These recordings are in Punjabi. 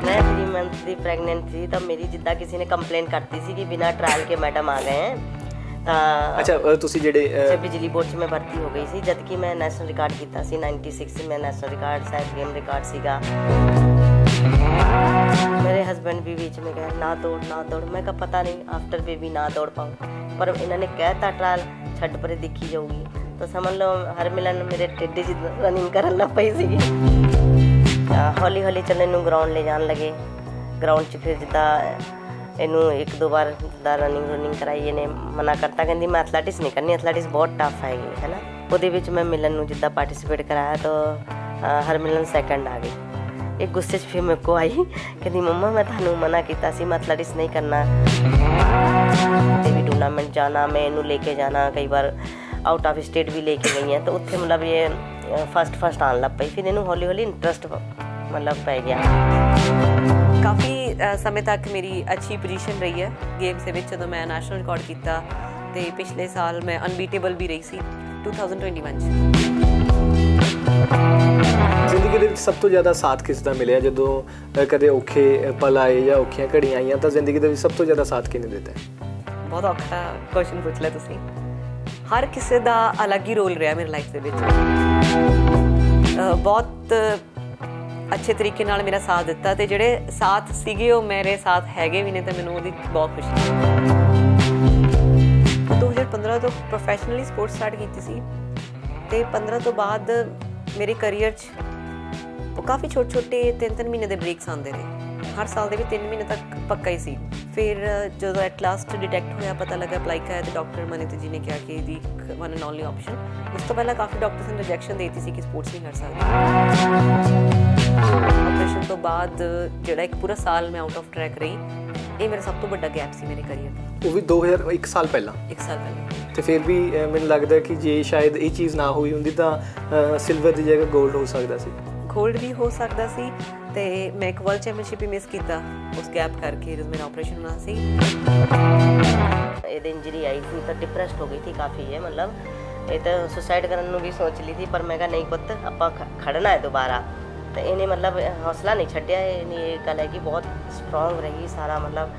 मैं थ्री मंथ की प्रेगनेंट थी तब मेरी ਜਿੱਦਾਂ ਕਿਸੇ ਨੇ ਕੰਪਲੇਨ ਕਰਤੀ ਸੀ ਕਿ ਬਿਨਾ ਟ੍ਰਾਇਲ ਕੇ ਮੈਡਮ ਆ ਗਏ ਹੈ ਤਾਂ ਅੱਛਾ ਤੁਸੀਂ ਜਿਹੜੇ ਜੇ ਬਿਜਲੀ ਬੋਰਡ 'ਚ ਮੈਂ ਭਰਤੀ ਹੋ ਗਈ ਸੀ ਜਦ ਕਿ ਮੈਂ ਨੈਸ਼ਨਲ ਰਿਕਾਰਡ ਕੀਤਾ ਸੀ 96 'ਚ ਮੈਂ ਨੈਸ਼ਨਲ ਰਿਕਾਰਡ ਸਾਇਦ ਗੇਮ ਰਿਕਾਰਡ ਸੀਗਾ मेरे हस्बैंड भी बीच में कहे ना दौड़ ना दौड़ मैं कहा पता नहीं आफ्टर बेबी ना दौड़ पाऊँ पर इन्होंने कहता ट्रायल छठ पर दिखी जाऊंगी तसं ਮੇਰੇ हर मिलन मेरे टेड्डी जी रनिंग करायला पाहिजे ਹੌਲੀ ਹੌਲੀ ਚੱਲੇ ਨੂੰ ਗਰਾਊਂਡ ਲੈ ਜਾਣ ਲਗੇ ਗਰਾਊਂਡ 'ਚ ਫਿਰ ਜਿੱਦਾਂ ਇਹਨੂੰ ਇੱਕ ਦੋ ਵਾਰ ਦਾ ਰਨਿੰਗ ਰਨਿੰਗ ਕਰਾਈ ਇਹਨੇ ਮਨਾ ਕਰਤਾ ਕਹਿੰਦੀ ਮੈਂ ਐਥਲੈਟਿਕਸ ਨਹੀਂ ਕਰਨੀ ਐਥਲੈਟਿਕਸ ਬਹੁਤ ਟਫ ਹੈਗੀ ਹੈ ਨਾ ਉਹਦੇ ਵਿੱਚ ਮੈਂ ਮਿਲਨ ਨੂੰ ਜਿੱਦਾਂ ਪਾਰਟਿਸਿਪੇਟ ਕਰਾਇਆ ਤਾਂ ਹਰ ਮਿਲਨ ਸੈਕੰਡ ਆ ਗਈ ਇੱਕ ਗੁੱਸੇ 'ਚ ਫਿਰ ਮੇਰੇ ਕੋ ਆਈ ਕਹਿੰਦੀ ਮੰਮਾ ਮੈਂ ਤੁਹਾਨੂੰ ਮਨਾ ਕੀਤਾ ਸੀ ਮੈਂ ਐਥਲੈਟਿਕਸ ਨਹੀਂ ਕਰਨਾ ਤੇ ਵੀ ਟੂਰਨਾਮੈਂਟ ਜਾਣਾ ਮੈਂ ਇਹਨੂੰ ਲੈ ਕੇ ਜਾਣਾ ਕਈ ਵਾਰ ਆਊਟ ਆਫ ਸਟੇਟ ਵੀ ਲੈ ਕੇ ਗਈ ਹੈ ਤਾਂ ਉੱਥੇ ਮਤਲਬ ਇਹ ਫਸਟ ਫਸਟ ਆਣ ਲੱਗ ਪਈ ਫਿਰ ਇਹਨੂੰ ਹੌਲੀ ਹੌਲੀ ਇੰਟਰਸਟ ਮਤਲਬ ਪੈ ਗਿਆ ਕਾਫੀ ਸਮੇਂ ਤੱਕ ਮੇਰੀ ਅੱਛੀ ਪੋਜੀਸ਼ਨ ਰਹੀ ਹੈ ਗੇਮਸ ਦੇ ਵਿੱਚ ਜਦੋਂ ਮੈਂ ਨੈਸ਼ਨਲ ਰਿਕਾਰਡ ਕੀਤਾ ਤੇ ਪਿਛਲੇ ਸਾਲ ਮੈਂ ਅਨਬੀਟੇਬਲ ਵੀ ਰਹੀ ਸੀ 2021 ਚ ਜ਼ਿੰਦਗੀ ਦੇ ਵਿੱਚ ਸਭ ਤੋਂ ਜ਼ਿਆਦਾ ਸਾਥ ਕਿਸ ਦਾ ਮਿਲਿਆ ਜਦੋਂ ਕਦੇ ਔਖੇ ਪਲ ਆਏ ਜਾਂ ਔਖੀਆਂ ਘੜੀਆਂ ਆਈਆਂ ਤਾਂ ਜ਼ਿੰਦਗੀ ਦੇ ਵਿੱਚ ਸਭ ਤੋਂ ਜ਼ਿਆਦਾ ਸਾਥ ਕਿਹਨੇ ਦਿੱਤਾ ਬਹੁਤ ਔਖਾ ਕੁਐਸਚਨ ਪੁੱਛ ਲਿਆ ਤੁਸੀਂ ਹਰ ਕਿਸੇ ਦਾ ਅਲੱਗ ਹੀ ਰੋਲ ਰਿਹਾ ਮੇਰੇ ਲਾਈਫ ਦੇ ਵਿੱਚ ਬਹੁਤ ਅੱਛੇ ਤਰੀਕੇ ਨਾਲ ਮੇਰਾ ਸਾਥ ਦਿੱਤਾ ਤੇ ਜਿਹੜੇ ਸਾਥ ਸੀਗੇ ਉਹ ਮੇਰੇ ਸਾਥ ਹੈਗੇ ਵੀ ਨੇ ਤੇ ਮੈਨੂੰ ਉਹਦੀ ਬਹੁਤ ਖੁਸ਼ੀ ਹੈ 2015 ਤੋਂ ਪ੍ਰੋਫੈਸ਼ਨਲੀ ਸਪੋਰਟਸ ਸਟਾਰਟ ਕੀਤੀ ਸੀ ਤੇ 15 ਤੋਂ ਬਾਅਦ ਮੇਰੇ ਕੈਰੀਅਰ 'ਚ ਕਾਫੀ ਛੋਟੇ ਛੋਟੇ 3-3 ਮਹੀਨੇ ਦੇ ਬ੍ਰੇਕਸ ਆਉਂਦੇ ਰਹੇ ਹਰ ਸਾਲ ਦੇ ਵੀ 3 ਮਹੀਨੇ ਤੱਕ ਪੱਕਾ ਹੀ ਸੀ ਫਿਰ ਜਦੋਂ ਐਟ ਲਾਸਟ ਡਿਟੈਕਟ ਹੋਇਆ ਪਤਾ ਲੱਗਾ ਅਪਲਾਈ ਕਰਾਇਆ ਤੇ ਡਾਕਟਰ ਮਨਿਤ ਜੀ ਨੇ ਕਿਹਾ ਕਿ the one and only option ਉਸ ਤੋਂ ਪਹਿਲਾਂ ਕਾਫੀ ਡਾਕਟਰਸ ਨੇ ਰਿਜੈਕਸ਼ਨ ਦੇ ਦਿੱਤੀ ਸੀ ਕਿ ਸਪੋਰਟਸ ਨਹੀਂ ਕਰ ਸਕਦੇ ਆਪਰੇਸ਼ਨ ਤੋਂ ਬਾਅਦ ਜਿਹੜਾ ਇੱਕ ਪੂਰਾ ਸਾਲ ਮੈਂ ਆਊਟ ਆਫ ਟਰੈਕ ਰਹੀ ਇਹ ਮੇਰਾ ਸਭ ਤੋਂ ਵੱਡਾ ਗੈਪ ਸੀ ਮੇਰੇ ਕਰੀਅਰ ਦਾ ਉਹ ਵੀ 2001 ਸਾਲ ਪਹਿਲਾਂ 1 ਸਾਲ ਪਹਿਲਾਂ ਤੇ ਫਿਰ ਵੀ ਮੈਨੂੰ ਲੱਗਦਾ ਕਿ ਜੇ ਸ਼ਾਇਦ ਇਹ ਚੀਜ਼ ਨਾ ਹੋਈ ਹੁੰਦੀ ਤਾਂ ਸਿਲਵਰ ਦੀ ਜਗ੍ਹਾ 골ਡ ਹੋ ਸਕਦਾ ਸੀ 골ਡ ਵੀ ਹੋ ਸਕਦਾ ਸੀ ਤੇ ਮੈਂ ਇੱਕ ਵਰਲਡ ਚੈਂਪੀਅਨਸ਼ਿਪ ਹੀ ਮਿਸ ਕੀਤਾ ਉਸ ਗੈਪ ਕਰਕੇ ਜਦ ਮੇਰਾ ਆਪਰੇਸ਼ਨ ਹੋਣਾ ਸੀ ਇਹਦੇ ਇੰਜਰੀ ਆਈ ਸੀ ਤਾਂ ਡਿਪਰੈਸਡ ਹੋ ਗਈ ਸੀ ਕਾਫੀ ਹੈ ਮਤਲਬ ਇਹ ਤਾਂ ਸੁਸਾਈਡ ਕਰਨ ਨੂੰ ਵੀ ਸੋਚ ਲਈ ਸੀ ਪਰ ਮੈਂ ਕਿਹਾ ਨਹੀਂ ਪੁੱਤ ਆਪਾਂ ਖੜਨਾ ਹੈ ਦੁਬਾਰਾ ਤੇ ਇਹਨੇ ਮਤਲਬ ਹੌਸਲਾ ਨਹੀਂ ਛੱਡਿਆ ਇਹਨੇ ਇਹ ਗੱਲ ਕਿ ਬਹੁਤ ਸਟਰੋਂਗ ਰਹੀ ਸਾਰਾ ਮਤਲਬ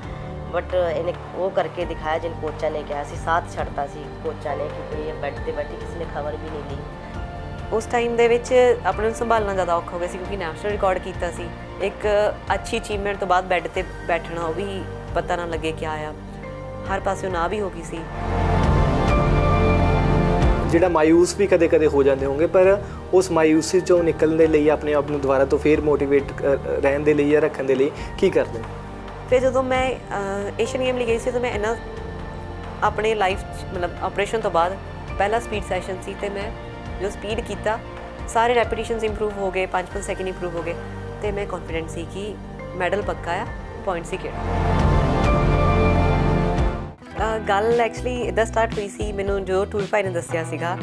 ਬਟ ਇਹਨੇ ਉਹ ਕਰਕੇ ਦਿਖਾਇਆ ਜਿਨ ਕੋਚਾ ਨੇ ਕਿਹਾ ਸੀ ਸਾਥ ਛੱਡਤਾ ਸੀ ਕੋਚਾ ਨੇ ਕਿ ਇਹ ਬੈੱਡ ਤੇ ਬੈਠੀ ਕਿਸੇ ਨੇ ਖਬਰ ਵੀ ਨਹੀਂ ਲਈ ਉਸ ਟਾਈਮ ਦੇ ਵਿੱਚ ਆਪਣੇ ਨੂੰ ਸੰਭਾਲਣਾ ਜ਼ਿਆਦਾ ਔਖਾ ਹੋ ਗਿਆ ਸੀ ਕਿਉਂਕਿ ਨੈਸ਼ਨਲ ਰਿਕਾਰਡ ਕੀਤਾ ਸੀ ਇੱਕ ਅੱਛੀ ਅਚੀਵਮੈਂਟ ਤੋਂ ਬਾਅਦ ਬੈੱਡ ਤੇ ਬੈਠਣਾ ਉਹ ਵੀ ਪਤਾ ਨਾ ਲੱਗੇ ਕਿ ਆਇਆ ਹਰ ਪਾਸੇ ਨਾ ਵੀ ਹੋ ਗਈ ਸੀ ਜਿਹੜਾ ਮਾਇੂਸ ਵੀ ਕਦੇ-ਕਦੇ ਹੋ ਜਾਂਦੇ ਹੋਗੇ ਪਰ ਉਸ ਮਾਇੂਸੀ ਚੋਂ ਨਿਕਲਣ ਦੇ ਲਈ ਆਪਣੇ ਆਪ ਨੂੰ ਦੁਬਾਰਾ ਤੋਂ ਫੇਰ ਮੋਟੀਵੇਟ ਰਹਿਣ ਦੇ ਲਈ ਜਾਂ ਰੱਖਣ ਦੇ ਲਈ ਕੀ ਕਰਦੇ ਫਿਰ ਜਦੋਂ ਮੈਂ ਏਸ਼ੀਅਨ ਗੇਮ ਲਈ ਗਈ ਸੀ ਤਾਂ ਮੈਂ ਇਹਨਾਂ ਆਪਣੇ ਲਾਈਫ ਮਤਲਬ ਆਪਰੇਸ਼ਨ ਤੋਂ ਬਾਅਦ ਪਹਿਲਾ ਸਪੀਡ ਸੈਸ਼ਨ ਸੀ ਤੇ ਮੈਂ ਜੋ ਸਪੀਡ ਕੀਤਾ ਸਾਰੇ ਰੈਪੀਟੀਸ਼ਨਸ ਇੰਪਰੂਵ ਹੋ ਗਏ 5-5 ਸੈਕਿੰਡ ਇੰਪਰੂਵ ਹੋ ਗਏ ਤੇ ਮੈਂ ਕੌਨਫੀਡੈਂਟ ਸੀ ਕਿ ਮੈਡਲ ਪੱਕਾ ਆ ਪੁਆਇੰਟ ਸੀ ਕਿਹੜਾ ਗੱਲ ਐਕਚੁਅਲੀ ਇਦਾਂ ਸਟਾਰਟ ਹੋਈ ਸੀ ਮੈਨੂੰ ਜੋ ਟੂਰ ਫਾਈਨ ਨੇ ਦੱਸਿਆ ਸੀਗਾ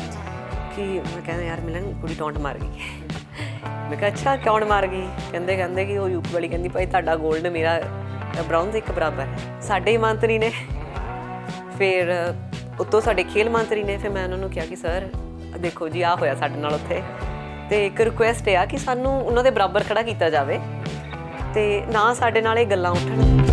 ਕਿ ਮੈਂ ਕਹਿੰਦਾ ਯਾਰ ਮਿਲਨ ਕੁੜੀ ਟੌਂਟ ਮਾਰ ਗਈ ਮੈਂ ਕਿਹਾ ਅੱਛਾ ਕਿਉਂ ਮਾਰ ਗਈ ਕਹਿੰਦੇ ਕਹਿੰਦੇ ਕਿ ਉਹ ਯੂਪੀ ਵਾਲੀ ਕਹਿੰਦੀ ਭਾਈ ਤੁਹਾਡਾ 골ਡ ਮੇਰਾ ਬ੍ਰਾਊਨ ਦੇ ਇੱਕ ਬਰਾਬਰ ਹੈ ਸਾਡੇ ਮੰਤਰੀ ਨੇ ਫਿਰ ਉਤੋਂ ਸਾਡੇ ਖੇਲ ਮੰਤਰੀ ਨੇ ਫਿਰ ਮੈਂ ਉਹਨਾਂ ਨੂੰ ਕਿਹਾ ਕਿ ਸਰ ਦੇਖੋ ਜੀ ਆ ਹੋਇਆ ਸਾਡੇ ਨਾਲ ਉੱਥੇ ਤੇ ਇੱਕ ਰਿਕੁਐਸਟ ਹੈ ਆ ਕਿ ਸਾਨੂੰ ਉਹਨਾਂ ਦੇ ਬਰਾਬਰ ਖੜਾ ਕੀਤਾ ਜਾਵੇ ਤੇ ਨਾ ਸਾਡੇ ਨਾਲ ਇਹ ਗੱਲਾਂ ਉੱਠਣ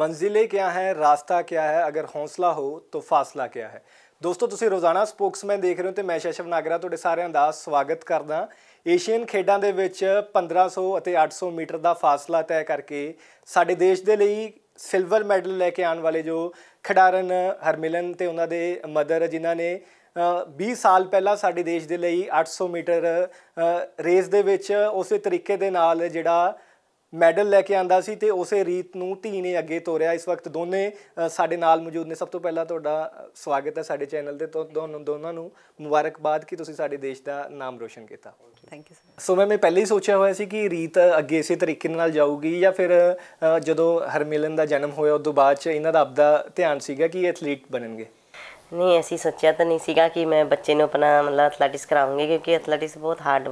ਮੰਜ਼ਿਲੇ ਕੀ ਹੈ ਰਾਸਤਾ ਕੀ ਹੈ ਅਗਰ ਹੌਸਲਾ ਹੋ ਤਾਂ ਫਾਸਲਾ ਕੀ ਹੈ ਦੋਸਤੋ ਤੁਸੀਂ ਰੋਜ਼ਾਨਾ ਸਪੋਕਸਮੈਨ ਦੇਖ ਰਹੇ ਹੋ ਤੇ ਮੈਂ ਸ਼ਸ਼ਵ ਨਾਗਰਾ ਤੁਹਾਡੇ ਸਾਰਿਆਂ ਦਾ ਸਵਾਗਤ ਕਰਦਾ ਏਸ਼ੀਅਨ ਖੇਡਾਂ ਦੇ ਵਿੱਚ 1500 ਅਤੇ 800 ਮੀਟਰ ਦਾ ਫਾਸਲਾ ਤੈਅ ਕਰਕੇ ਸਾਡੇ ਦੇਸ਼ ਦੇ ਲਈ ਸਿਲਵਰ ਮੈਡਲ ਲੈ ਕੇ ਆਉਣ ਵਾਲੇ ਜੋ ਖਿਡਾਰਨ ਹਰਮਿਲਨ ਤੇ ਉਹਨਾਂ ਦੇ ਮਦਰ ਜਿਨ੍ਹਾਂ ਨੇ 20 ਸਾਲ ਪਹਿਲਾਂ ਸਾਡੇ ਦੇਸ਼ ਦੇ ਲਈ 800 ਮੀਟਰ ਰੇਸ ਦੇ ਵਿੱਚ ਉਸੇ ਤਰੀਕੇ ਦੇ ਨਾਲ ਜਿਹੜਾ ਮੈਡਲ ਲੈ ਕੇ ਆਂਦਾ ਸੀ ਤੇ ਉਸੇ ਰੀਤ ਨੂੰ ਧੀ ਨੇ ਅੱਗੇ ਤੋਰਿਆ ਇਸ ਵਕਤ ਦੋਨੇ ਸਾਡੇ ਨਾਲ ਮੌਜੂਦ ਨੇ ਸਭ ਤੋਂ ਪਹਿਲਾਂ ਤੁਹਾਡਾ ਸਵਾਗਤ ਹੈ ਸਾਡੇ ਚੈਨਲ ਤੇ ਦੋਨੋਂ ਦੋਨਾਂ ਨੂੰ ਮੁਬਾਰਕਬਾਦ ਕਿ ਤੁਸੀਂ ਸਾਡੇ ਦੇਸ਼ ਦਾ ਨਾਮ ਰੋਸ਼ਨ ਕੀਤਾ ਥੈਂਕ ਯੂ ਸਰ ਸੋ ਮੈਂ ਮੈਂ ਪਹਿਲੇ ਹੀ ਸੋਚਿਆ ਹੋਇਆ ਸੀ ਕਿ ਰੀਤ ਅੱਗੇ ਇਸੇ ਤਰੀਕੇ ਨਾਲ ਜਾਊਗੀ ਜਾਂ ਫਿਰ ਜਦੋਂ ਹਰਮਿਲਨ ਦਾ ਜਨਮ ਹੋਇਆ ਉਸ ਤੋਂ ਬਾਅਦ ਚ ਇਹਨਾਂ ਦਾ ਆਪਦਾ ਧਿਆਨ ਸੀਗਾ ਕਿ ਇਹ ਐਥਲੀਟ ਬਣਨਗੇ ਨਹੀਂ ਅਸੀਂ ਸੋਚਿਆ ਤਾਂ ਨਹੀਂ ਸੀਗਾ ਕਿ ਮੈਂ ਬੱਚੇ ਨੂੰ ਆਪਣਾ ਮਤਲਬ ਐਥਲੈਟਿਕਸ ਕਰਾਉਂਗੀ ਕਿਉਂਕਿ ਐਥਲੈਟਿਕਸ ਬਹੁਤ ਹਾਰਡ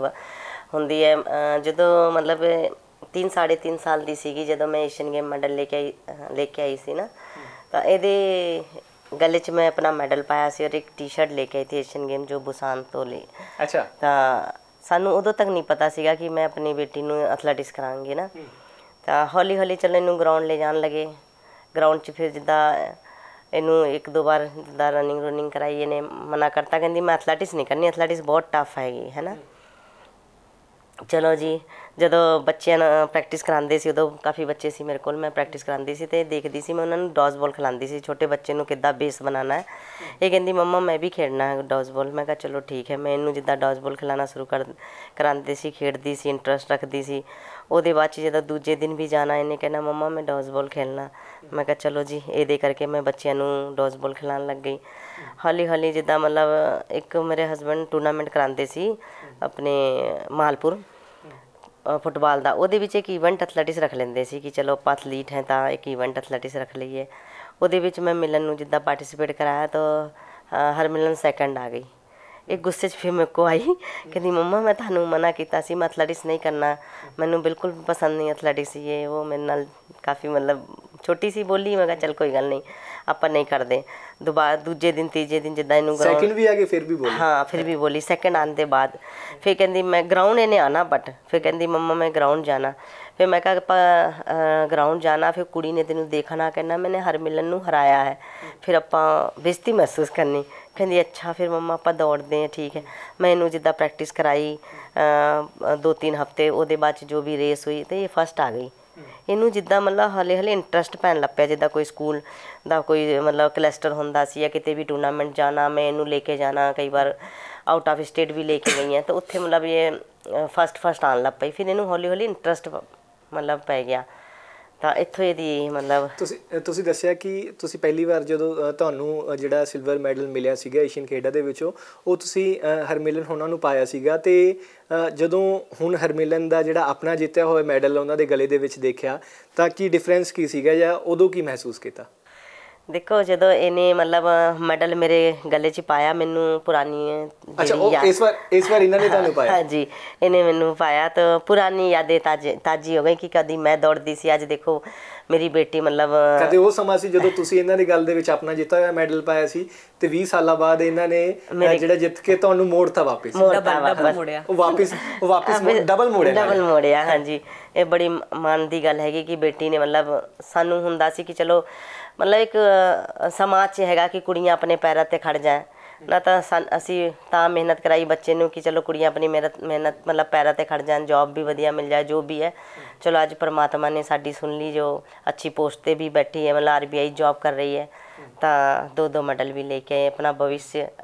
ਹੁੰਦੀ ਹੈ ਜਦੋਂ ਮਤਲਬ 3 3.5 ਸਾਲ ਦੀ ਸੀਗੀ ਜਦੋਂ ਮੈਂ ਏਸ਼ੀਅਨ ਗੇਮ ਮੈਡਲ ਲੈ ਕੇ ਆਈ ਲੈ ਕੇ ਆਈ ਸੀ ਨਾ ਤਾਂ ਇਹਦੇ ਗੱਲੇ 'ਚ ਮੈਂ ਆਪਣਾ ਮੈਡਲ ਪਾਇਆ ਸੀ ਔਰ ਇੱਕ ਟੀ-ਸ਼ਰਟ ਲੈ ਕੇ ਆਈ ਸੀ ਏਸ਼ੀਅਨ ਗੇਮ ਜੋ ਬੁਸਾਨ ਤੋਂ ਲਈ ਅੱਛਾ ਤਾਂ ਸਾਨੂੰ ਉਦੋਂ ਤੱਕ ਨਹੀਂ ਪਤਾ ਸੀਗਾ ਕਿ ਮੈਂ ਆਪਣੀ ਬੇਟੀ ਨੂੰ ਐਥਲੈਟਿਕਸ ਕਰਾਂਗੀ ਨਾ ਤਾਂ ਹੌਲੀ ਹੌਲੀ ਚੱਲ ਇਹਨੂੰ ਗਰਾਊਂਡ ਲੈ ਜਾਣ ਲੱਗੇ ਗਰਾਊਂਡ 'ਚ ਫਿਰ ਜਿੱਦਾਂ ਇਹਨੂੰ ਇੱਕ ਦੋ ਵਾਰ ਜਿੱਦਾਂ ਰਨਿੰਗ ਰਨਿੰਗ ਕਰਾਈ ਇਹਨੇ ਮਨਾ ਕਰਤਾ ਕਹਿੰਦੀ ਮੈਂ ਐਥਲੈਟਿਕਸ ਨਹੀਂ ਕਰਨੀ ਐਥਲੈਟਿਕਸ ਬਹੁਤ ਟਫ ਹੈਗੀ ਹੈ ਨਾ ਚਲੋ ਜੀ ਜਦੋਂ ਬੱਚਿਆਂ ਨਾਲ ਪ੍ਰੈਕਟਿਸ ਕਰਾਉਂਦੇ ਸੀ ਉਦੋਂ ਕਾਫੀ ਬੱਚੇ ਸੀ ਮੇਰੇ ਕੋਲ ਮੈਂ ਪ੍ਰੈਕਟਿਸ ਕਰਾਉਂਦੀ ਸੀ ਤੇ ਦੇਖਦੀ ਸੀ ਮੈਂ ਉਹਨਾਂ ਨੂੰ ਡੌਜ਼ ਬਾਲ ਖਿਲਾਉਂਦੀ ਸੀ ਛੋਟੇ ਬੱਚੇ ਨੂੰ ਕਿੱਦਾਂ ਬੇਸ ਬਣਾਉਣਾ ਹੈ ਇਹ ਕਹਿੰਦੀ ਮੰਮਾ ਮੈਂ ਵੀ ਖੇਡਣਾ ਹੈ ਡੌਜ਼ ਬਾਲ ਮੈਂ ਕਿਹਾ ਚਲੋ ਠੀਕ ਹੈ ਮੈਂ ਇਹਨੂੰ ਜਿੱਦਾਂ ਡੌਜ਼ ਬਾਲ ਖਿਲਾਉਣਾ ਸ਼ੁਰੂ ਕਰ ਕਰਾਂਦੇ ਸੀ ਖੇਡਦੀ ਸੀ ਇੰਟਰਸਟ ਰੱਖਦੀ ਸੀ ਉਹਦੇ ਬਾਅਦ ਚ ਜਦੋਂ ਦੂਜੇ ਦਿਨ ਵੀ ਜਾਣਾ ਇਹਨੇ ਕਹਿਣਾ ਮੰਮਾ ਮੈਂ ਡੌਜ਼ ਬਾਲ ਖੇਲਣਾ ਮੈਂ ਕਿਹਾ ਚਲੋ ਜੀ ਇਹ ਦੇ ਕਰਕੇ ਮੈਂ ਬੱਚਿਆਂ ਨੂੰ ਡੌਜ਼ ਬਾਲ ਖਿਲਾਉਣ ਲੱਗ ਗਈ ਹੌਲੀ ਹੌਲੀ ਜਿੱਦਾਂ ਮਤਲਬ ਇੱਕ ਮੇਰੇ ਹਸਬੰਡ ਟੂਰਨਾਮੈਂਟ ਕਰਾਉਂਦੇ ਸੀ ਆਪਣੇ ਮਾਲਪੁਰ ਫੁੱਟਬਾਲ ਦਾ ਉਹਦੇ ਵਿੱਚ ਇੱਕ ਇਵੈਂਟ ਐਥਲੈਟਿਕਸ ਰੱਖ ਲੈਂਦੇ ਸੀ ਕਿ ਚਲੋ ਆਪਾਂ ਐਥਲੀਟ ਹੈ ਤਾਂ ਇੱਕ ਇਵੈਂਟ ਐਥਲੈਟਿਕਸ ਰੱਖ ਲਈਏ ਉਹਦੇ ਵਿੱਚ ਮੈਂ ਮਿਲਨ ਨੂੰ ਜਿੱਦਾਂ ਪਾਰਟਿਸਿਪੇਟ ਕਰਾਇਆ ਤਾਂ ਹਰ ਮਿਲਨ ਸੈਕੰਡ ਆ ਗਈ ਇਹ ਗੁੱਸੇ 'ਚ ਫਿਰ ਮੇਰੇ ਕੋ ਆਈ ਕਹਿੰਦੀ ਮੰਮਾ ਮੈਂ ਤੁਹਾਨੂੰ ਮਨਾ ਕੀਤਾ ਸੀ ਮੈਂ ਐਥਲੈਟਿਕਸ ਨਹੀਂ ਕਰਨਾ ਮੈਨੂੰ ਬਿਲਕੁਲ ਪਸੰਦ ਨਹੀਂ ਐਥਲੈਟਿਕਸ ਇਹ ਉਹ ਮੇਰੇ ਨਾਲ ਕਾਫੀ ਮਤਲਬ ਛੋਟੀ ਸੀ ਬੋਲੀ ਮੈਂ ਕਿਹਾ ਚਲ ਕੋਈ ਗੱਲ ਨਹੀਂ ਆਪਾਂ ਨਹੀਂ ਕਰਦੇ ਦੁਬਾਰਾ ਦੂਜੇ ਦਿਨ ਤੀਜੇ ਦਿਨ ਜਿੱਦਾਂ ਇਹਨੂੰ ਗਰਾਉਂਡ ਸੈਕਿੰਡ ਵੀ ਆ ਕੇ ਫਿਰ ਵੀ ਬੋਲੀ ਹਾਂ ਫਿਰ ਵੀ ਬੋਲੀ ਸੈਕਿੰਡ ਆਨ ਦੇ ਬਾਅਦ ਫਿਰ ਕਹਿੰਦੀ ਮੈਂ ਗਰਾਉਂਡ ਇਹਨੇ ਆਣਾ ਬਟ ਫਿਰ ਕਹਿੰਦੀ ਮੰਮਾ ਮੈਂ ਗਰਾਉਂਡ ਜਾਣਾ ਫਿਰ ਮੈਂ ਕਿਹਾ ਆਪਾਂ ਗਰਾਉਂਡ ਜਾਣਾ ਫਿਰ ਕੁੜੀ ਨੇ ਤੈਨੂੰ ਦੇਖਣਾ ਕਹਿੰਦਾ ਮੈਨੇ ਹਰ ਮਿਲਨ ਨੂੰ ਹਰਾਇਆ ਹੈ ਫਿਰ ਆਪਾਂ ਬੇਇੱਜ਼ਤੀ ਮਹਿਸੂਸ ਕਰਨੀ ਕਹਿੰਦੀ ਅੱਛਾ ਫਿਰ ਮੰਮਾ ਆਪਾਂ ਦੌੜਦੇ ਆ ਠੀਕ ਹੈ ਮੈਂ ਇਹਨੂੰ ਜਿੱਦਾਂ ਪ੍ਰੈਕਟਿਸ ਕਰਾਈ ਦੋ ਤਿੰਨ ਹਫ਼ਤੇ ਉਹਦੇ ਬਾਅਦ ਜੋ ਵੀ ਰੇਸ ਹੋਈ ਤੇ ਇਹ ਫਸਟ ਆ ਗਈ ਇਹਨੂੰ ਜਿੱਦਾਂ ਮਤਲਬ ਹਲੇ ਹਲੇ ਇੰਟਰਸਟ ਪੈਣ ਲੱਗ ਪਿਆ ਜਿੱਦਾਂ ਕੋਈ ਸਕੂਲ ਦਾ ਕੋਈ ਮਤਲਬ ਕਲਸਟਰ ਹੁੰਦਾ ਸੀ ਜਾਂ ਕਿਤੇ ਵੀ ਟੂਰਨਾਮੈਂਟ ਜਾਣਾ ਮੈਂ ਇਹਨੂੰ ਲੈ ਕੇ ਜਾਣਾ ਕਈ ਵਾਰ ਆਊਟ ਆਫ ਸਟੇਟ ਵੀ ਲੈ ਕੇ ਗਈ ਤਾਂ ਉੱਥੇ ਮਤਲਬ ਇਹ ਫਸਟ ਫਸਟ ਆਣ ਲੱਗ ਪਈ ਫਿਰ ਇਹਨੂੰ ਹੌਲੀ ਹੌਲੀ ਇੰਟਰਸਟ ਮਤਲਬ ਪੈ ਗਿਆ ਤਾਂ ਇੱਥੋਂ ਇਹਦੀ ਮਤਲਬ ਤੁਸੀਂ ਤੁਸੀਂ ਦੱਸਿਆ ਕਿ ਤੁਸੀਂ ਪਹਿਲੀ ਵਾਰ ਜਦੋਂ ਤੁਹਾਨੂੰ ਜਿਹੜਾ ਸਿਲਵਰ ਮੈਡਲ ਮਿਲਿਆ ਸੀਗਾ ਏਸ਼ੀਅਨ ਖੇਡਾਂ ਦੇ ਵਿੱਚੋਂ ਉਹ ਤੁਸੀਂ ਹਰਮਿਲਨ ਹੋਣਾ ਨੂੰ ਪਾਇਆ ਸੀਗਾ ਤੇ ਜਦੋਂ ਹੁਣ ਹਰਮਿਲਨ ਦਾ ਜਿਹੜਾ ਆਪਣਾ ਜਿੱਤਿਆ ਹੋਇਆ ਮੈਡਲ ਉਹਨਾਂ ਦੇ ਗਲੇ ਦੇ ਵਿੱਚ ਦੇਖਿਆ ਤਾਂ ਕੀ ਡਿਫਰੈਂਸ ਕੀ ਸੀਗਾ ਜਾਂ ਉਦੋਂ ਕੀ ਮਹਿਸੂਸ ਕੀਤਾ ਦੇਖੋ ਜਦੋਂ ਇਹਨੇ ਮਤਲਬ ਮੈਡਲ ਮੇਰੇ ਗੱਲੇ 'ਚ ਪਾਇਆ ਮੈਨੂੰ ਪੁਰਾਣੀ ਅੱਛਾ ਉਹ ਇਸ ਵਾਰ ਇਸ ਵਾਰ ਇਹਨਾਂ ਨੇ ਤੁਹਾਨੂੰ ਪਾਇਆ ਹਾਂਜੀ ਇਹਨੇ ਮੈਨੂੰ ਪਾਇਆ ਤਾਂ ਪੁਰਾਣੀ ਯਾਦੇ ਤਾਜੀ ਹੋ ਗਈ ਕਿ ਕਦੀ ਮੈਂ ਦੌੜਦੀ ਸੀ ਅੱਜ ਦੇਖੋ ਮੇਰੀ ਬੇਟੀ ਮਤਲਬ ਕਦੇ ਉਹ ਸਮਾਂ ਸੀ ਜਦੋਂ ਤੁਸੀਂ ਇਹਨਾਂ ਦੀ ਗੱਲ ਦੇ ਵਿੱਚ ਆਪਣਾ ਜਿੱਤਾ ਹੋਇਆ ਮੈਡਲ ਪਾਇਆ ਸੀ ਤੇ 20 ਸਾਲਾਂ ਬਾਅਦ ਇਹਨਾਂ ਨੇ ਜਿਹੜਾ ਜਿੱਤ ਕੇ ਤੁਹਾਨੂੰ ਮੋੜਤਾ ਵਾਪਸ ਡਬਲ ਮੋੜਿਆ ਉਹ ਵਾਪਸ ਉਹ ਵਾਪਸ ਡਬਲ ਮੋੜਿਆ ਡਬਲ ਮੋੜਿਆ ਹਾਂਜੀ ਇਹ ਬੜੀ ਮਾਨ ਦੀ ਗੱਲ ਹੈਗੀ ਕਿ ਬੇਟੀ ਨੇ ਮਤਲਬ ਸਾਨੂੰ ਹੁੰਦਾ ਸੀ ਕਿ ਚਲੋ ਮਤਲਬ ਇੱਕ ਸਮਾਜ 'ਚ ਹੈਗਾ ਕਿ ਕੁੜੀਆਂ ਆਪਣੇ ਪੈਰਾਂ ਤੇ ਖੜ ਜਾਣ ਨਾ ਤਾਂ ਅਸੀਂ ਤਾਂ ਮਿਹਨਤ ਕਰਾਈ ਬੱਚੇ ਨੂੰ ਕਿ ਚਲੋ ਕੁੜੀਆਂ ਆਪਣੀ ਮਿਹਨਤ ਮਿਹਨਤ ਮਤਲਬ ਪੈਰਾਂ ਤੇ ਖੜ ਜਾਣ ਜੌਬ ਵੀ ਵਧੀਆ ਮਿਲ ਜਾਏ ਜੋ ਵੀ ਹੈ ਚਲੋ ਅੱਜ ਪਰਮਾਤਮਾ ਨੇ ਸਾਡੀ ਸੁਣ ਲਈ ਜੋ ਅੱਛੀ ਪੋਸਟ ਤੇ ਵੀ ਬੈਠੀ ਹੈ ਮਤਲਬ ਆਰਬੀਆਈ ਜੌਬ ਕਰ ਰਹੀ ਹੈ ਤਾਂ ਦੋ ਦੋ ਮੈਡਲ ਵੀ ਲੈ ਕੇ ਆਪਣਾ ਭਵਿੱਖ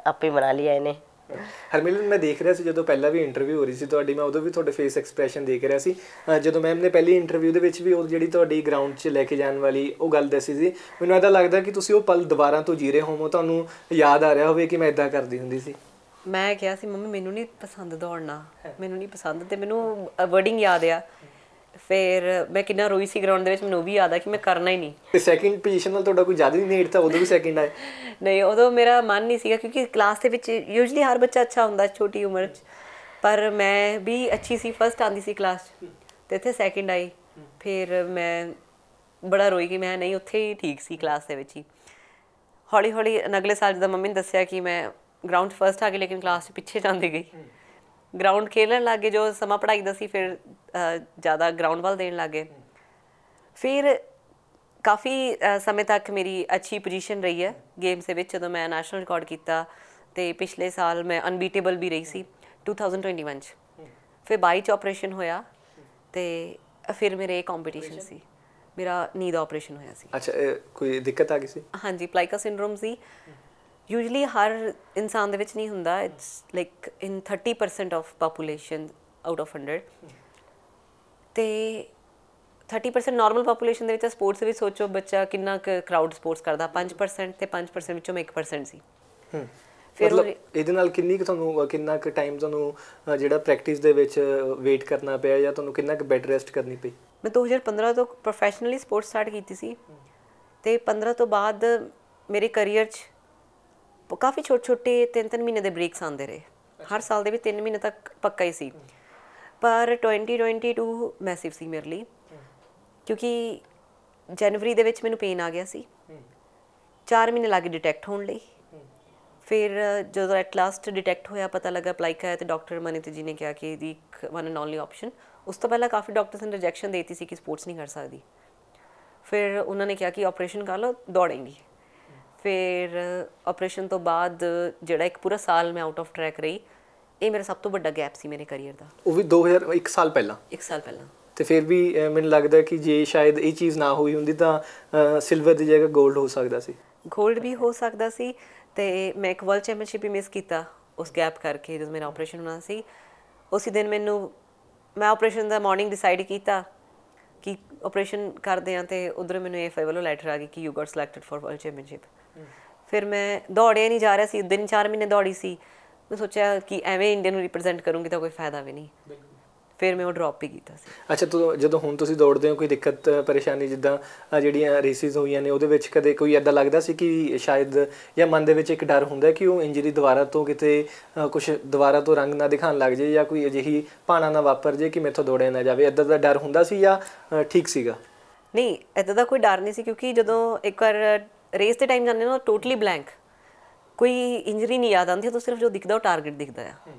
ਆਪੇ ਬਣਾ ਲਿਆ ਇਹਨੇ ਹਰਮਿਲਨ ਮੈਂ ਦੇਖ ਰਿਹਾ ਸੀ ਜਦੋਂ ਪਹਿਲਾਂ ਵੀ ਇੰਟਰਵਿਊ ਹੋ ਰਹੀ ਸੀ ਤੁਹਾਡੀ ਮੈਂ ਉਦੋਂ ਵੀ ਤੁਹਾਡੇ ਫੇਸ ਐਕਸਪ੍ਰੈਸ਼ਨ ਦੇਖ ਰਿਹਾ ਸੀ ਜਦੋਂ ਮੈਮ ਨੇ ਪਹਿਲੀ ਇੰਟਰਵਿਊ ਦੇ ਵਿੱਚ ਵੀ ਉਹ ਜਿਹੜੀ ਤੁਹਾਡੀ ਗਰਾਊਂਡ 'ਚ ਲੈ ਕੇ ਜਾਣ ਵਾਲੀ ਉਹ ਗੱਲ ਦੱਸੀ ਸੀ ਮੈਨੂੰ ਇਹਦਾ ਲੱਗਦਾ ਕਿ ਤੁਸੀਂ ਉਹ ਪਲ ਦੁਬਾਰਾ ਤੋਂ ਜੀ ਰਹੇ ਹੋਵੋ ਤੁਹਾਨੂੰ ਯਾਦ ਆ ਰਿਹਾ ਹੋਵੇ ਕਿ ਮੈਂ ਇਦਾਂ ਕਰਦੀ ਹੁੰਦੀ ਸੀ ਮੈਂ ਕਿਹਾ ਸੀ ਮੰਮੀ ਮੈਨੂੰ ਨਹੀਂ ਪਸੰਦ ਦੌੜਨਾ ਮੈਨੂੰ ਨਹੀਂ ਪਸੰਦ ਤੇ ਮੈਨੂੰ ਵਰਡਿੰਗ ਯਾਦ ਆ ਫਿਰ ਮੈਂ ਕਿੰਨਾ ਰੋਈ ਸੀ ਗਰਾਊਂਡ ਦੇ ਵਿੱਚ ਮੈਨੂੰ ਵੀ ਯਾਦ ਆ ਕਿ ਮੈਂ ਕਰਨਾ ਹੀ ਨਹੀਂ ਤੇ ਸੈਕਿੰਡ ਪੋਜੀਸ਼ਨ ਨਾਲ ਤੁਹਾਡਾ ਕੋਈ ਜ਼ਿਆਦਾ ਨਹੀਂ ਨੇੜ ਤਾਂ ਉਦੋਂ ਵੀ ਸੈਕਿੰਡ ਆਏ ਨਹੀਂ ਉਦੋਂ ਮੇਰਾ ਮਨ ਨਹੀਂ ਸੀਗਾ ਕਿਉਂਕਿ ਕਲਾਸ ਦੇ ਵਿੱਚ ਯੂਜੂਲੀ ਹਰ ਬੱਚਾ ਅੱਛਾ ਹੁੰਦਾ ਛੋਟੀ ਉਮਰ 'ਚ ਪਰ ਮੈਂ ਵੀ ਅੱਛੀ ਸੀ ਫਸਟ ਆਂਦੀ ਸੀ ਕਲਾਸ 'ਚ ਤੇ ਇੱਥੇ ਸੈਕਿੰਡ ਆਈ ਫਿਰ ਮੈਂ ਬੜਾ ਰੋਈ ਕਿ ਮੈਂ ਨਹੀਂ ਉੱਥੇ ਹੀ ਠੀਕ ਸੀ ਕਲਾਸ ਦੇ ਵਿੱਚ ਹੀ ਹੌਲੀ ਹੌਲੀ ਅਗਲੇ ਸਾਲ ਜਦੋਂ ਮੰਮੀ ਨੇ ਦੱਸਿਆ ਕਿ ਮੈਂ ਗਰਾਊਂਡ ਫਰਸਟ ਆ ਗਈ ਲੇਕਿਨ ਕਲਾਸ 'ਚ ਪਿੱਛੇ ਜਾਂਦੀ ਗਈ ਗਰਾਊਂਡ ਖੇਲਣ ਲੱਗੇ ਜੋ ਸਮਾਂ ਪੜਾਈ ਦਾ ਸੀ ਫਿਰ ਜ਼ਿਆਦਾ ਗਰਾਊਂਡ ਵੱਲ ਦੇਣ ਲੱਗੇ ਫਿਰ ਕਾਫੀ ਸਮੇਂ ਤੱਕ ਮੇਰੀ ਅੱਛੀ ਪੋਜੀਸ਼ਨ ਰਹੀ ਹੈ ਗੇਮਸ ਦੇ ਵਿੱਚ ਜਦੋਂ ਮੈਂ ਨੈਸ਼ਨਲ ਰਿਕਾਰਡ ਕੀਤਾ ਤੇ ਪਿਛਲੇ ਸਾਲ ਮੈਂ ਅਨਬੀਟੇਬਲ ਵੀ ਰਹੀ ਸੀ 2021 ਚ ਫਿਰ ਬਾਈਚ ਆਪਰੇਸ਼ਨ ਹੋਇਆ ਤੇ ਫਿਰ ਮੇਰੇ ਕੰਪੀਟੀਸ਼ਨ ਸੀ ਮੇਰਾ ਨੀਦ ਆਪਰੇਸ਼ਨ ਹੋਇਆ ਸੀ ਅੱਛਾ ਕੋਈ ਦਿੱਕਤ ਆ ਗਈ ਸੀ ਹਾਂਜੀ ਪਲਾਈਕਾ ਸਿੰਡਰੋਮ ਸੀ ਯੂਜੂਲੀ ਹਰ ਇਨਸਾਨ ਦੇ ਵਿੱਚ ਨਹੀਂ ਹੁੰਦਾ it's like in 30% of population out of 100 ਤੇ 30% ਨਾਰਮਲ ਪੋਪੂਲੇਸ਼ਨ ਦੇ ਵਿੱਚ ਸਪੋਰਟਸ ਵਿੱਚ ਸੋਚੋ ਬੱਚਾ ਕਿੰਨਾ ਕਰਾਊਡ ਸਪੋਰਟਸ ਕਰਦਾ 5% ਤੇ 5% ਵਿੱਚੋਂ 1% ਸੀ ਹੂੰ ਮਤਲਬ ਇਹਦੇ ਨਾਲ ਕਿੰਨੀ ਕੁ ਤੁਹਾਨੂੰ ਕਿੰਨਾ ਕੁ ਟਾਈਮ ਤੁਹਾਨੂੰ ਜਿਹੜਾ ਪ੍ਰੈਕਟਿਸ ਦੇ ਵਿੱਚ ਵੇਟ ਕਰਨਾ ਪਿਆ ਜਾਂ ਤੁਹਾਨੂੰ ਕਿੰਨਾ ਕੁ ਬੈਡ ਰੈਸਟ ਕਰਨੀ ਪਈ ਮੈਂ 2015 ਤੋਂ ਪ੍ਰੋਫੈਸ਼ਨਲੀ ਸਪੋਰਟਸ ਸਟਾਰਟ ਕੀਤੀ ਸੀ ਤੇ 15 ਤੋਂ ਬਾਅਦ ਮੇਰੇ ਕੈਰੀਅਰ 'ਚ ਕਾਫੀ ਛੋਟੇ ਛੋਟੇ ਤਿੰਨ ਤਿੰਨ ਮਹੀਨੇ ਦੇ ਬ੍ਰੇਕਸ ਆਉਂਦੇ ਰਹੇ ਹਰ ਸਾਲ ਦੇ ਵੀ 3 ਮਹੀਨੇ ਤੱਕ ਪੱਕਾ ਹੀ ਸੀ ਪਰ 2022 ਮੈਸਿਵ ਸੀ ਮੇਰੇ ਲਈ ਕਿਉਂਕਿ ਜਨਵਰੀ ਦੇ ਵਿੱਚ ਮੈਨੂੰ ਪੇਨ ਆ ਗਿਆ ਸੀ 4 ਮਹੀਨੇ ਲੱਗੇ ਡਿਟੈਕਟ ਹੋਣ ਲਈ ਫਿਰ ਜਦੋਂ ਐਟ ਲਾਸਟ ਡਿਟੈਕਟ ਹੋਇਆ ਪਤਾ ਲੱਗਾ ਅਪਲਾਈ ਕਰਿਆ ਤੇ ਡਾਕਟਰ ਮਨਿਤ ਜੀ ਨੇ ਕਿਹਾ ਕਿ the one and only option ਉਸ ਤੋਂ ਪਹਿਲਾਂ ਕਾਫੀ ਡਾਕਟਰਸ ਨੇ ਰਿਜੈਕਸ਼ਨ ਦੇਤੀ ਸੀ ਕਿ ਸਪੋਰਟਸ ਨਹੀਂ ਕਰ ਸਕਦੀ ਫਿਰ ਉਹਨਾਂ ਨੇ ਕਿਹਾ ਕਿ ਆਪਰੇਸ਼ਨ ਕਰ ਲਓ ਦੌੜੇਂਗੀ ਫਿਰ ਆਪਰੇਸ਼ਨ ਤੋਂ ਬਾਅਦ ਜਿਹੜਾ ਇੱਕ ਪੂਰਾ ਸਾਲ ਮੈਂ ਆਊਟ ਆਫ ਟਰੈਕ ਰਹੀ ਇਹ ਮੇਰਾ ਸਭ ਤੋਂ ਵੱਡਾ ਗੈਪ ਸੀ ਮੇਰੇ ਕੈਰੀਅਰ ਦਾ ਉਹ ਵੀ 2001 ਸਾਲ ਪਹਿਲਾਂ 1 ਸਾਲ ਪਹਿਲਾਂ ਤੇ ਫਿਰ ਵੀ ਮੈਨੂੰ ਲੱਗਦਾ ਕਿ ਜੇ ਸ਼ਾਇਦ ਇਹ ਚੀਜ਼ ਨਾ ਹੋਈ ਹੁੰਦੀ ਤਾਂ ਸਿਲਵਰ ਦੀ ਜਗ੍ਹਾ 골ਡ ਹੋ ਸਕਦਾ ਸੀ 골ਡ ਵੀ ਹੋ ਸਕਦਾ ਸੀ ਤੇ ਮੈਂ ਇੱਕ ਵਰਲਡ ਚੈਂਪੀਅਨਸ਼ਿਪ ਵੀ ਮਿਸ ਕੀਤਾ ਉਸ ਗੈਪ ਕਰਕੇ ਜਦੋਂ ਮੇਰਾ ਆਪਰੇਸ਼ਨ ਹੋਣਾ ਸੀ ਉਸੇ ਦਿਨ ਮੈਨੂੰ ਮੈਂ ਆਪਰੇਸ਼ਨ ਦਾ ਮਾਰਨਿੰਗ ਡਿਸਾਈਡ ਕੀਤਾ ਕਿ ਆਪਰੇਸ਼ਨ ਕਰਦੇ ਆ ਤੇ ਉਧਰ ਮੈਨੂੰ ਇਹ ਫੇਵਲੋ ਲੈਟਰ ਆ ਗਈ ਕਿ you got selected for world championship ਫਿਰ ਮੈਂ ਦੌੜਿਆ ਨਹੀਂ ਜਾ ਰਿਹਾ ਸੀ ਦਿਨ 4 ਮਹੀਨੇ ਦੌੜੀ ਸੀ ਮੈਂ ਸੋਚਿਆ ਕਿ ਐਵੇਂ ਇੰਡੀਆ ਨੂੰ ਰਿਪਰੈਜ਼ੈਂਟ ਕਰੂੰਗੀ ਤਾਂ ਕੋਈ ਫਾਇਦਾ ਵੀ ਨਹੀਂ ਫਿਰ ਮੈਂ ਉਹ ਡ੍ਰੌਪ ਵੀ ਕੀਤਾ ਸੀ ਅੱਛਾ ਤੂੰ ਜਦੋਂ ਹੁਣ ਤੁਸੀਂ ਦੌੜਦੇ ਹੋ ਕੋਈ ਦਿੱਕਤ ਪਰੇਸ਼ਾਨੀ ਜਿੱਦਾਂ ਜਿਹੜੀਆਂ ਰੇਸਿਸ ਹੋਈਆਂ ਨੇ ਉਹਦੇ ਵਿੱਚ ਕਦੇ ਕੋਈ ਐਦਾਂ ਲੱਗਦਾ ਸੀ ਕਿ ਸ਼ਾਇਦ ਜਾਂ ਮਨ ਦੇ ਵਿੱਚ ਇੱਕ ਡਰ ਹੁੰਦਾ ਕਿ ਉਹ ਇੰਜਰੀ ਦੁਬਾਰਾ ਤੋਂ ਕਿਤੇ ਕੁਝ ਦੁਬਾਰਾ ਤੋਂ ਰੰਗ ਨਾ ਦਿਖਾਣ ਲੱਗ ਜੇ ਜਾਂ ਕੋਈ ਅਜਿਹੀ ਪਾਣਾ ਨਾ ਵਾਪਰ ਜੇ ਕਿ ਮੇਥੋਂ ਦੌੜਿਆ ਨਾ ਜਾਵੇ ਐਦਾਂ ਦਾ ਡਰ ਹੁੰਦਾ ਸੀ ਜਾਂ ਠੀਕ ਸੀਗਾ ਨਹੀਂ ਐਦਾਂ ਦਾ ਕੋਈ ਡਰ ਨਹੀਂ ਸੀ ਕਿਉਂਕਿ ਜਦੋਂ ਇੱਕ ਵਾਰ ਰੇਸ ਦੇ ਟਾਈਮ ਜਾਂਦੇ ਨਾ ਟੋਟਲੀ ਬਲੈਂਕ ਕੋਈ ਇੰਜਰੀ ਨਹੀਂ ਯਾਦ ਆਉਂਦੀ ਤਾਂ ਸਿਰਫ ਜੋ ਦਿਖਦਾ ਉਹ ਟਾਰਗੇਟ ਦਿਖਦਾ ਆ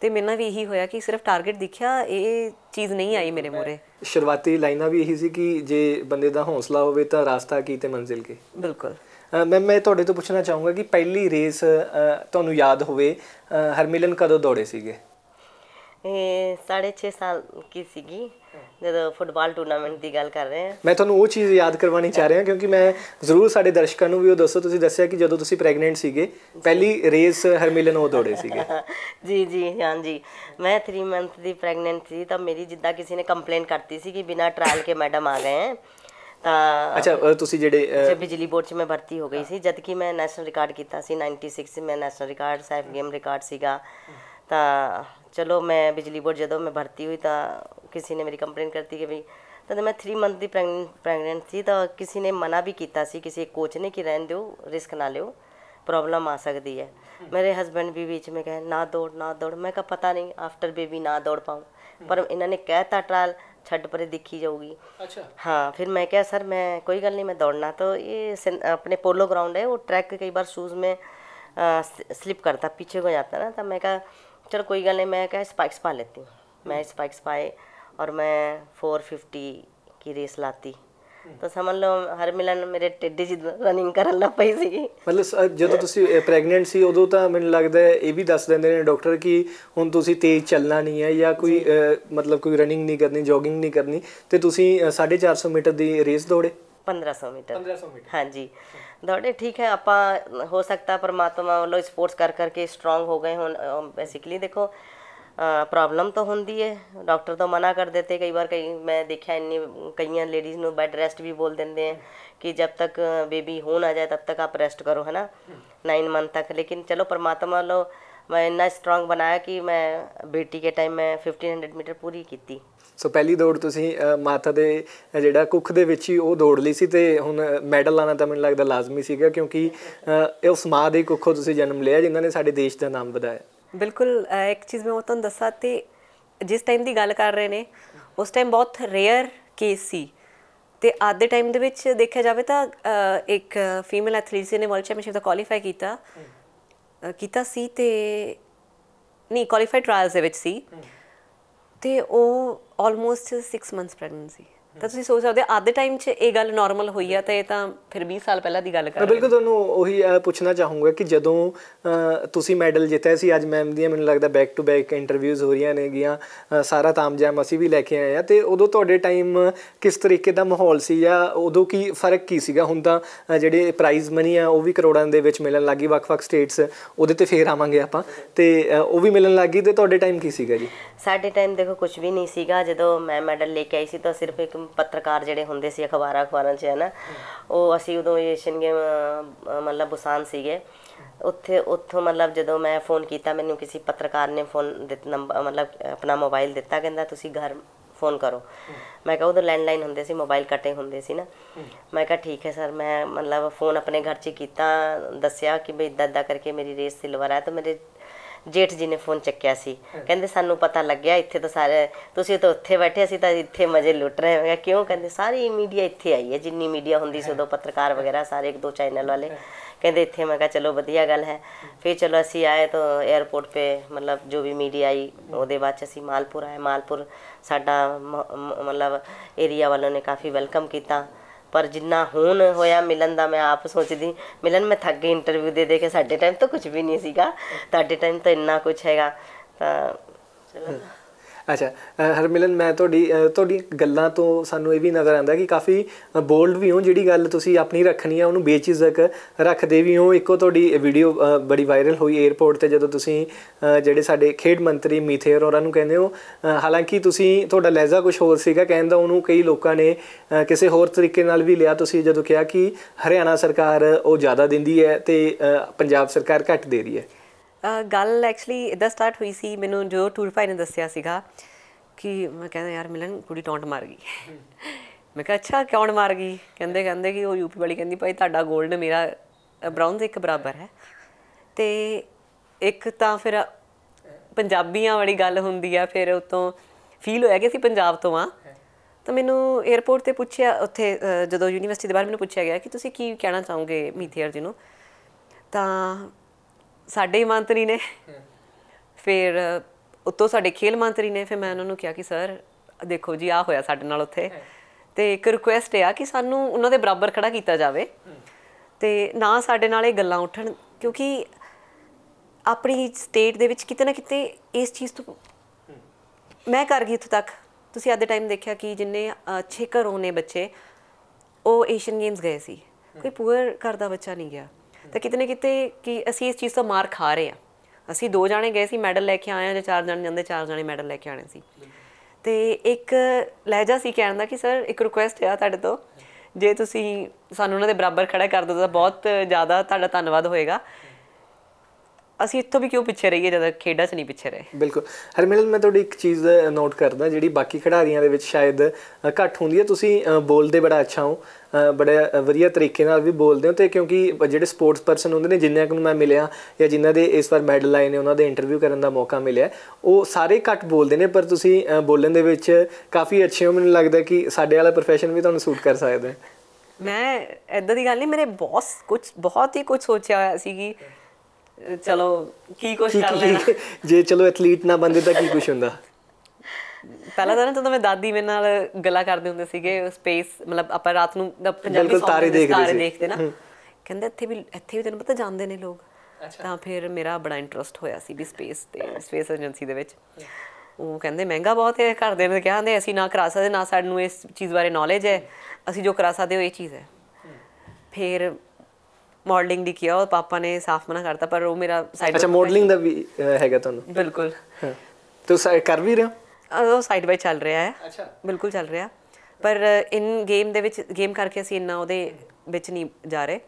ਤੇ ਮੈਨਾਂ ਵੀ ਇਹੀ ਹੋਇਆ ਕਿ ਸਿਰਫ ਟਾਰਗੇਟ ਦਿਖਿਆ ਇਹ ਚੀਜ਼ ਨਹੀਂ ਆਈ ਮੇਰੇ ਮੂਰੇ ਸ਼ੁਰੂਆਤੀ ਲਾਈਨਾਂ ਵੀ ਇਹੀ ਸੀ ਕਿ ਜੇ ਬੰਦੇ ਦਾ ਹੌਸਲਾ ਹੋਵੇ ਤਾਂ ਰਾਸਤਾ ਕੀ ਤੇ ਮੰਜ਼ਿਲ ਕੀ ਬਿਲਕੁਲ ਮੈਂ ਮੈਂ ਤੁਹਾਡੇ ਤੋਂ ਪੁੱਛਣਾ ਚਾਹੂੰਗਾ ਕਿ ਪਹਿਲੀ ਰੇਸ ਤੁਹਾਨੂੰ ਯਾਦ ਹੋਵੇ ਹਰਮਿਲਨ ਕਦੋਂ ਦੌੜੇ ਸੀਗੇ ਇਹ 6.5 ਸਾਲ ਕੀ ਸੀਗੀ ਜਦੋਂ ਫੁੱਟਬਾਲ ਟੂਰਨਾਮੈਂਟ ਦੀ ਗੱਲ ਕਰ ਰਹੇ ਹਾਂ ਮੈਂ ਤੁਹਾਨੂੰ ਉਹ ਚੀਜ਼ ਯਾਦ ਕਰਵਾਣੀ ਚਾਹ ਰਿਹਾ ਕਿਉਂਕਿ ਮੈਂ ਜ਼ਰੂਰ ਸਾਡੇ ਦਰਸ਼ਕਾਂ ਨੂੰ ਵੀ ਉਹ ਦੱਸੋ ਤੁਸੀਂ ਦੱਸਿਆ ਕਿ ਜਦੋਂ ਤੁਸੀਂ ਪ੍ਰੈਗਨੈਂਟ ਸੀਗੇ ਪਹਿਲੀ ਰੇਸ ਹਰਮਿਲਨ ਉਹ ਦੌੜੇ ਸੀਗੇ ਜੀ ਜੀ ਹਾਂ ਜੀ ਮੈਂ 3 ਮੰਥ ਦੀ ਪ੍ਰੈਗਨੈਂਟ ਸੀ ਤਾਂ ਮੇਰੀ ਜਿੱਦਾਂ ਕਿਸੇ ਨੇ ਕੰਪਲੇਂਟ ਕਰਤੀ ਸੀ ਕਿ ਬਿਨਾ ਟ੍ਰਾਇਲ ਕੇ ਮੈਡਮ ਆ ਗਏ ਹਨ ਤਾਂ ਅੱਛਾ ਤੁਸੀਂ ਜਿਹੜੇ ਜੇ ਬਿਜਲੀ ਬੋਰਡ 'ਚ ਮੈਂ ਭਰਤੀ ਹੋ ਗਈ ਸੀ ਜਦ ਕਿ ਮੈਂ ਨੈਸ਼ਨਲ ਰਿਕਾਰਡ ਕੀਤਾ ਸੀ 96 ਮੈਂ national record SAF game record ਸੀਗਾ ਤਾਂ चलो मैं बिजली बोर्ड जो मैं भर्ती हुई तो किसी ने मेरी कंप्लेन करती कि भाई तो मैं थ्री मंथ की ਪ੍ਰੈਗਨੈਂਟ ਸੀ ਤਾਂ ਕਿਸੇ ਨੇ ਮਨਾ ਵੀ ਕੀਤਾ ਸੀ ਕਿਸੇ ਕੋਚ ਨੇ ਕਿ ਰਹਿਣ ਦਿਓ ਰਿਸਕ ਨਾ प्रॉब्लम आ सकती है मेरे हस्बैंड भी बीच में कहे ना दौड़ ना दौड़ मैं कहा पता नहीं आफ्टर बेबी ना दौड़ पाऊँ हम्म। पर इन्होंने कहता ट्रायल छठ पर दिखी जाऊगी अच्छा हाँ फिर मैं क्या सर मैं कोई गल नहीं मैं दौड़ना तो ये अपने पोलो ग्राउंड है वो ट्रैक कई बार शूज़ में आ, स्लिप करता पीछे को जाता ना तो मैं कहा ਚਲ ਕੋਈ ਗੱਲ ਨਹੀਂ ਮੈਂ क्या ਸਪਾਈਕਸ ਪਾ ਲੈਂਦੀ ਮੈਂ ਸਪਾਈਕਸ ਪਾਏ ਔਰ ਮੈਂ 450 ਕੀ ਰੇਸ ਲਾਤੀ ਤਾਂ ਸਮਝ ਲਓ ਹਰ ਮਿਲਨ ਮੇਰੇ ਟਿੱਡੀ ਜੀ ਰਨਿੰਗ ਕਰਨ ਲੱਗ ਪਈ ਸੀ ਮਤਲਬ ਜਦੋਂ ਤੁਸੀਂ ਪ੍ਰੈਗਨੈਂਟ ਸੀ ਉਦੋਂ ਤਾਂ ਮੈਨੂੰ ਲੱਗਦਾ ਇਹ ਵੀ ਦੱਸ ਦਿੰਦੇ ਨੇ ਡਾਕਟਰ ਕਿ ਹੁਣ ਤੁਸੀਂ ਤੇਜ਼ ਚੱਲਣਾ ਨਹੀਂ ਹੈ ਜਾਂ ਕੋਈ ਮਤਲਬ ਕੋਈ ਰਨਿੰਗ ਨਹੀਂ ਕਰਨੀ ਜੋਗਿੰਗ ਨਹੀਂ ਕਰਨੀ ਤੇ ਤੁਸੀਂ 450 ਮੀਟਰ ਦੀ ਰੇਸ ਦੌੜੇ 1500 ਮੀਟਰ 1500 ਮੀਟਰ ਹਾਂਜੀ ਦੌੜੇ ਠੀਕ ਹੈ ਆਪਾਂ ਹੋ ਸਕਦਾ ਪਰਮਾਤਮਾ ਵੱਲੋਂ ਸਪੋਰਟਸ ਕਰ ਕਰਕੇ ਸਟਰੋਂਗ ਹੋ ਗਏ ਹੁਣ ਬੇਸਿਕਲੀ ਦੇਖੋ ਪ੍ਰੋਬਲਮ ਤਾਂ ਹੁੰਦੀ ਹੈ ਡਾਕਟਰ ਤਾਂ ਮਨਾ ਕਰ ਦਿੰਦੇ ਕਈ ਵਾਰ ਕਈ ਮੈਂ ਦੇਖਿਆ ਇੰਨੀ ਕਈਆਂ ਲੇਡੀਜ਼ ਨੂੰ ਬੈਡ ਰੈਸਟ ਵੀ ਬੋਲ ਦਿੰਦੇ ਆ ਕਿ ਜਦ ਤੱਕ ਬੇਬੀ ਹੋ ਨਾ ਜਾਏ ਤਦ ਤੱਕ ਆਪ ਰੈਸਟ ਕਰੋ ਹੈਨਾ 9 ਮੰਥ ਤੱਕ ਲੇਕਿਨ ਚਲੋ ਪਰਮਾਤਮਾ ਵੱਲੋਂ ਮੈਂ ਇੰਨਾ ਸਟਰੋਂਗ ਬਣਾਇਆ ਕਿ ਮੈਂ ਬੇਟੀ ਕੇ ਟਾਈਮ ਮੈਂ 1500 ਮੀਟਰ ਪੂਰੀ ਕੀਤੀ ਸੋ ਪਹਿਲੀ ਦੌੜ ਤੁਸੀਂ ਮਾਤਾ ਦੇ ਜਿਹੜਾ ਕੁੱਖ ਦੇ ਵਿੱਚ ਹੀ ਉਹ ਦੌੜ ਲਈ ਸੀ ਤੇ ਹੁਣ ਮੈਡਲ ਲਾਣਾ ਤਾਂ ਮੈਨੂੰ ਲੱਗਦਾ ਲਾਜ਼ਮੀ ਸੀਗਾ ਕਿਉਂਕਿ ਇਹ ਉਸ ਮਾਂ ਦੇ ਕੁੱਖੋਂ ਤੁਸੀਂ ਜਨਮ ਲਿਆ ਜਿਨ੍ਹਾਂ ਨੇ ਸਾਡੇ ਦੇਸ਼ ਦਾ ਨਾਮ ਵਧਾਇਆ ਬਿਲਕੁਲ ਇੱਕ ਚੀਜ਼ ਮੈਂ ਤੁਹਾਨੂੰ ਦੱਸਾਂ ਤੇ ਜਿਸ ਟਾਈਮ ਦੀ ਗੱਲ ਕਰ ਰਹੇ ਨੇ ਉਸ ਟਾਈਮ ਬਹੁਤ ਰੇਅਰ ਕੇਸ ਸੀ ਤੇ ਅੱਜ ਦੇ ਟਾਈਮ ਦੇ ਵਿੱਚ ਦੇਖਿਆ ਜਾਵੇ ਤਾਂ ਇੱਕ ਫੀਮੇਲ ਐਥਲੀਟ ਨੇ ਵਰਲਡ ਚੈਂਪੀਅਨਸ਼ਿਪ ਦਾ ਕੁਆਲੀਫਾਈ ਕੀਤਾ ਕੀਤਾ ਸੀ ਤੇ ਨਹੀਂ ਕੁਆਲੀਫਾਈ ਟ੍ਰਾਇਲਸ ਦੇ ਵਿੱਚ ਸੀ ਤੇ ਉਹ ਆਲਮੋਸਟ 6 ਮੰਥਸ ਪ੍ਰੈਗਨੈਂਸੀ ਤਾਂ ਤੁਸੀਂ ਸੋਚ ਸਕਦੇ ਆ ਦੇ ਟਾਈਮ 'ਚ ਇਹ ਗੱਲ ਨਾਰਮਲ ਹੋਈ ਆ ਤੇ ਇਹ ਤਾਂ ਫਿਰ 20 ਸਾਲ ਪਹਿਲਾਂ ਦੀ ਗੱਲ ਕਰ ਬਿਲਕੁਲ ਤੁਹਾਨੂੰ ਉਹੀ ਪੁੱਛਣਾ ਚਾਹੂੰਗਾ ਕਿ ਜਦੋਂ ਤੁਸੀਂ ਮੈਡਲ ਜਿੱਤਿਆ ਸੀ ਅੱਜ ਮੈਮ ਦੀਆਂ ਮੈਨੂੰ ਲੱਗਦਾ ਬੈਕ ਟੂ ਬੈਕ ਇੰਟਰਵਿਊਜ਼ ਹੋ ਰਹੀਆਂ ਨੇਗੀਆਂ ਸਾਰਾ ਤਾਮਜਾਮ ਅਸੀਂ ਵੀ ਲੈ ਕੇ ਆਏ ਆ ਤੇ ਉਦੋਂ ਤੁਹਾਡੇ ਟਾਈਮ ਕਿਸ ਤਰੀਕੇ ਦਾ ਮਾਹੌਲ ਸੀ ਜਾਂ ਉਦੋਂ ਕੀ ਫਰਕ ਕੀ ਸੀਗਾ ਹੁਣ ਤਾਂ ਜਿਹੜੇ ਪ੍ਰਾਈਜ਼ ਮਨੀ ਆ ਉਹ ਵੀ ਕਰੋੜਾਂ ਦੇ ਵਿੱਚ ਮਿਲਣ ਲੱਗੀ ਵੱਖ-ਵੱਖ ਸਟੇਟਸ ਉਹਦੇ ਤੇ ਫੇਰ ਆਵਾਂਗੇ ਆਪਾਂ ਤੇ ਉਹ ਵੀ ਮਿਲਣ ਲੱਗੀ ਤੇ ਤੁਹਾਡੇ ਟਾਈਮ ਕੀ ਸੀਗਾ ਜੀ ਸਾਡੇ ਟਾਈਮ ਦੇਖੋ ਕੁਝ ਵੀ ਨਹੀਂ ਸੀਗਾ ਜਦੋਂ ਮੈਂ ਮੈਡਲ ਲੈ ਕੇ ਆਈ ਸੀ ਤਾਂ ਸਿਰਫ ਇੱਕ ਪੱਤਰਕਾਰ ਜਿਹੜੇ ਹੁੰਦੇ ਸੀ ਅਖਬਾਰਾਂ ਅਖਬਾਰਾਂ 'ਚ ਹੈ ਨਾ ਉਹ ਅਸੀਂ ਉਦੋਂ ਏਸ਼ੀਅਨ ਗੇਮ ਮਤਲਬ ਬੁਸਾਨ ਸੀਗੇ ਉੱਥੇ ਉੱਥੋਂ ਮਤਲਬ ਜਦੋਂ ਮੈਂ ਫੋਨ ਕੀਤਾ ਮੈਨੂੰ ਕਿਸੇ ਪੱਤਰਕਾਰ ਨੇ ਫੋਨ ਨੰਬਰ ਮਤਲਬ ਆਪਣਾ ਮੋਬਾਈਲ ਦਿੱਤਾ ਕਹਿੰਦਾ ਤੁਸੀਂ ਘਰ ਫੋਨ ਕਰੋ ਮੈਂ ਕਿਹਾ ਉਦੋਂ ਲੈਂਡਲਾਈਨ ਹੁੰਦੇ ਸੀ ਮੋਬਾਈਲ ਕੱਟੇ ਹੁੰਦੇ ਸੀ ਨਾ ਮੈਂ ਕਿਹਾ ਠੀਕ ਹੈ ਸਰ ਮੈਂ ਮਤਲਬ ਫੋਨ ਆਪਣੇ ਘਰ 'ਚ ਕੀਤਾ ਦੱਸਿਆ ਕਿ ਬਈ ਇਦਾਂ ਇਦਾਂ ਕਰਕੇ ਮੇਰੀ ਰੇਸ ਸਿਲਵਰ ਹੈ ਤਾਂ ਮੇਰੇ ਜੇਠ ਜੀ ਨੇ ਫੋਨ ਚੱਕਿਆ ਸੀ ਕਹਿੰਦੇ ਸਾਨੂੰ ਪਤਾ ਲੱਗਿਆ ਇੱਥੇ ਤਾਂ ਸਾਰੇ ਤੁਸੀਂ ਤਾਂ ਉੱਥੇ ਬੈਠੇ ਸੀ ਤਾਂ ਇੱਥੇ ਮਜ਼ੇ ਲੁੱਟ ਰਹੇ ਹੋਗੇ ਕਿਉਂ ਕਹਿੰਦੇ ਸਾਰੀ ਮੀਡੀਆ ਇੱਥੇ ਆਈ ਹੈ ਜਿੰਨੀ ਮੀਡੀਆ ਹੁੰਦੀ ਸੀ ਉਦੋਂ ਪੱਤਰਕਾਰ ਵਗੈਰਾ ਸਾਰੇ ਇੱਕ ਦੋ ਚੈਨਲ ਵਾਲੇ ਕਹਿੰਦੇ ਇੱਥੇ ਮੈਂ ਕਿਹਾ ਚਲੋ ਵਧੀਆ ਗੱਲ ਹੈ ਫਿਰ ਚਲੋ ਅਸੀਂ ਆਏ ਤਾਂ 에어ਪੋਰਟ 'ਤੇ ਮਤਲਬ ਜੋ ਵੀ ਮੀਡੀਆ ਆਈ ਉਹਦੇ ਬਾਅਦ ਚ ਅਸੀਂ ਮਾਲਪੁਰ ਆਏ ਮਾਲਪੁਰ ਸਾਡਾ ਮਤਲਬ ਏਰੀਆ ਵਾਲੋਂ ਨੇ ਕਾਫੀ ਵੈਲਕਮ ਕੀਤਾ ਪਰ ਜਿੰਨਾ ਹੁਣ ਹੋਇਆ ਮਿਲਨ ਦਾ ਮੈਂ ਆਪ ਸੋਚਦੀ ਮਿਲਨ ਮੈਂ ਥੱਕ ਗਈ ਇੰਟਰਵਿਊ ਦੇ ਦੇ ਕੇ ਸਾਡੇ ਟਾਈਮ ਤਾਂ ਕੁਝ ਵੀ ਨਹੀਂ ਸੀਗਾ ਤੁਹਾਡੇ ਟਾਈਮ ਤਾਂ ਇੰਨਾ ਕੁਝ ਹੈਗਾ ਤਾਂ ਚਲੋ ਅੱਛਾ ਹਰਮਿਲਨ ਮੈਂ ਤੁਹਾਡੀ ਤੁਹਾਡੀ ਗੱਲਾਂ ਤੋਂ ਸਾਨੂੰ ਇਹ ਵੀ ਨਜ਼ਰ ਆਉਂਦਾ ਕਿ ਕਾਫੀ ਬੋਲਡ ਵੀ ਹੋ ਜਿਹੜੀ ਗੱਲ ਤੁਸੀਂ ਆਪਣੀ ਰੱਖਣੀ ਆ ਉਹਨੂੰ ਬੇਚਿਜ਼ਕ ਰੱਖਦੇ ਵੀ ਹੋ ਇੱਕੋ ਤੁਹਾਡੀ ਵੀਡੀਓ ਬੜੀ ਵਾਇਰਲ ਹੋਈ 에어ਪੋਰਟ ਤੇ ਜਦੋਂ ਤੁਸੀਂ ਜਿਹੜੇ ਸਾਡੇ ਖੇਡ ਮੰਤਰੀ ਮੀਥੇਰ ਹੋਰਾਂ ਨੂੰ ਕਹਿੰਦੇ ਹੋ ਹਾਲਾਂਕਿ ਤੁਸੀਂ ਤੁਹਾਡਾ ਲਹਿਜਾ ਕੁਝ ਹੋਰ ਸੀਗਾ ਕਹਿਣ ਦਾ ਉਹਨੂੰ ਕਈ ਲੋਕਾਂ ਨੇ ਕਿਸੇ ਹੋਰ ਤਰੀਕੇ ਨਾਲ ਵੀ ਲਿਆ ਤੁਸੀਂ ਜਦੋਂ ਕਿਹਾ ਕਿ ਹਰਿਆਣਾ ਸਰਕਾਰ ਉਹ ਜ਼ਿਆਦਾ ਦਿੰਦੀ ਹੈ ਤੇ ਪੰਜਾਬ ਸਰਕਾਰ ਘੱਟ ਦੇ ਰਹੀ ਹੈ ਗੱਲ ਐਕਚੁਅਲੀ ਇਦਾਂ ਸਟਾਰਟ ਹੋਈ ਸੀ ਮੈਨੂੰ ਜੋ ਟੂਰ ਫਾਈ ਨੇ ਦੱਸਿਆ ਸੀਗਾ ਕਿ ਮੈਂ ਕਹਿੰਦਾ ਯਾਰ ਮਿਲਨ ਕੁੜੀ ਟੌਂਟ ਮਾਰ ਗਈ ਮੈਂ ਕਿਹਾ ਅੱਛਾ ਕਿਉਂ ਮਾਰ ਗਈ ਕਹਿੰਦੇ ਕਹਿੰਦੇ ਕਿ ਉਹ ਯੂਪੀ ਵਾਲੀ ਕਹਿੰਦੀ ਭਾਈ ਤੁਹਾਡਾ 골ਡ ਮੇਰਾ ਬ੍ਰਾਊਨ ਦੇ ਇੱਕ ਬਰਾਬਰ ਹੈ ਤੇ ਇੱਕ ਤਾਂ ਫਿਰ ਪੰਜਾਬੀਆਂ ਵਾਲੀ ਗੱਲ ਹੁੰਦੀ ਆ ਫਿਰ ਉਤੋਂ ਫੀਲ ਹੋਇਆ ਕਿ ਅਸੀਂ ਪੰਜਾਬ ਤੋਂ ਆ ਤਾਂ ਮੈਨੂੰ 에어ਪੋਰਟ ਤੇ ਪੁੱਛਿਆ ਉੱਥੇ ਜਦੋਂ ਯੂਨੀਵਰਸਿਟੀ ਦੇ ਬਾਰੇ ਮੈਨੂੰ ਪੁੱਛਿਆ ਗਿਆ ਕਿ ਤੁਸੀਂ ਕੀ ਕਹਿਣਾ ਚਾਹੋਗੇ ਮੀਥੇਅਰ ਜੀ ਨੂੰ ਤਾਂ ਸਾਡੇ ਮੰਤਰੀ ਨੇ ਫਿਰ ਉੱਤੋਂ ਸਾਡੇ ਖੇਲ ਮੰਤਰੀ ਨੇ ਫਿਰ ਮੈਂ ਉਹਨਾਂ ਨੂੰ ਕਿਹਾ ਕਿ ਸਰ ਦੇਖੋ ਜੀ ਆ ਹੋਇਆ ਸਾਡੇ ਨਾਲ ਉੱਥੇ ਤੇ ਇੱਕ ਰਿਕੁਐਸਟ ਹੈ ਆ ਕਿ ਸਾਨੂੰ ਉਹਨਾਂ ਦੇ ਬਰਾਬਰ ਖੜਾ ਕੀਤਾ ਜਾਵੇ ਤੇ ਨਾ ਸਾਡੇ ਨਾਲ ਇਹ ਗੱਲਾਂ ਉੱਠਣ ਕਿਉਂਕਿ ਆਪਣੀ ਸਟੇਟ ਦੇ ਵਿੱਚ ਕਿਤੇ ਨਾ ਕਿਤੇ ਇਸ ਚੀਜ਼ ਤੋਂ ਮੈਂ ਕਰ ਗਈ ਇੱਥੋਂ ਤੱਕ ਤੁਸੀਂ ਅੱਧੇ ਟਾਈਮ ਦੇਖਿਆ ਕਿ ਜਿੰਨੇ ਛੇ ਘਰੋਂ ਨੇ ਬੱਚੇ ਉਹ ਏਸ਼ੀਅਨ ਗੇਮਸ ਗਏ ਸੀ ਕੋਈ ਪੂਰ ਕਰਦਾ ਬੱਚਾ ਨਹੀਂ ਗਿਆ ਤਾਂ ਕਿਤਨੇ ਕਿਤੇ ਕਿ ਅਸੀਂ ਇਸ ਚੀਜ਼ ਤੋਂ ਮਾਰ ਖਾ ਰਹੇ ਆ ਅਸੀਂ ਦੋ ਜਾਣੇ ਗਏ ਸੀ ਮੈਡਲ ਲੈ ਕੇ ਆਏ ਆ ਜਾਂ ਚਾਰ ਜਣੇ ਜਾਂਦੇ ਚਾਰ ਜਣੇ ਮੈਡਲ ਲੈ ਕੇ ਆਣੇ ਸੀ ਤੇ ਇੱਕ ਲਹਿਜਾ ਸੀ ਕਹਿਣ ਦਾ ਕਿ ਸਰ ਇੱਕ ਰਿਕੁਐਸਟ ਹੈ ਤੁਹਾਡੇ ਤੋਂ ਜੇ ਤੁਸੀਂ ਸਾਨੂੰ ਉਹਨਾਂ ਦੇ ਬਰਾਬਰ ਖੜਾ ਕਰ ਦੋ ਤਾਂ ਬਹੁਤ ਜ਼ਿਆਦਾ ਤੁਹਾਡਾ ਧੰਨਵਾਦ ਹੋਏਗਾ ਅਸੀਂ ਇੱਥੋਂ ਵੀ ਕਿਉਂ ਪਿੱਛੇ ਰਹੀਏ ਜਦ ਖੇਡਾਂ 'ਚ ਨਹੀਂ ਪਿੱਛੇ ਰਹੇ ਬਿਲਕੁਲ ਹਰਮਿਲ ਮੈਂ ਤੁਹਾਡੀ ਇੱਕ ਚੀਜ਼ ਨੋਟ ਕਰਦਾ ਜਿਹੜੀ ਬਾਕੀ ਖਿਡਾਰੀਆਂ ਦੇ ਵਿੱਚ ਸ਼ਾਇਦ ਘੱਟ ਹੁੰਦੀ ਹੈ ਤੁਸੀਂ ਬੋਲਦੇ ਬੜਾ ਅੱਛਾ ਹੋ ਬੜੇ ਵਧੀਆ ਤਰੀਕੇ ਨਾਲ ਵੀ ਬੋਲਦੇ ਹੋ ਤੇ ਕਿਉਂਕਿ ਜਿਹੜੇ ਸਪੋਰਟਸ ਪਰਸਨ ਹੁੰਦੇ ਨੇ ਜਿੰਨਿਆਂ ਨੂੰ ਮੈਂ ਮਿਲਿਆ ਜਾਂ ਜਿਨ੍ਹਾਂ ਦੇ ਇਸ ਵਾਰ ਮੈਡਲ ਆਏ ਨੇ ਉਹਨਾਂ ਦੇ ਇੰਟਰਵਿਊ ਕਰਨ ਦਾ ਮੌਕਾ ਮਿਲਿਆ ਉਹ ਸਾਰੇ ਘੱਟ ਬੋਲਦੇ ਨੇ ਪਰ ਤੁਸੀਂ ਬੋਲਣ ਦੇ ਵਿੱਚ ਕਾਫੀ ਅੱਛੇ ਹੋ ਮੈਨੂੰ ਲੱਗਦਾ ਕਿ ਸਾਡੇ ਵਾਲਾ profession ਵੀ ਤੁਹਾਨੂੰ ਸੂਟ ਕਰ ਸਕਦਾ ਹੈ ਮੈਂ ਐਦਾਂ ਦੀ ਗੱਲ ਨਹੀਂ ਮੇਰੇ ਬੌਸ ਕੁਝ ਬਹੁਤ ਹੀ ਕੁਝ ਸੋਚਿਆ ਹੋਇਆ ਸੀ ਕਿ ਚਲੋ ਕੀ ਕੁਛ ਕਰ ਲੈਣਾ ਜੇ ਚਲੋ ਐਥਲੀਟ ਨਾ ਬੰਦੇ ਤਾਂ ਕੀ ਕੁਛ ਹੁੰਦਾ ਪਹਿਲਾਂ ਤਾਂ ਜਦੋਂ ਮੈਂ ਦਾਦੀ ਮੇਰੇ ਨਾਲ ਗੱਲਾਂ ਕਰਦੇ ਹੁੰਦੇ ਸੀਗੇ ਸਪੇਸ ਮਤਲਬ ਆਪਾਂ ਰਾਤ ਨੂੰ ਪੰਜਾਬੀ ਸਾਰੇ ਦੇਖਦੇ ਨਾ ਕਹਿੰਦੇ ਇੱਥੇ ਵੀ ਇੱਥੇ ਵੀ ਤੈਨੂੰ ਪਤਾ ਜਾਂਦੇ ਨੇ ਲੋਕ ਤਾਂ ਫਿਰ ਮੇਰਾ ਬੜਾ ਇੰਟਰਸਟ ਹੋਇਆ ਸੀ ਵੀ ਸਪੇਸ ਤੇ ਸਪੇਸ ਏਜੰਸੀ ਦੇ ਵਿੱਚ ਉਹ ਕਹਿੰਦੇ ਮਹਿੰਗਾ ਬਹੁਤ ਹੈ ਘਰ ਦੇ ਨੇ ਕਹਿੰਦੇ ਅਸੀਂ ਨਾ ਕਰਾ ਸਕਦੇ ਨਾ ਸਾਨੂੰ ਇਸ ਚੀਜ਼ ਬਾਰੇ ਨੌਲੇਜ ਹੈ ਅਸੀਂ ਜੋ ਕਰਾ ਸਕਦੇ ਉਹ ਇਹ ਚੀਜ਼ ਹੈ ਫਿਰ ਮਾਡਲਿੰਗ ਦੀ ਕੀਤਾ ਔਰ ਪਾਪਾ ਨੇ ਸਾਫ਼ ਮਨਾ ਕਰਤਾ ਪਰ ਉਹ ਮੇਰਾ ਸਾਈਡ ਅੱਛਾ ਮਾਡਲਿੰਗ ਦਾ ਵੀ ਹੈਗਾ ਤੁਹਾਨੂੰ ਬਿਲਕੁਲ ਸਾਈਡ ਕਰ ਵੀ ਰਹੇ ਹੋ ਉਹ ਸਾਈਡ ਬਾਈ ਚੱਲ ਰਿਹਾ ਹੈ ਅੱਛਾ ਬਿਲਕੁਲ ਚੱਲ ਰਿਹਾ ਪਰ ਇਨ ਗੇਮ ਦੇ ਵਿੱਚ ਗੇਮ ਕਰਕੇ ਅਸੀਂ ਇੰਨਾ ਉਹਦੇ ਵਿੱਚ ਨਹੀਂ ਜਾ ਰਹੇ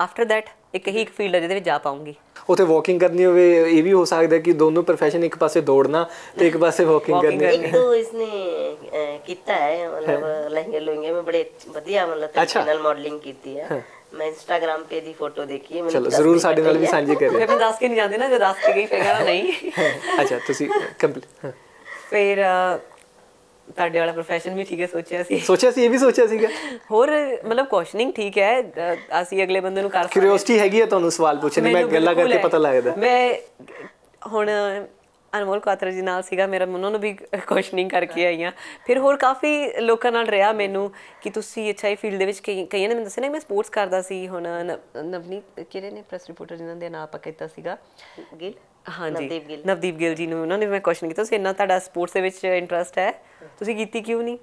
ਆਫਟਰ ਥੈਟ ਇੱਕ ਹੀ ਇੱਕ ਫੀਲਡ ਹੈ ਜਿਹਦੇ ਵਿੱਚ ਜਾ ਪਾਉਂਗੀ ਉਥੇ ਵਾਕਿੰਗ ਕਰਨੀ ਹੋਵੇ ਇਹ ਵੀ ਹੋ ਸਕਦਾ ਕਿ ਦੋਨੋਂ profession ਇੱਕ ਪਾਸੇ ਦੌੜਨਾ ਤੇ ਇੱਕ ਪਾਸੇ ਵਾਕਿੰਗ ਕਰਨੀ ਇੱਕ ਤੋਂ ਇਸਨੇ ਕੀਤਾ ਹੈ ਮਤਲਬ ਲਹਿੰਗੇ ਲੁੰਗੇ ਮੈਂ ਬੜੇ ਵਧੀਆ ਮਤਲਬ ਪ੍ਰੋਫੈਸ਼ਨਲ ਮਾਡਲਿੰਗ ਕੀਤੀ ਹੈ ਮੈਂ ਇੰਸਟਾਗ੍ਰam ਤੇ ਦੀ ਫੋਟੋ ਦੇਖੀ ਮੈਨੂੰ ਚਲੋ ਜ਼ਰੂਰ ਸਾਡੇ ਨਾਲ ਵੀ ਸਾਂਝੀ ਕਰਿਓ ਫਿਰ ਮੈਂ ਦੱਸ ਕੇ ਨਹੀਂ ਜਾਂਦੇ ਨਾ ਜੇ ਦੱਸ ਕੇ ਗਈ ਫੇਗਾ ਨਹੀਂ ਅੱਛਾ ਤੁਸੀਂ ਕੰਪਲੀਟ ਫਿਰ ਤੁਹਾਡੇ ਵਾਲਾ profession ਵੀ ਠੀਕ ਹੈ ਸੋਚਿਆ ਸੀ ਸੋਚਿਆ ਸੀ ਇਹ ਵੀ ਸੋਚਿਆ ਸੀਗਾ ਹੋਰ ਮਤਲਬ ਕੁਐਸਚਨਿੰਗ ਠੀਕ ਹੈ ਅਸੀਂ ਅਗਲੇ ਬੰਦੇ ਨੂੰ ਕਰ ਸਕਦੇ ਕਿਉਰਿਓਸਿਟੀ ਹੈਗੀ ਹੈ ਤੁਹਾਨੂੰ ਸਵਾਲ ਪੁੱਛਣ ਦੀ ਮੈਂ ਗੱਲਾਂ ਕਰਕੇ ਪਤਾ ਲੱਗਦਾ ਮੈਂ ਹੁਣ ਅਨਮੋਲ ਕਾਤਰ ਜੀ ਨਾਲ ਸੀਗਾ ਮੇਰਾ ਉਹਨਾਂ ਨੂੰ ਵੀ ਕੁਐਸਚਨਿੰਗ ਕਰਕੇ ਆਈਆਂ ਫਿਰ ਹੋਰ ਕਾਫੀ ਲੋਕਾਂ ਨਾਲ ਰਿਹਾ ਮੈਨੂੰ ਕਿ ਤੁਸੀਂ ਅੱਛਾ ਫੀਲਡ ਦੇ ਵਿੱਚ ਕਈਆਂ ਨੇ ਮੈਨੂੰ ਦੱਸਿਆ ਨਾ ਮੈਂ ਸਪੋਰਟਸ ਕਰਦਾ ਸੀ ਹੁਣ ਨਵਨੀਤ ਕਿਹੜੇ ਨੇ ਪ੍ਰੈਸ ਰਿਪੋਰਟਰ ਜਿਨ੍ਹਾਂ ਦੇ ਨਾਂ ਆਪਾਂ ਕੀਤਾ ਸੀਗਾ ਗਿੱਲ ਹਾਂਜੀ ਨਵਦੀਪ ਗਿੱਲ ਜੀ ਨੂੰ ਉਹਨਾਂ ਨੇ ਮੈਂ ਕੁਐਸਚਨ ਕੀਤਾ ਤੁਸੀਂ ਇੰਨਾ ਤੁਹਾਡਾ ਸਪੋਰਟਸ ਦੇ ਵਿੱਚ ਇੰਟਰਸਟ ਹੈ ਤੁਸੀਂ ਕੀਤੀ ਕਿਉਂ ਨਹੀਂ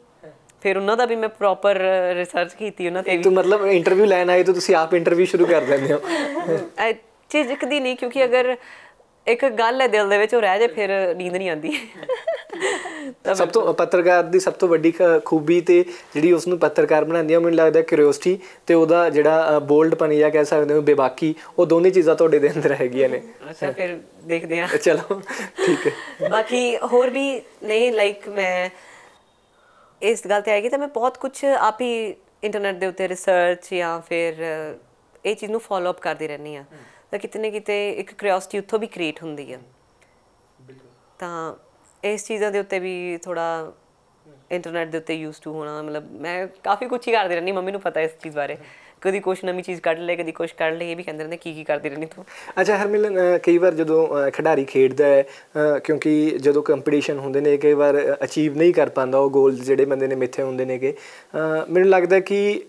ਫਿਰ ਉਹਨਾਂ ਦਾ ਵੀ ਮੈਂ ਪ੍ਰੋਪਰ ਰਿਸਰਚ ਕੀਤੀ ਉਹਨਾਂ ਤੇ ਵੀ ਤੂੰ ਮਤਲਬ ਇੰਟਰਵਿਊ ਲੈਣ ਆਏ ਤਾਂ ਤੁਸੀਂ ਆਪ ਇੰਟਰਵਿਊ ਸ਼ੁਰੂ ਕਰ ਦਿੰਦੇ ਹੋ ਚੀਜ਼ ਦੀ ਨਹੀਂ ਕਿਉਂਕਿ ਅਗਰ ਇੱਕ ਗੱਲ ਹੈ ਦਿਲ ਦੇ ਵਿੱਚ ਉਹ ਰਹਿ ਜੇ ਫਿਰ ਨੀਂਦ ਨਹੀਂ ਆਉਂਦੀ ਸਭ ਤੋਂ ਪੱਤਰਕਾਰ ਦੀ ਸਭ ਤੋਂ ਵੱਡੀ ਖੂਬੀ ਤੇ ਜਿਹੜੀ ਉਸ ਨੂੰ ਪੱਤਰਕਾਰ ਬਣਾਉਂਦੀ ਹੈ ਮੈਨੂੰ ਲੱਗਦਾ ਕਿਉਰਿਓਸਿਟੀ ਤੇ ਉਹਦਾ ਜਿਹੜਾ ਬੋਲਡ ਪਨ ਜਾਂ ਕਹਿ ਸਕਦੇ ਹੋ ਬੇਬਾਕੀ ਉਹ ਦੋਨੇ ਚੀਜ਼ਾਂ ਤੁਹਾਡੇ ਦੇ ਅੰਦਰ ਹੈਗੀਆਂ ਨੇ ਅੱਛਾ ਫਿਰ ਦੇਖਦੇ ਆ ਚਲੋ ਠੀਕ ਹੈ ਬਾਕੀ ਹੋਰ ਵੀ ਨਹੀਂ ਲਾਈਕ ਮੈਂ ਇਸ ਗੱਲ ਤੇ ਆਏਗੀ ਤਾਂ ਮੈਂ ਬਹੁਤ ਕੁਝ ਆਪ ਹੀ ਇੰਟਰਨੈਟ ਦੇ ਉੱਤੇ ਰਿਸਰਚ ਜਾਂ ਫਿਰ ਇਹ ਚੀਜ਼ ਨੂੰ ਫਾਲੋ ਅਪ ਕਰਦੀ ਰਹਿੰਦੀ ਆ ਤਾਂ ਕਿਤੇ ਨਾ ਕਿਤੇ ਇੱਕ ਕਿਉਰਿਓਸਿਟੀ ਉੱਥੋਂ ਵੀ ਕ੍ਰੀਏਟ ਹੁੰਦੀ ਹੈ ਤਾਂ ਇਸ ਚੀਜ਼ਾਂ ਦੇ ਉੱਤੇ ਵੀ ਥੋੜਾ ਇੰਟਰਨੈਟ ਦੇ ਉੱਤੇ ਯੂਜ਼ ਟੂ ਹੋਣਾ ਮਤਲਬ ਮੈਂ ਕਾਫੀ ਕੁਝ ਹੀ ਕਰਦੀ ਰਹਿੰਦੀ ਮੰਮੀ ਨੂੰ ਪਤਾ ਇਸ ਚੀਜ਼ ਬਾਰੇ ਕਦੀ ਕੁਛ ਨਵੀਂ ਚੀਜ਼ ਕੱਢ ਲੈ ਕਦੀ ਕੁਛ ਕੱਢ ਲੈ ਇਹ ਵੀ ਕਹਿੰਦੇ ਰਹਿੰਦੇ ਕੀ ਕੀ ਕਰਦੀ ਰਹਿੰਦੀ ਤੂੰ ਅੱਛਾ ਹਰਮਿਲਨ ਕਈ ਵਾਰ ਜਦੋਂ ਖਿਡਾਰੀ ਖੇਡਦਾ ਹੈ ਕਿਉਂਕਿ ਜਦੋਂ ਕੰਪੀਟੀਸ਼ਨ ਹੁੰਦੇ ਨੇ ਕਈ ਵਾਰ ਅਚੀਵ ਨਹੀਂ ਕਰ ਪਾਉਂਦਾ ਉਹ ਗੋਲ ਜਿਹੜੇ ਬੰਦੇ ਨੇ ਮਿੱਥੇ ਹੁੰਦੇ ਨੇਗੇ ਮੈਨੂੰ ਲੱਗਦਾ ਕਿ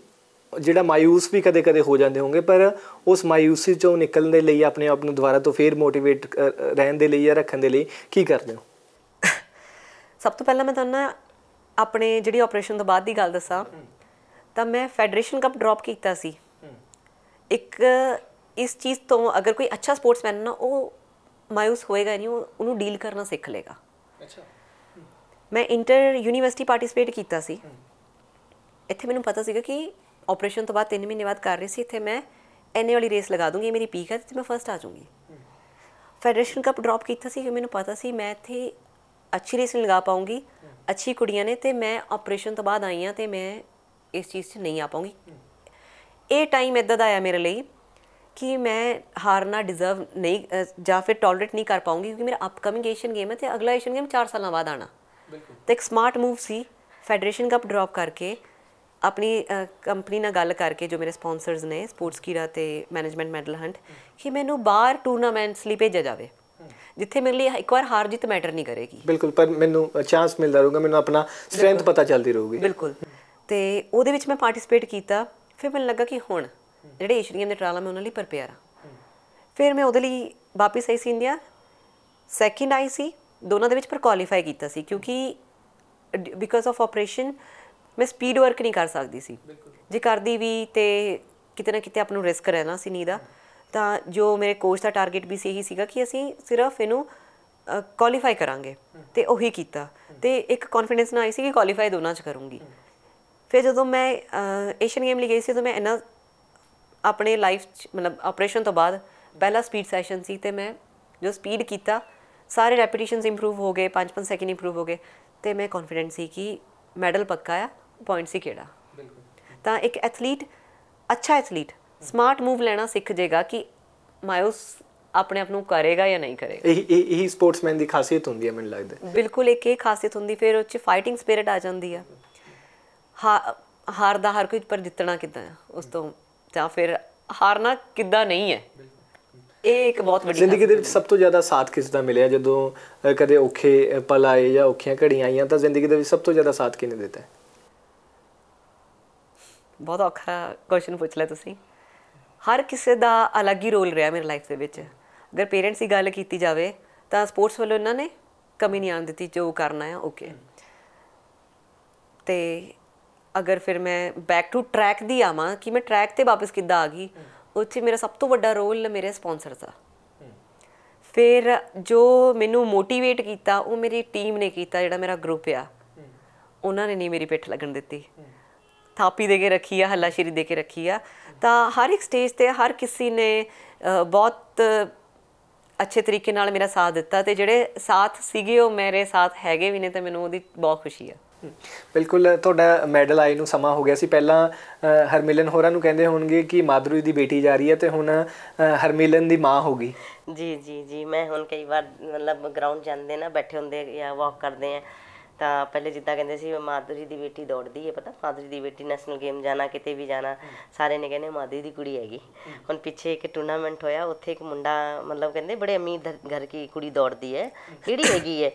ਜਿਹੜਾ ਮਾਇੂਸ ਵੀ ਕਦੇ-ਕਦੇ ਹੋ ਜਾਂਦੇ ਹੋਗੇ ਪਰ ਉਸ ਮਾਇੂਸੀ ਚੋਂ ਨਿਕਲਣ ਦੇ ਲਈ ਆਪਣੇ ਆਪ ਨੂੰ ਦੁਬਾਰਾ ਤੋਂ ਫੇਰ ਮੋਟੀਵੇਟ ਰਹਿਣ ਦੇ ਲਈ ਜਾਂ ਰੱਖਣ ਦੇ ਲਈ ਕੀ ਕਰਦੇ ਹੋ ਸਭ ਤੋਂ ਪਹਿਲਾਂ ਮੈਂ ਤੁਹਾਨੂੰ ਨਾ ਆਪਣੇ ਜਿਹੜੀ ਆਪਰੇਸ਼ਨ ਤੋਂ ਬਾਅਦ ਦੀ ਗੱਲ ਦੱਸਾਂ ਤਾਂ ਮੈਂ ਫੈਡਰੇਸ਼ਨ ਕੱਪ ਡ੍ਰੌਪ ਕੀਤਾ ਸੀ ਇੱਕ ਇਸ ਚੀਜ਼ ਤੋਂ ਅਗਰ ਕੋਈ ਅੱਛਾ ਸਪੋਰਟਸਮੈਨ ਨਾ ਉਹ ਮਾਇੂਸ ਹੋਏਗਾ ਨਹੀਂ ਉਹਨੂੰ ਡੀਲ ਕਰਨਾ ਸਿੱਖ ਲੇਗਾ ਅੱਛਾ ਮੈਂ ਇੰਟਰ ਯੂਨੀਵਰਸਿਟੀ ਪਾਰਟਿਸਿਪੇਟ ਕੀਤਾ ਸੀ ਇੱਥੇ ਮੈਨੂੰ ਪਤਾ ਸੀਗਾ ਕਿ ਆਪਰੇਸ਼ਨ ਤੋਂ ਬਾਅਦ 3 ਮਹੀਨੇ ਬਾਅਦ ਕਰ ਰਹੀ ਸੀ ਇੱਥੇ ਮੈਂ ਐਨੇ ਵਾਲੀ ਰੇਸ ਲਗਾ ਦੂੰਗੀ ਮੇਰੀ ਪੀਕ ਹੈ ਤੇ ਮੈਂ ਫਰਸਟ ਆ ਜਾਊਂਗੀ ਫੈਡਰੇਸ਼ਨ ਕੱਪ ਡ੍ਰੌਪ ਕੀਤਾ ਸੀ ਕਿ ਮੈਨੂੰ ਪਤਾ ਸੀ ਮੈਂ ਇੱਥੇ ਅੱਛੀ ਰੇਸ ਲਗਾ ਪਾਉਂਗੀ ਅੱਛੀ ਕੁੜੀਆਂ ਨੇ ਤੇ ਮੈਂ ਆਪਰੇਸ਼ਨ ਤੋਂ ਬਾਅਦ ਆਈ ਆ ਤੇ ਮੈਂ ਇਸ ਚੀਜ਼ 'ਚ ਨਹੀਂ ਆ ਪਾਉਂਗੀ ਇਹ ਟਾਈਮ ਇਦਾਂ ਦਾ ਆਇਆ ਮੇਰੇ ਲਈ ਕਿ ਮੈਂ ਹਾਰਨਾ ਡਿਜ਼ਰਵ ਨਹੀਂ ਜਾਂ ਫਿਰ ਟੋਲਰੇਟ ਨਹੀਂ ਕਰ ਪਾਉਂਗੀ ਕਿਉਂਕਿ ਮੇਰਾ ਅਪਕਮਿੰਗ ਏਸ਼ੀਅਨ ਗੇਮ ਹੈ ਤੇ ਅਗਲਾ ਏਸ਼ੀਅਨ ਗੇਮ 4 ਸਾਲਾਂ ਬਾਅਦ ਆਣਾ ਬਿਲਕੁਲ ਤੇ ਇੱਕ ਸਮਾਰਟ ਮੂਵ ਸੀ ਫੈਡਰੇਸ਼ਨ ਕੱਪ ਡ੍ਰੌਪ ਕਰਕੇ ਆਪਣੀ ਕੰਪਨੀ ਨਾਲ ਗੱਲ ਕਰਕੇ ਜੋ ਮੇਰੇ ਸਪਾਂਸਰਸ ਨੇ ਸਪੋਰਟਸ ਕੀਰਾ ਤੇ ਮੈਨੇਜਮੈਂਟ ਮੈਡਲ ਹੰਟ ਕਿ ਮੈਨੂੰ ਬਾਹਰ ਟੂਰਨਾਮੈਂਟਸ ਲਈ ਭੇਜਿਆ ਜਾਵੇ ਜਿੱਥੇ ਮੇਰੇ ਲਈ ਇੱਕ ਵਾਰ ਹਾਰ ਜਿੱਤ ਮੈਟਰ ਨਹੀਂ ਕਰੇਗੀ ਬਿਲਕੁਲ ਪਰ ਮੈਨੂੰ ਚਾਂਸ ਮਿਲਦਾ ਰਹੂਗਾ ਮੈਨੂੰ ਆਪਣਾ ਸਟਰੈਂਥ ਪਤਾ ਚੱਲਦੀ ਰਹੂਗੀ ਬਿਲਕੁਲ ਤੇ ਉਹਦੇ ਵਿੱਚ ਮੈਂ ਪਾਰਟਿਸਿਪੇਟ ਕੀਤਾ ਫਿਰ ਮੈਨੂੰ ਲੱਗਾ ਕਿ ਹੁਣ ਜਿਹੜੇ ਏਸ਼ੀਅਨ ਦੇ ਟਰਾਲਾ ਮੈਂ ਉਹਨਾਂ ਲਈ ਪ੍ਰਪੇਅਰ ਆ ਫਿਰ ਮੈਂ ਉਹਦੇ ਲਈ ਵਾਪਸ ਆਈ ਸੀ ਇੰਡੀਆ ਸੈਕਿੰਡ ਆਈ ਸੀ ਦੋਨਾਂ ਦੇ ਵਿੱਚ ਪਰ ਕੁਆਲੀਫਾਈ ਕੀਤਾ ਸੀ ਕਿਉਂਕਿ ਬਿਕਾਜ਼ ਆਫ ਆਪਰੇਸ਼ਨ ਮੈਂ ਸਪੀਡ ਵਰਕ ਨਹੀਂ ਕਰ ਸਕਦੀ ਸੀ ਜੇ ਕਰਦੀ ਵੀ ਤੇ ਕਿਤੇ ਨਾ ਕਿਤੇ ਆਪ ਨੂੰ ਰਿਸਕ ਰਹਿਣਾ ਸੀ ਨੀ ਦਾ ਤਾਂ ਜੋ ਮੇਰੇ ਕੋਚ ਦਾ ਟਾਰਗੇਟ ਵੀ ਸੀ ਸੀਗਾ ਕਿ ਅਸੀਂ ਸਿਰਫ ਇਹਨੂੰ ਕੁਆਲੀਫਾਈ ਕਰਾਂਗੇ ਤੇ ਉਹੀ ਕੀਤਾ ਤੇ ਇੱਕ ਕੌਨਫੀਡੈਂਸ ਨਾਲ ਆਈ ਸੀ ਕਿ ਕੁਆਲੀਫਾਈ ਦੋਨਾਂ 'ਚ ਕਰੂੰਗੀ ਫਿਰ ਜਦੋਂ ਮੈਂ ਏਸ਼ੀਅਨ ਗੇਮ ਲਈ ਗਈ ਸੀ ਤਾਂ ਮੈਂ ਇਹਨਾਂ ਆਪਣੇ ਲਾਈਫ 'ਚ ਮਤਲਬ ਆਪਰੇਸ਼ਨ ਤੋਂ ਬਾਅਦ ਪਹਿਲਾ ਸਪੀਡ ਸੈਸ਼ਨ ਸੀ ਤੇ ਮੈਂ ਜੋ ਸਪੀਡ ਕੀਤਾ ਸਾਰੇ ਰੈਪੀਟੀਸ਼ਨਸ ਇੰਪਰੂਵ ਹੋ ਗਏ 5-5 ਸੈਕਿੰਡ ਇੰਪਰੂਵ ਹੋ ਗਏ ਤੇ ਮੈਂ ਕੌਨਫੀਡੈਂਟ ਸੀ ਕਿ ਮੈਡਲ ਪੱਕਾ ਆ ਪੁਆਇੰਟ ਸੀ ਕਿਹੜਾ ਤਾਂ ਇੱਕ ਐਥਲੀਟ ਅੱਛਾ ਐਥਲੀਟ ਸਮਾਰਟ ਮੂਵ ਲੈਣਾ ਸਿੱਖ ਜੇਗਾ ਕਿ ਮਾਇਓਸ ਆਪਣੇ ਆਪ ਨੂੰ ਕਰੇਗਾ ਜਾਂ ਨਹੀਂ ਕਰੇਗਾ ਇਹ ਇਹ ਸਪੋਰਟਸਮੈਨ ਦੀ ਖਾਸੀਅਤ ਹੁੰਦੀ ਹੈ ਮੈਨੂੰ ਲੱਗਦਾ ਬਿਲਕੁਲ ਇੱਕ ਇਹ ਖਾਸੀਅਤ ਹੁੰਦੀ ਫਿਰ ਉਹ ਚ ਫਾਈਟਿੰਗ ਸਪਿਰਿਟ ਆ ਜਾਂਦੀ ਆ ਹਾਰ ਦਾ ਹਰ ਕੋਈ ਪਰ ਜਿੱਤਣਾ ਕਿਦਾਂ ਉਸ ਤੋਂ ਜਾਂ ਫਿਰ ਹਾਰਨਾ ਕਿਦਾਂ ਨਹੀਂ ਹੈ ਇਹ ਇੱਕ ਬਹੁਤ ਵੱਡੀ ਜ਼ਿੰਦਗੀ ਦੇ ਵਿੱਚ ਸਭ ਤੋਂ ਜ਼ਿਆਦਾ ਸਾਥ ਕਿਸ ਦਾ ਮਿਲਿਆ ਜਦੋਂ ਕਦੇ ਔਖੇ ਪਲ ਆਏ ਜਾਂ ਔਖੀਆਂ ਘੜੀਆਂ ਆਈਆਂ ਤਾਂ ਜ਼ਿੰਦਗੀ ਦੇ ਵਿੱਚ ਸਭ ਤੋਂ ਜ਼ਿਆਦਾ ਸਾਥ ਕਿਨੇ ਦਿੱਤਾ ਹੈ ਬਹੁਤ ਔਖਾ ਕੁਐਸਚਨ ਪੁੱਛ ਲਿਆ ਤੁਸੀਂ ਹਰ ਕਿਸੇ ਦਾ ਅਲੱਗ ਹੀ ਰੋਲ ਰਿਹਾ ਮੇਰੇ ਲਾਈਫ ਦੇ ਵਿੱਚ ਅਗਰ ਪੇਰੈਂਟਸ ਦੀ ਗੱਲ ਕੀਤੀ ਜਾਵੇ ਤਾਂ ਸਪੋਰਟਸ ਵੱਲੋਂ ਇਹਨਾਂ ਨੇ ਕਮੀ ਨਹੀਂ ਆਣ ਦਿੱਤੀ ਜੋ ਕਰਨਾ ਹੈ ਓਕੇ ਤੇ ਅਗਰ ਫਿਰ ਮੈਂ ਬੈਕ ਟੂ ਟਰੈਕ ਦੀ ਆਵਾਂ ਕਿ ਮੈਂ ਟਰੈਕ ਤੇ ਵਾਪਸ ਕਿੱਦਾਂ ਆ ਗਈ ਉੱਥੇ ਮੇਰਾ ਸਭ ਤੋਂ ਵੱਡਾ ਰੋਲ ਮੇਰੇ ਸਪਾਂਸਰ ਦਾ ਫਿਰ ਜੋ ਮੈਨੂੰ ਮੋਟੀਵੇਟ ਕੀਤਾ ਉਹ ਮੇਰੀ ਟੀਮ ਨੇ ਕੀਤਾ ਜਿਹੜਾ ਮੇਰਾ ਗਰੁੱਪ ਆ ਉਹਨਾਂ ਨੇ ਨਹੀਂ ਮੇਰੀ ਪਿੱਠ ਲੱਗਣ ਦਿੱਤੀ ਥਾਪੀ ਦੇ ਕੇ ਰੱਖੀ ਆ ਹੱਲਾਸ਼ੀਰੀ ਦੇ ਕੇ ਰੱਖੀ ਆ ਤਾਂ ਹਰ ਇੱਕ ਸਟੇਜ ਤੇ ਹਰ ਕਿਸੇ ਨੇ ਬਹੁਤ ਅੱਛੇ ਤਰੀਕੇ ਨਾਲ ਮੇਰਾ ਸਾਥ ਦਿੱਤਾ ਤੇ ਜਿਹੜੇ ਸਾਥ ਸੀਗੇ ਉਹ ਮੇਰੇ ਸਾਥ ਹੈਗੇ ਵੀ ਨੇ ਤੇ ਮੈਨੂੰ ਉਹਦੀ ਬਹੁਤ ਖੁਸ਼ੀ ਆ ਬਿਲਕੁਲ ਤੁਹਾਡਾ ਮੈਡਲ ਆਈ ਨੂੰ ਸਮਾਂ ਹੋ ਗਿਆ ਸੀ ਪਹਿਲਾਂ ਹਰਮਿਲਨ ਹੋਰਾਂ ਨੂੰ ਕਹਿੰਦੇ ਹੋਣਗੇ ਕਿ ਮਾਦਰੂ ਦੀ ਬੇਟੀ ਜਾ ਰਹੀ ਹੈ ਤੇ ਹੁਣ ਹਰਮਿਲਨ ਦੀ ਮਾਂ ਹੋ ਗਈ ਜੀ ਜੀ ਜੀ ਮੈਂ ਹੁਣ ਕਈ ਵਾਰ ਮਤਲਬ ਗਰਾਊਂਡ ਜਾਂਦੇ ਨਾ ਬੈਠੇ ਹੁੰਦੇ ਜਾਂ ਵਾਕ ਕਰਦੇ ਆ ਤਾਂ ਪਹਿਲੇ ਜਿੱਦਾਂ ਕਹਿੰਦੇ ਸੀ ਮਾਧੁਰੀ ਦੀ ਬੇਟੀ ਦੌੜਦੀ ਹੈ ਪਤਾ ਮਾਧੁਰੀ ਦੀ ਬੇਟੀ ਨੈਸ਼ਨਲ ਗੇਮ ਜਾਣਾ ਕਿਤੇ ਵੀ ਜਾਣਾ ਸਾਰੇ ਨੇ ਕਹਿੰਦੇ ਮਾਧੁਰੀ ਦੀ ਕੁੜੀ ਹੈਗੀ ਹੁਣ ਪਿੱਛੇ ਇੱਕ ਟੂਰਨਾਮੈਂਟ ਹੋਇਆ ਉੱਥੇ ਇੱਕ ਮੁੰਡਾ ਮਤਲਬ ਕਹਿੰਦੇ ਬੜੇ ਅਮੀਰ ਘਰ ਕੀ ਕੁੜੀ ਦੌੜਦੀ ਹੈ ਕਿਹੜੀ ਹੈਗੀ ਹੈ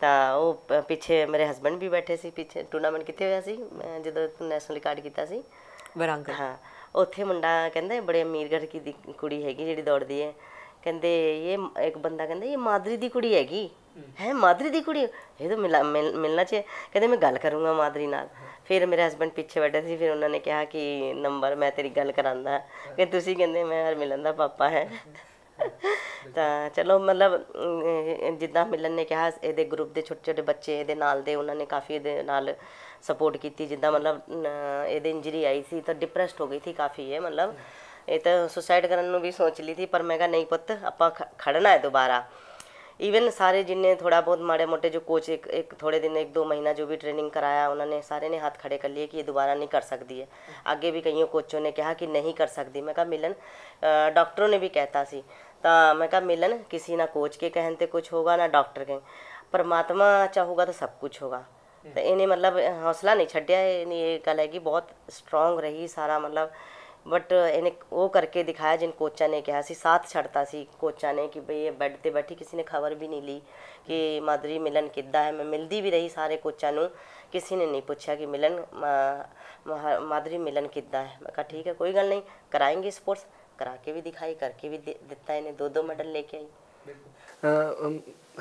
ਤਾਂ ਉਹ ਪਿੱਛੇ ਮੇਰੇ ਹਸਬੰਡ ਵੀ ਬੈਠੇ ਸੀ ਪਿੱਛੇ ਟੂਰਨਾਮੈਂਟ ਕਿੱਥੇ ਹੋਇਆ ਸੀ ਜਦੋਂ ਨੈਸ਼ਨਲ ਰਿਕਾਰਡ ਕੀਤਾ ਸੀ ਬਰਾਂਗ ਹਾਂ ਉੱਥੇ ਮੁੰਡਾ ਕਹਿੰਦਾ ਬੜੇ ਅਮੀਰ ਘਰ ਕੀ ਕੁੜੀ ਹੈਗੀ ਜਿਹੜੀ ਦੌੜਦੀ ਹੈ ਕਹਿੰਦੇ ਇਹ ਇੱਕ ਬੰਦਾ ਕਹਿੰਦਾ ਇਹ ਮਾਦਰੀ ਦੀ ਕੁੜੀ ਹੈਗੀ ਹੈ ਮਾਦਰੀ ਦੀ ਕੁੜੀ ਇਹ ਤਾਂ ਮਿਲਣਾ ਚਾਹੀਏ ਕਹਿੰਦੇ ਮੈਂ ਗੱਲ ਕਰੂੰਗਾ ਮਾਦਰੀ ਨਾਲ ਫਿਰ ਮੇਰੇ ਹਸਬੰਡ ਪਿੱਛੇ ਬੈਠੇ ਸੀ ਫਿਰ ਉਹਨਾਂ ਨੇ ਕਿਹਾ ਕਿ ਨੰਬਰ ਮੈਂ ਤੇਰੀ ਗੱਲ ਕਰਾਂਦਾ ਕਿ ਤੁਸੀਂ ਕਹਿੰਦੇ ਮੈਂ ਹਰ ਮਿਲਣ ਦਾ ਪਾਪਾ ਹੈ ਤਾਂ ਚਲੋ ਮਤਲਬ ਜਿੱਦਾਂ ਮਿਲਣ ਨੇ ਕਿਹਾ ਇਹਦੇ ਗਰੁੱਪ ਦੇ ਛੋਟੇ ਛੋਟੇ ਬੱਚੇ ਇਹਦੇ ਨਾਲ ਦੇ ਉਹਨਾਂ ਨੇ ਕਾਫੀ ਇਹਦੇ ਨਾਲ ਸਪੋਰਟ ਕੀਤੀ ਜਿੱਦਾਂ ਮਤਲਬ ਇਹਦੇ ਇੰਜਰੀ ਆਈ ਸੀ ਤਾਂ ਡਿਪਰੈਸਡ ਹੋ ਗਈ ਸੀ ਕਾਫੀ ਇਹ ਮਤਲਬ ਇਹ ਤਾਂ ਸੁਸਾਈਡ ਕਰਨ ਨੂੰ ਵੀ ਸੋਚ ਲਈ ਸੀ ਪਰ ਮੈਂ ਕਿਹਾ ਨਹੀਂ ਪੁੱਤ ਆਪਾਂ ਖੜਨਾ ਹੈ ਦੁਬਾਰਾ ਸਾਰੇ ਜਿੰਨੇ ਥੋੜਾ ਬਹੁਤ ਮਾੜੇ ਮੋਟੇ ਜੋ ਕੋਚ ਇੱਕ ਇੱਕ ਥੋੜੇ ਦਿਨ ਇੱਕ ਦੋ ਮਹੀਨਾ ਜੋ ਵੀ ਟ੍ਰੇਨਿੰਗ ਕਰਾਇਆ ਉਹਨਾਂ ਨੇ ਸਾਰੇ ਨੇ ਹੱਥ ਖੜੇ ਕਰ ਲਏ ਕਿ ਇਹ ਦੁਬਾਰਾ ਨਹੀਂ ਕਰ ਸਕਦੀ ਹੈ ਅੱਗੇ ਵੀ ਕਈਆਂ ਕੋਚੋਂ ਨੇ ਕਿਹਾ ਕਿ ਨਹੀਂ ਕਰ ਸਕਦੀ ਮੈਂ ਕਿਹਾ ਮਿਲਨ ਡਾਕਟਰੋਂ ਨੇ ਵੀ ਕਹਿਤਾ ਸੀ ਤਾਂ ਮੈਂ ਕਿਹਾ ਮਿਲਨ ਕਿਸੇ ਨਾ ਕੋਚ ਕੇ ਕਹਿਣ ਤੇ ਕੁਝ ਹੋਗਾ ਨਾ ਡਾਕਟਰ ਕੇ ਪਰਮਾਤਮਾ ਚਾਹੂਗਾ ਤਾਂ ਸਭ ਕੁਝ ਹੋਗਾ ਤਾਂ ਇਹਨੇ ਮਤਲਬ ਹੌਸਲਾ ਨਹੀਂ ਛੱਡਿਆ ਇਹ ਕਹ ਲੈ ਕਿ ਬਹੁਤ ਸਟਰੋਂਗ ਰਹੀ ਸਾਰਾ ਮਤਲਬ ਬਟ ਇਹਨੇ ਉਹ ਕਰਕੇ ਦਿਖਾਇਆ ਜਿਨ ਕੋਚਾ ਨੇ ਕਿਹਾ ਸੀ ਸਾਥ ਛੱਡਤਾ ਸੀ ਕੋਚਾ ਨੇ ਕਿ ਭਈ ਇਹ ਬੈੱਡ ਤੇ ਬੈਠੀ ਕਿਸੇ ਨੇ ਖਬਰ ਵੀ ਨਹੀਂ ਲਈ ਕਿ ਮਾਦਰੀ ਮਿਲਨ ਕਿੱਦਾਂ ਹੈ ਮੈਂ ਮਿਲਦੀ ਵੀ ਰਹੀ ਸਾਰੇ ਕੋਚਾ ਨੂੰ ਕਿਸੇ ਨੇ ਨਹੀਂ ਪੁੱਛਿਆ ਕਿ ਮਿਲਨ ਮਾਦਰੀ ਮਿਲਨ ਕਿੱਦਾਂ ਹੈ ਮੈਂ ਕਿਹਾ ਠੀਕ ਹੈ ਕੋਈ ਗੱਲ ਨਹੀਂ ਕਰਾਏਂਗੇ ਸਪੋਰਟਸ ਕਰਾ ਕੇ ਵੀ ਦਿਖਾਈ ਕਰਕੇ ਵੀ ਦਿੱਤਾ ਇਹਨੇ ਦੋ ਦੋ ਮੈਡਲ ਲੈ ਕੇ ਆਈ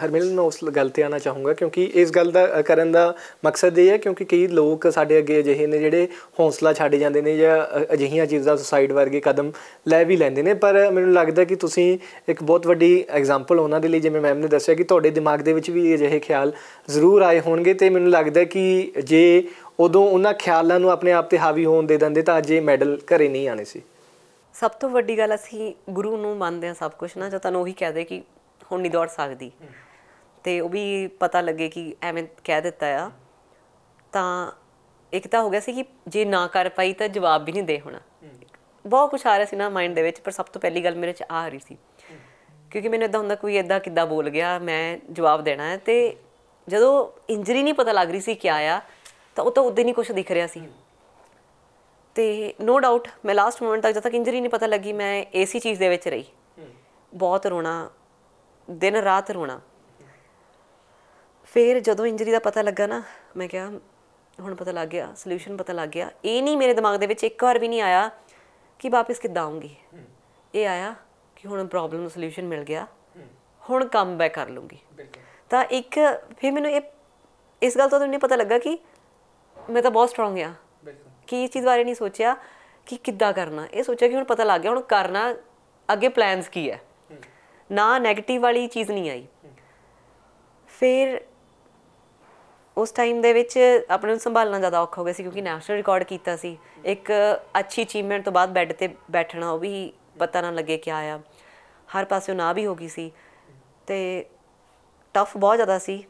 ਹਰਮੇਲ ਮੈਂ ਉਸ ਗੱਲ ਤੇ ਆਣਾ ਚਾਹੂੰਗਾ ਕਿਉਂਕਿ ਇਸ ਗੱਲ ਦਾ ਕਰਨ ਦਾ ਮਕਸਦ ਇਹ ਹੈ ਕਿਉਂਕਿ ਕਈ ਲੋਕ ਸਾਡੇ ਅੱਗੇ ਅਜਿਹੇ ਨੇ ਜਿਹੜੇ ਹੌਸਲਾ ਛੱਡ ਜਾਂਦੇ ਨੇ ਜਾਂ ਅਜਿਹੀਆਂ ਚੀਜ਼ਾਂ ਸੁਸਾਈਡ ਵਰਗੇ ਕਦਮ ਲੈ ਵੀ ਲੈਂਦੇ ਨੇ ਪਰ ਮੈਨੂੰ ਲੱਗਦਾ ਕਿ ਤੁਸੀਂ ਇੱਕ ਬਹੁਤ ਵੱਡੀ ਐਗਜ਼ਾਮਪਲ ਉਹਨਾਂ ਦੇ ਲਈ ਜਿਵੇਂ ਮੈਮ ਨੇ ਦੱਸਿਆ ਕਿ ਤੁਹਾਡੇ ਦਿਮਾਗ ਦੇ ਵਿੱਚ ਵੀ ਅਜਿਹੇ ਖਿਆਲ ਜ਼ਰੂਰ ਆਏ ਹੋਣਗੇ ਤੇ ਮੈਨੂੰ ਲੱਗਦਾ ਕਿ ਜੇ ਉਦੋਂ ਉਹਨਾਂ ਖਿਆਲਾਂ ਨੂੰ ਆਪਣੇ ਆਪ ਤੇ ਹਾਵੀ ਹੋਣ ਦੇ ਦਿੰਦੇ ਤਾਂ ਅੱਜ ਇਹ ਮੈਡਲ ਘਰੇ ਨਹੀਂ ਆਣੇ ਸੀ ਸਭ ਤੋਂ ਵੱਡੀ ਗੱਲ ਅਸੀਂ ਗੁਰੂ ਨੂੰ ਮੰਨਦੇ ਆ ਸਭ ਕੁਝ ਨਾ ਜਾਂ ਤੁਹਾਨੂੰ ਉਹੀ ਕਹਦੇ ਕਿ ਹੁਣ ਨਹੀਂ ਦੌੜ ਸਕਦੀ ਤੇ ਉਹ ਵੀ ਪਤਾ ਲੱਗੇ ਕਿ ਐਵੇਂ ਕਹਿ ਦਿੱਤਾ ਆ ਤਾਂ ਇੱਕ ਤਾਂ ਹੋ ਗਿਆ ਸੀ ਕਿ ਜੇ ਨਾ ਕਰ ਪਾਈ ਤਾਂ ਜਵਾਬ ਵੀ ਨਹੀਂ ਦੇ ਹੋਣਾ ਬਹੁਤ ਕੁਝ ਆ ਰਿਹਾ ਸੀ ਨਾ ਮਾਈਂਡ ਦੇ ਵਿੱਚ ਪਰ ਸਭ ਤੋਂ ਪਹਿਲੀ ਗੱਲ ਮੇਰੇ 'ਚ ਆ ਰਹੀ ਸੀ ਕਿਉਂਕਿ ਮੈਨੂੰ ਇਦਾਂ ਹੁੰਦਾ ਕੋਈ ਇਦਾਂ ਕਿੱਦਾਂ ਬੋਲ ਗਿਆ ਮੈਂ ਜਵਾਬ ਦੇਣਾ ਹੈ ਤੇ ਜਦੋਂ ਇੰਜਰੀ ਨਹੀਂ ਪਤਾ ਲੱਗ ਰਹੀ ਸੀ ਕਿ ਆਇਆ ਤਾਂ ਉਹ ਤਾਂ ਉਦੋਂ ਹੀ ਕੁਝ ਦਿਖ ਰਿਹਾ ਸੀ ਤੇ ਨੋ ਡਾਊਟ ਮੈਂ ਲਾਸਟ ਮੂਮੈਂਟ ਤੱਕ ਜਦ ਤੱਕ ਇੰਜਰੀ ਨਹੀਂ ਪਤਾ ਲੱਗੀ ਮੈਂ ਏਸੀ ਚੀਜ਼ ਦੇ ਵਿੱਚ ਰਹੀ ਬਹੁਤ ਰੋਣਾ ਦਿਨ ਰਾਤ ਰੋਣਾ ਫਿਰ ਜਦੋਂ ਇੰਜਰੀ ਦਾ ਪਤਾ ਲੱਗਾ ਨਾ ਮੈਂ ਕਿਹਾ ਹੁਣ ਪਤਾ ਲੱਗ ਗਿਆ ਸੋਲੂਸ਼ਨ ਪਤਾ ਲੱਗ ਗਿਆ ਇਹ ਨਹੀਂ ਮੇਰੇ ਦਿਮਾਗ ਦੇ ਵਿੱਚ ਇੱਕ ਵਾਰ ਵੀ ਨਹੀਂ ਆਇਆ ਕਿ ਵਾਪਸ ਕਿੱਦਾਂ ਆਉਂਗੀ ਇਹ ਆਇਆ ਕਿ ਹੁਣ ਪ੍ਰੋਬਲਮ ਦਾ ਸੋਲੂਸ਼ਨ ਮਿਲ ਗਿਆ ਹੁਣ ਕੰਮ ਬੈਕ ਕਰ ਲੂੰਗੀ ਤਾਂ ਇੱਕ ਫਿਰ ਮੈਨੂੰ ਇਹ ਇਸ ਗੱਲ ਤੋਂ ਨਹੀਂ ਪਤਾ ਲੱਗਾ ਕਿ ਮੈਂ ਤਾਂ ਬਹੁਤ ਸਟਰੋਂਗ ਆ ਕਿ ਇਸ ਚੀਜ਼ ਬਾਰੇ ਨਹੀਂ ਸੋਚਿਆ ਕਿ ਕਿੱਦਾਂ ਕਰਨਾ ਇਹ ਸੋਚਿਆ ਕਿ ਹੁਣ ਪਤਾ ਲੱਗ ਗਿਆ ਹੁਣ ਕਰਨਾ ਅੱਗੇ ਪਲਾਨਸ ਕੀ ਹੈ ਨਾ 네ਗੇਟਿਵ ਵਾਲੀ ਚੀਜ਼ ਨਹੀਂ ਆਈ ਫਿਰ ਉਸ ਟਾਈਮ ਦੇ ਵਿੱਚ ਆਪਣੇ ਨੂੰ ਸੰਭਾਲਣਾ ਜ਼ਿਆਦਾ ਔਖਾ ਹੋ ਗਿਆ ਸੀ ਕਿਉਂਕਿ ਨੈਸ਼ਨਲ ਰਿਕਾਰਡ ਕੀਤਾ ਸੀ ਇੱਕ ਅੱਛੀ ਅਚੀਵਮੈਂਟ ਤੋਂ ਬਾਅਦ ਬੈੱਡ ਤੇ ਬੈਠਣਾ ਉਹ ਵੀ ਪਤਾ ਨਾ ਲੱਗੇ ਕਿ ਆਇਆ ਹਰ ਪਾਸੇ ਨਾ ਵੀ ਹੋ ਗਈ ਸੀ ਤੇ ਟਫ ਬਹੁਤ ਜ਼ਿਆਦਾ ਸੀ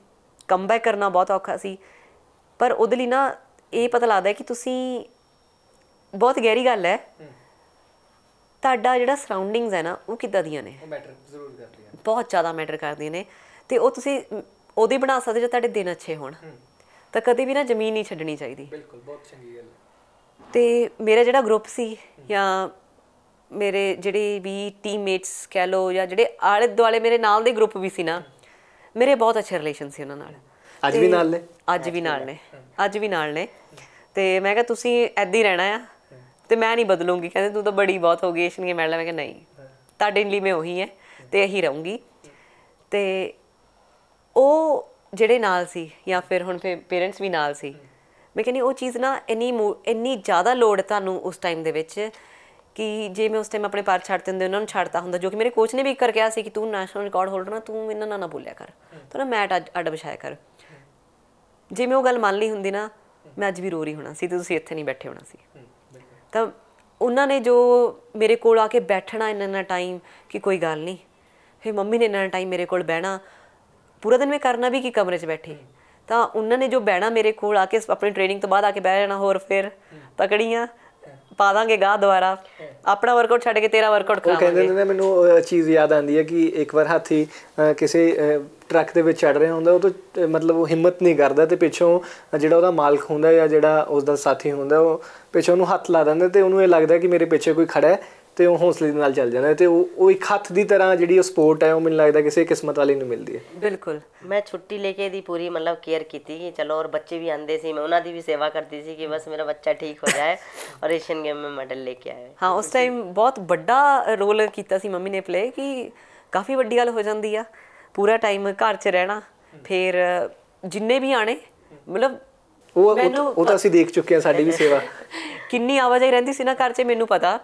ਕਮਬੈਕ ਕਰਨਾ ਬਹੁਤ ਔਖਾ ਸੀ ਪਰ ਉਹਦੇ ਲਈ ਨਾ ਇਹ ਪਤਾ ਲੱਗਦਾ ਕਿ ਤੁਸੀਂ ਬਹੁਤ ਗਹਿਰੀ ਗੱਲ ਹੈ ਤੁਹਾਡਾ ਜਿਹੜਾ ਸਰਾਊਂਡਿੰਗਸ ਹੈ ਨਾ ਉਹ ਕਿੱਦਾਂ ਦੀਆਂ ਨੇ ਉਹ ਮੈਟਰ ਜ਼ਰੂਰ ਕਰਦੀਆਂ ਬਹੁਤ ਜ਼ਿਆਦਾ ਮੈਟਰ ਕਰਦੀਆਂ ਨੇ ਤੇ ਉਹ ਤੁਸੀਂ ਉਹਦੇ ਬਣਾ ਸਕਦੇ ਜੇ ਤੁਹਾਡੇ ਦਿਨ ਅੱਛੇ ਹੋਣ ਤਾਂ ਕਦੇ ਵੀ ਨਾ ਜ਼ਮੀਨ ਨਹੀਂ ਛੱਡਣੀ ਚਾਹੀਦੀ ਬਿਲਕੁਲ ਬਹੁਤ ਚੰਗੀ ਗੱਲ ਤੇ ਮੇਰਾ ਜਿਹੜਾ ਗਰੁੱਪ ਸੀ ਜਾਂ ਮੇਰੇ ਜਿਹੜੇ ਵੀ ਟੀਮਮੇਟਸ ਕਹਿ ਲੋ ਜਾਂ ਜਿਹੜੇ ਆਲੇ ਦੁਆਲੇ ਮੇਰੇ ਨਾਲ ਦੇ ਗਰੁੱਪ ਵੀ ਸੀ ਨਾ ਮੇਰੇ ਬਹੁਤ ਅੱਛੇ ਰਿਲੇਸ਼ਨ ਸੀ ਉਹਨਾਂ ਨਾਲ ਅੱਜ ਵੀ ਨਾਲ ਨੇ ਅੱਜ ਵੀ ਨਾਲ ਨੇ ਅੱਜ ਵੀ ਨਾਲ ਨੇ ਤੇ ਮੈਂ ਕਿਹਾ ਤੁਸੀਂ ਐਦੀ ਰਹਿਣਾ ਆ ਤੇ ਮੈਂ ਨਹੀਂ ਬਦਲੂੰਗੀ ਕਹਿੰਦੇ ਤੂੰ ਤਾਂ ਬੜੀ ਬਹੁਤ ਹੋ ਗਈ ਏਸ਼ੀਅਨ ਗੇਮ ਮੈਡਲ ਮੈਂ ਕਿਹਾ ਨਹੀਂ ਤੁਹਾਡੇ ਲਈ ਮੈਂ ਉਹੀ ਹੈ ਤੇ ਇਹੀ ਰਹੂੰਗੀ ਤੇ ਉਹ ਜਿਹੜੇ ਨਾਲ ਸੀ ਜਾਂ ਫਿਰ ਹੁਣ ਫੇ ਪੇਰੈਂਟਸ ਵੀ ਨਾਲ ਸੀ ਮੈਂ ਕਹਿੰਦੀ ਉਹ ਚੀਜ਼ ਨਾ ਇੰਨੀ ਇੰਨੀ ਜ਼ਿਆਦਾ ਲੋੜ ਤੁਹਾਨੂੰ ਉਸ ਟਾਈਮ ਦੇ ਵਿੱਚ ਕਿ ਜੇ ਮੈਂ ਉਸ ਟਾਈਮ ਆਪਣੇ ਪਾਰ ਛੱਡ ਦਿੰਦੇ ਉਹਨਾਂ ਨੂੰ ਛੱਡਤਾ ਹੁੰਦਾ ਜੋ ਕਿ ਮੇਰੇ ਕੋਚ ਨੇ ਵੀ ਕਰ ਕਿਹਾ ਸੀ ਕਿ ਤੂੰ ਨੈਸ਼ਨਲ ਰਿਕਾਰਡ ਹੋਲਡਰ ਨਾ ਤੂੰ ਇਹਨਾਂ ਨਾਲ ਨਾ ਬੋਲਿਆ ਕਰ ਤੂੰ ਨਾ ਮੈਟ ਅੱਡ ਬਿਛਾਇਆ ਕਰ ਜੇ ਮੈਂ ਉਹ ਗੱਲ ਮੰਨ ਲਈ ਹੁੰਦੀ ਨਾ ਮੈਂ ਅੱਜ ਵੀ ਰੋ ਰਹੀ ਹੋਣਾ ਸੀ ਤੇ ਤੁਸੀਂ ਇੱਥੇ ਨਹੀਂ ਬੈਠੇ ਹੋਣਾ ਸੀ ਤਾਂ ਉਹਨਾਂ ਨੇ ਜੋ ਮੇਰੇ ਕੋਲ ਆ ਕੇ ਬੈਠਣਾ ਇੰਨਾ ਨਾ ਟਾਈਮ ਕਿ ਕੋਈ ਗੱਲ ਨਹੀਂ ਫਿਰ ਮੰਮੀ ਨੇ ਇੰਨਾ ਟਾਈਮ ਮੇਰੇ ਕੋਲ ਬਹਿਣਾ ਪੂਰਾ ਦਿਨ ਮੈਂ ਕਰਨਾ ਵੀ ਕਿ ਕਮਰੇ 'ਚ ਬੈਠੀ ਤਾਂ ਉਹਨਾਂ ਨੇ ਜੋ ਬਹਿਣਾ ਮੇਰੇ ਕੋਲ ਆ ਕੇ ਆਪਣੀ ਟ੍ਰੇਨਿੰਗ ਤੋਂ ਬਾਅਦ ਆ ਕੇ ਬਹਿ ਜਾਣਾ ਹੋਰ ਫਿਰ ਤਕੜੀਆਂ ਪਾ ਦਾਂਗੇ ਗਾ ਦੁਆਰਾ ਆਪਣਾ ਵਰਕਆਊਟ ਛੱਡ ਕੇ ਤੇਰਾ ਵਰਕਆਊਟ ਕਰਾਂਗੇ ਉਹ ਕਹਿੰਦੇ ਨੇ ਮੈਨੂੰ ਚੀਜ਼ ਯਾਦ ਆਂਦੀ ਹੈ ਕਿ ਇੱਕ ਵਾਰ ਹਾਥੀ ਕਿਸੇ ਟਰੱਕ ਦੇ ਵਿੱਚ ਚੜ ਰਿਹਾ ਹੁੰਦਾ ਉਹ ਤੋਂ ਮਤਲਬ ਉਹ ਹਿੰਮਤ ਨਹੀਂ ਕਰਦਾ ਤੇ ਪਿੱਛੋਂ ਜਿਹੜਾ ਉਹਦਾ ਮਾਲਕ ਹੁੰਦਾ ਜਾਂ ਜਿਹੜਾ ਉਸ ਦਾ ਸਾਥੀ ਹੁੰਦਾ ਉਹ ਪਿੱਛੋਂ ਉਹਨੂੰ ਹੱਥ ਲਾ ਦਿੰਦੇ ਤੇ ਉਹਨੂੰ ਇਹ ਲੱਗਦਾ ਕਿ ਮੇਰੇ ਪਿੱਛੇ ਕੋਈ ਖੜਾ ਹੈ ਤੇ ਉਹ ਹੌਸਲੇ ਦੇ ਨਾਲ ਚੱਲ ਜਾਂਦਾ ਤੇ ਉਹ ਉਹ ਇੱਕ ਹੱਥ ਦੀ ਤਰ੍ਹਾਂ ਜਿਹੜੀ ਉਹ ਸਪੋਰਟ ਹੈ ਉਹ ਮੈਨੂੰ ਲੱਗਦਾ ਕਿਸੇ ਕਿਸਮਤ ਵਾਲੀ ਨੂੰ ਮਿਲਦੀ ਹੈ ਬਿਲਕੁਲ ਮੈਂ ਛੁੱਟੀ ਲੈ ਕੇ ਦੀ ਪੂਰੀ ਮਤਲਬ ਕੇਅਰ ਕੀਤੀ ਕਿ ਚਲੋ ਔਰ ਬੱਚੇ ਵੀ ਆਂਦੇ ਸੀ ਮੈਂ ਉਹਨਾਂ ਦੀ ਵੀ ਸੇਵਾ ਕਰਦੀ ਸੀ ਕਿ ਬਸ ਮੇਰਾ ਬੱਚਾ ਠੀਕ ਹੋ ਜਾਏ ਔਰ ਏਸ਼ੀਅਨ ਗੇਮ ਮੈਂ ਮੈਡਲ ਲੈ ਕੇ ਆਇਆ ਹਾਂ ਉਸ ਟਾਈਮ ਬਹੁਤ ਵੱਡਾ ਰੋਲ ਕੀਤਾ ਸੀ ਮੰਮੀ ਨੇ ਪਲੇ ਕਿ ਕਾਫੀ ਵੱਡੀ ਗੱਲ ਹੋ ਜਾਂਦੀ ਆ ਪੂਰਾ ਟਾਈਮ ਘਰ 'ਚ ਰਹਿਣਾ ਫਿਰ ਜਿੰਨੇ ਵੀ ਆਣੇ ਮਤਲਬ ਉਹ ਉਹ ਤਾਂ ਅਸੀਂ ਦੇਖ ਚੁੱਕੇ ਆ ਸਾਡੀ ਵੀ ਸੇਵਾ ਕਿੰਨੀ ਆਵਾਜਾਈ ਰਹਿੰਦੀ ਸੀ ਨਾ ਘਰ 'ਚ ਮੈਨੂੰ ਪਤਾ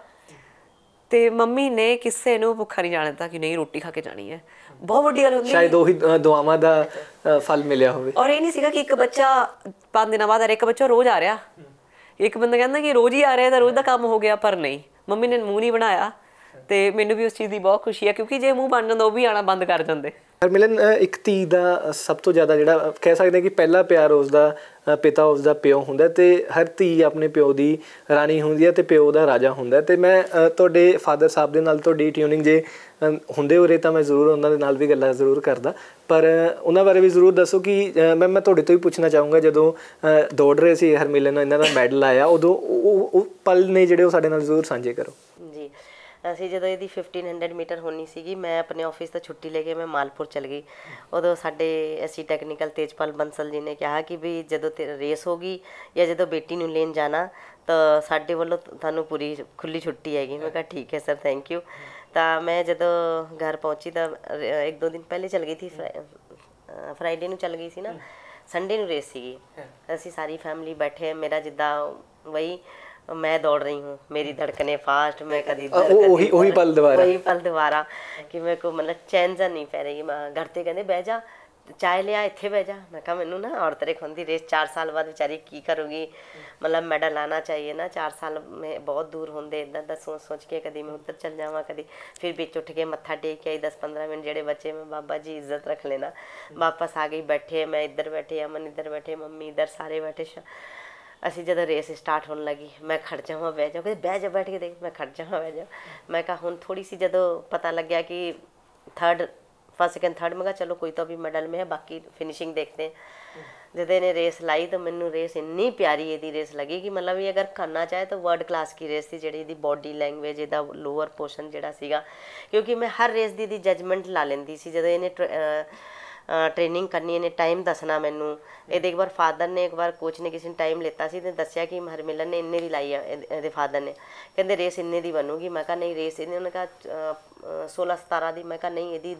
ਤੇ ਮੰਮੀ ਨੇ ਕਿਸੇ ਨੂੰ ਭੁੱਖਾ ਨਹੀਂ ਜਾਣ ਦਿੱਤਾ ਕਿ ਨਹੀਂ ਰੋਟੀ ਖਾ ਕੇ ਜਾਣੀ ਹੈ ਬਹੁਤ ਵੱਡੀ ਗੱਲ ਹੁੰਦੀ ਸ਼ਾਇਦ ਉਹੀ ਦੁਆਵਾਂ ਦਾ ਫਲ ਮਿਲਿਆ ਹੋਵੇ ਔਰ ਇਹ ਨਹੀਂ ਸੀਗਾ ਕਿ ਇੱਕ ਬੱਚਾ ਪੰਜ ਦਿਨਾਂ ਬਾਅਦ ਆ ਰਿਹਾ ਇੱਕ ਬੱਚਾ ਰੋਜ਼ ਆ ਰਿਹਾ ਇੱਕ ਬੰਦਾ ਕਹਿੰਦਾ ਕਿ ਰੋਜ਼ ਹੀ ਆ ਰਿਹਾ ਤਾਂ ਰੋਜ਼ ਦਾ ਕੰਮ ਹੋ ਗਿਆ ਪਰ ਨਹੀਂ ਮੰਮੀ ਨੇ ਮੂੰਹ ਨਹੀਂ ਬਣਾਇਆ ਤੇ ਮੈਨੂੰ ਵੀ ਉਸ ਚੀਜ਼ ਦੀ ਬਹੁਤ ਖੁਸ਼ੀ ਹੈ ਕਿਉਂਕਿ ਜੇ ਮੂੰਹ ਬਣ ਜਾਂਦਾ ਉਹ ਵੀ ਆਣਾ ਬੰਦ ਕਰ ਜਾਂਦੇ ਮਿਲਨ ਇੱਕ ਧੀ ਦਾ ਸਭ ਤੋਂ ਜ਼ਿਆਦਾ ਜਿਹੜਾ ਕਹਿ ਸਕਦੇ ਕਿ ਪਹਿਲਾ ਪਿਆਰ ਉਸ ਦਾ ਪਿਤਾ ਉਸ ਦਾ ਪਿਓ ਹੁੰਦਾ ਤੇ ਹਰ ਧੀ ਆਪਣੇ ਪਿਓ ਦੀ ਰਾਣੀ ਹੁੰਦੀ ਹੈ ਤੇ ਪਿਓ ਦਾ ਰਾਜਾ ਹੁੰਦਾ ਤੇ ਮੈਂ ਤੁਹਾਡੇ ਫਾਦਰ ਸਾਹਿਬ ਦੇ ਨਾਲ ਤੁਹਾਡੀ ਟਿਊਨਿੰਗ ਜੇ ਹੁੰਦੇ ਹੋਰੇ ਤਾਂ ਮੈਂ ਜ਼ਰੂਰ ਉਹਨਾਂ ਦੇ ਨਾਲ ਵੀ ਗੱਲਾਂ ਜ਼ਰੂਰ ਕਰਦਾ ਪਰ ਉਹਨਾਂ ਬਾਰੇ ਵੀ ਜ਼ਰੂਰ ਦੱਸੋ ਕਿ ਮੈਂ ਮੈਂ ਤੁਹਾਡੇ ਤੋਂ ਹੀ ਪੁੱਛਣਾ ਚਾਹੂੰਗਾ ਜਦੋਂ ਦੌੜ ਰਹੇ ਸੀ ਹਰਮਿਲਨ ਨੂੰ ਇਹਨਾਂ ਦਾ ਮੈਡਲ ਆਇਆ ਉਦੋਂ ਉਹ ਪਲ ਨੇ ਜਿਹੜੇ ਉਹ ਸਾਡੇ ਨਾਲ ਜ਼ਰੂਰ ਸਾਂਝੇ ਕਰੋ ਅਸੀਂ ਜਦੋਂ ਇਹਦੀ 1500 ਮੀਟਰ ਹੋਣੀ ਸੀਗੀ ਮੈਂ ਆਪਣੇ ਆਫਿਸ ਤੋਂ ਛੁੱਟੀ ਲੈ ਕੇ ਮੈਂ ਮਾਲਪੁਰ ਚਲ ਗਈ ਉਦੋਂ ਸਾਡੇ ਐਸੀ ਟੈਕਨੀਕਲ ਤੇਜਪਾਲ ਬੰਸਲ ਜੀ ਨੇ ਕਿਹਾ ਕਿ ਵੀ ਜਦੋਂ ਰੇਸ ਹੋਗੀ ਜਾਂ ਜਦੋਂ ਬੇਟੀ ਨੂੰ ਲੈਣ ਜਾਣਾ ਤਾਂ ਸਾਡੇ ਵੱਲੋਂ ਤੁਹਾਨੂੰ ਪੂਰੀ ਖੁੱਲੀ ਛੁੱਟੀ ਹੈਗੀ ਮੈਂ ਕਿਹਾ ਠੀਕ ਹੈ ਸਰ ਥੈਂਕ ਯੂ ਤਾਂ ਮੈਂ ਜਦੋਂ ਘਰ ਪਹੁੰਚੀ ਤਾਂ ਇੱਕ ਦੋ ਦਿਨ ਪਹਿਲੇ ਚਲ ਗਈ ਸੀ ਫਰਾਈਡੇ ਨੂੰ ਚਲ ਗਈ ਸੀ ਨਾ ਸੰਡੇ ਨੂੰ ਰੇਸ ਸੀਗੀ ਅਸੀਂ ਸਾਰੀ ਫੈਮਿਲੀ ਬੈਠੇ ਮੇਰਾ ਜਿੱਦਾਂ ਵਈ ਮੈਂ ਦੌੜ ਰਹੀ ਹਾਂ ਮੇਰੀ ਧੜਕਨੇ ਫਾਸਟ ਮੈਂ ਕਦੀ ਉਹੀ ਉਹੀ पल दोबारा वही पल दोबारा कि मेरे को मतलब ਚੈਨ ਜਾਂ ਨਹੀਂ ਪੈ ਰਹੀ ਮੈਂ ਘਰ ਤੇ ਕਹਿੰਦੇ ਬਹਿ ਜਾ ਚਾਹ ਲਿਆ ਇੱਥੇ ਬਹਿ ਜਾ ਮੈਂ ਕਹਾ ਮੈਨੂੰ ਨਾ ਔਰ ਤਰੇ ਖੁੰਦੀ ਰੇਸ 4 ਸਾਲ ਬਾਅਦ ਵਿਚਾਰੀ ਕੀ ਕਰੂਗੀ ਮਤਲਬ ਮੈਡਲ ਆਣਾ ਚਾਹੀਏ ਨਾ 4 ਸਾਲ ਮੈਂ ਬਹੁਤ ਦੂਰ ਹੁੰਦੇ ਇਦਾਂ ਦਾ ਸੋਚ ਸੋਚ ਕੇ ਕਦੀ ਮੈਂ ਉੱਧਰ ਚੱਲ ਜਾਵਾਂ ਕਦੀ ਫਿਰ ਵਿੱਚ ਉੱਠ ਕੇ ਮੱਥਾ ਟੇਕ ਕੇ 10-15 ਮਿੰਟ ਜਿਹੜੇ ਬੱਚੇ ਮੈਂ ਬਾਬਾ ਜੀ ਇੱਜ਼ਤ ਰੱਖ ਲੈਣਾ ਵਾਪਸ ਆ ਗਈ ਬੈਠੇ ਮੈਂ ਇੱਧਰ ਬੈਠੇ ਅਮਨ ਇੱਧਰ ਬੈਠੇ ਮੰਮੀ ਇੱਧਰ ਸਾਰੇ ਬੈਠੇ ਅਸੀਂ ਜਦੋਂ ਰੇਸ ਸਟਾਰਟ ਹੋਣ ਲੱਗੀ ਮੈਂ ਖੜ ਜਾਵਾਂ ਬਹਿ ਜਾ ਕਹਿੰਦੇ ਬਹਿ ਜਾ ਬੈਠ ਕੇ ਦੇਖ ਮੈਂ ਖੜ ਜਾਵਾਂ ਬਹਿ ਜਾ ਮੈਂ ਕਿਹਾ ਹੁਣ ਥੋੜੀ ਸੀ ਜਦੋਂ ਪਤਾ ਲੱਗਿਆ ਕਿ ਥਰਡ ਫਸਟ ਸੈਕਿੰਡ ਥਰਡ ਮੈਂ ਕਿਹਾ ਚਲੋ ਕੋਈ ਤਾਂ ਵੀ ਮੈਡਲ ਮੇ ਹੈ ਬਾਕੀ ਫਿਨਿਸ਼ਿੰਗ ਦੇਖਦੇ ਜਦੋਂ ਇਹਨੇ ਰੇਸ ਲਾਈ ਤਾਂ ਮੈਨੂੰ ਰੇਸ ਇੰਨੀ ਪਿਆਰੀ ਇਹਦੀ ਰੇਸ ਲੱਗੀ ਕਿ ਮਤਲਬ ਇਹ ਅਗਰ ਕਰਨਾ ਚਾਹੇ ਤਾਂ ਵਰਲਡ ਕਲਾਸ ਕੀ ਰੇਸ ਸੀ ਜਿਹੜੀ ਇਹਦੀ ਬਾਡੀ ਲੈਂਗੁਏਜ ਇਹਦਾ ਲੋਅਰ ਪੋਰਸ਼ਨ ਜਿਹੜਾ ਸੀਗਾ ਕਿਉਂਕਿ ਮੈਂ ਹਰ ਰੇਸ ਦੀ ਦੀ ਜਜਮੈਂਟ ਲਾ ਲੈਂਦੀ ਸੀ ਜਦੋਂ ਇਹਨੇ ਟ੍ਰੇਨਿੰਗ ਕਰਨੀ ਇਹਨੇ ਟਾਈਮ ਦੱਸਣਾ ਮੈਨੂੰ ਇਹਦੇ ਇੱਕ ਵਾਰ ਫਾਦਰ ਨੇ ਇੱਕ ਵਾਰ ਕੋਚ ਨੇ ਕਿਸੇ ਨੇ ਟਾਈਮ ਲੇਤਾ ਸੀ ਤੇ ਦੱਸਿਆ ਕਿ ਹਰਮਿਲਨ ਨੇ ਇੰਨੇ ਦੀ ਲਾਈ ਆ ਇਹਦੇ ਫਾਦਰ ਨੇ ਕਹਿੰਦੇ ਰੇਸ ਇੰਨੇ ਦੀ ਬਣੂਗੀ ਮੈਂ ਕਹਾ ਨਹੀਂ ਰੇਸ ਇਹਨੇ ਉਹਨਾਂ ਕਹਾ 16 17 ਦੀ ਮੈਂ ਕਹਾ ਨਹੀਂ ਇਹਦੀ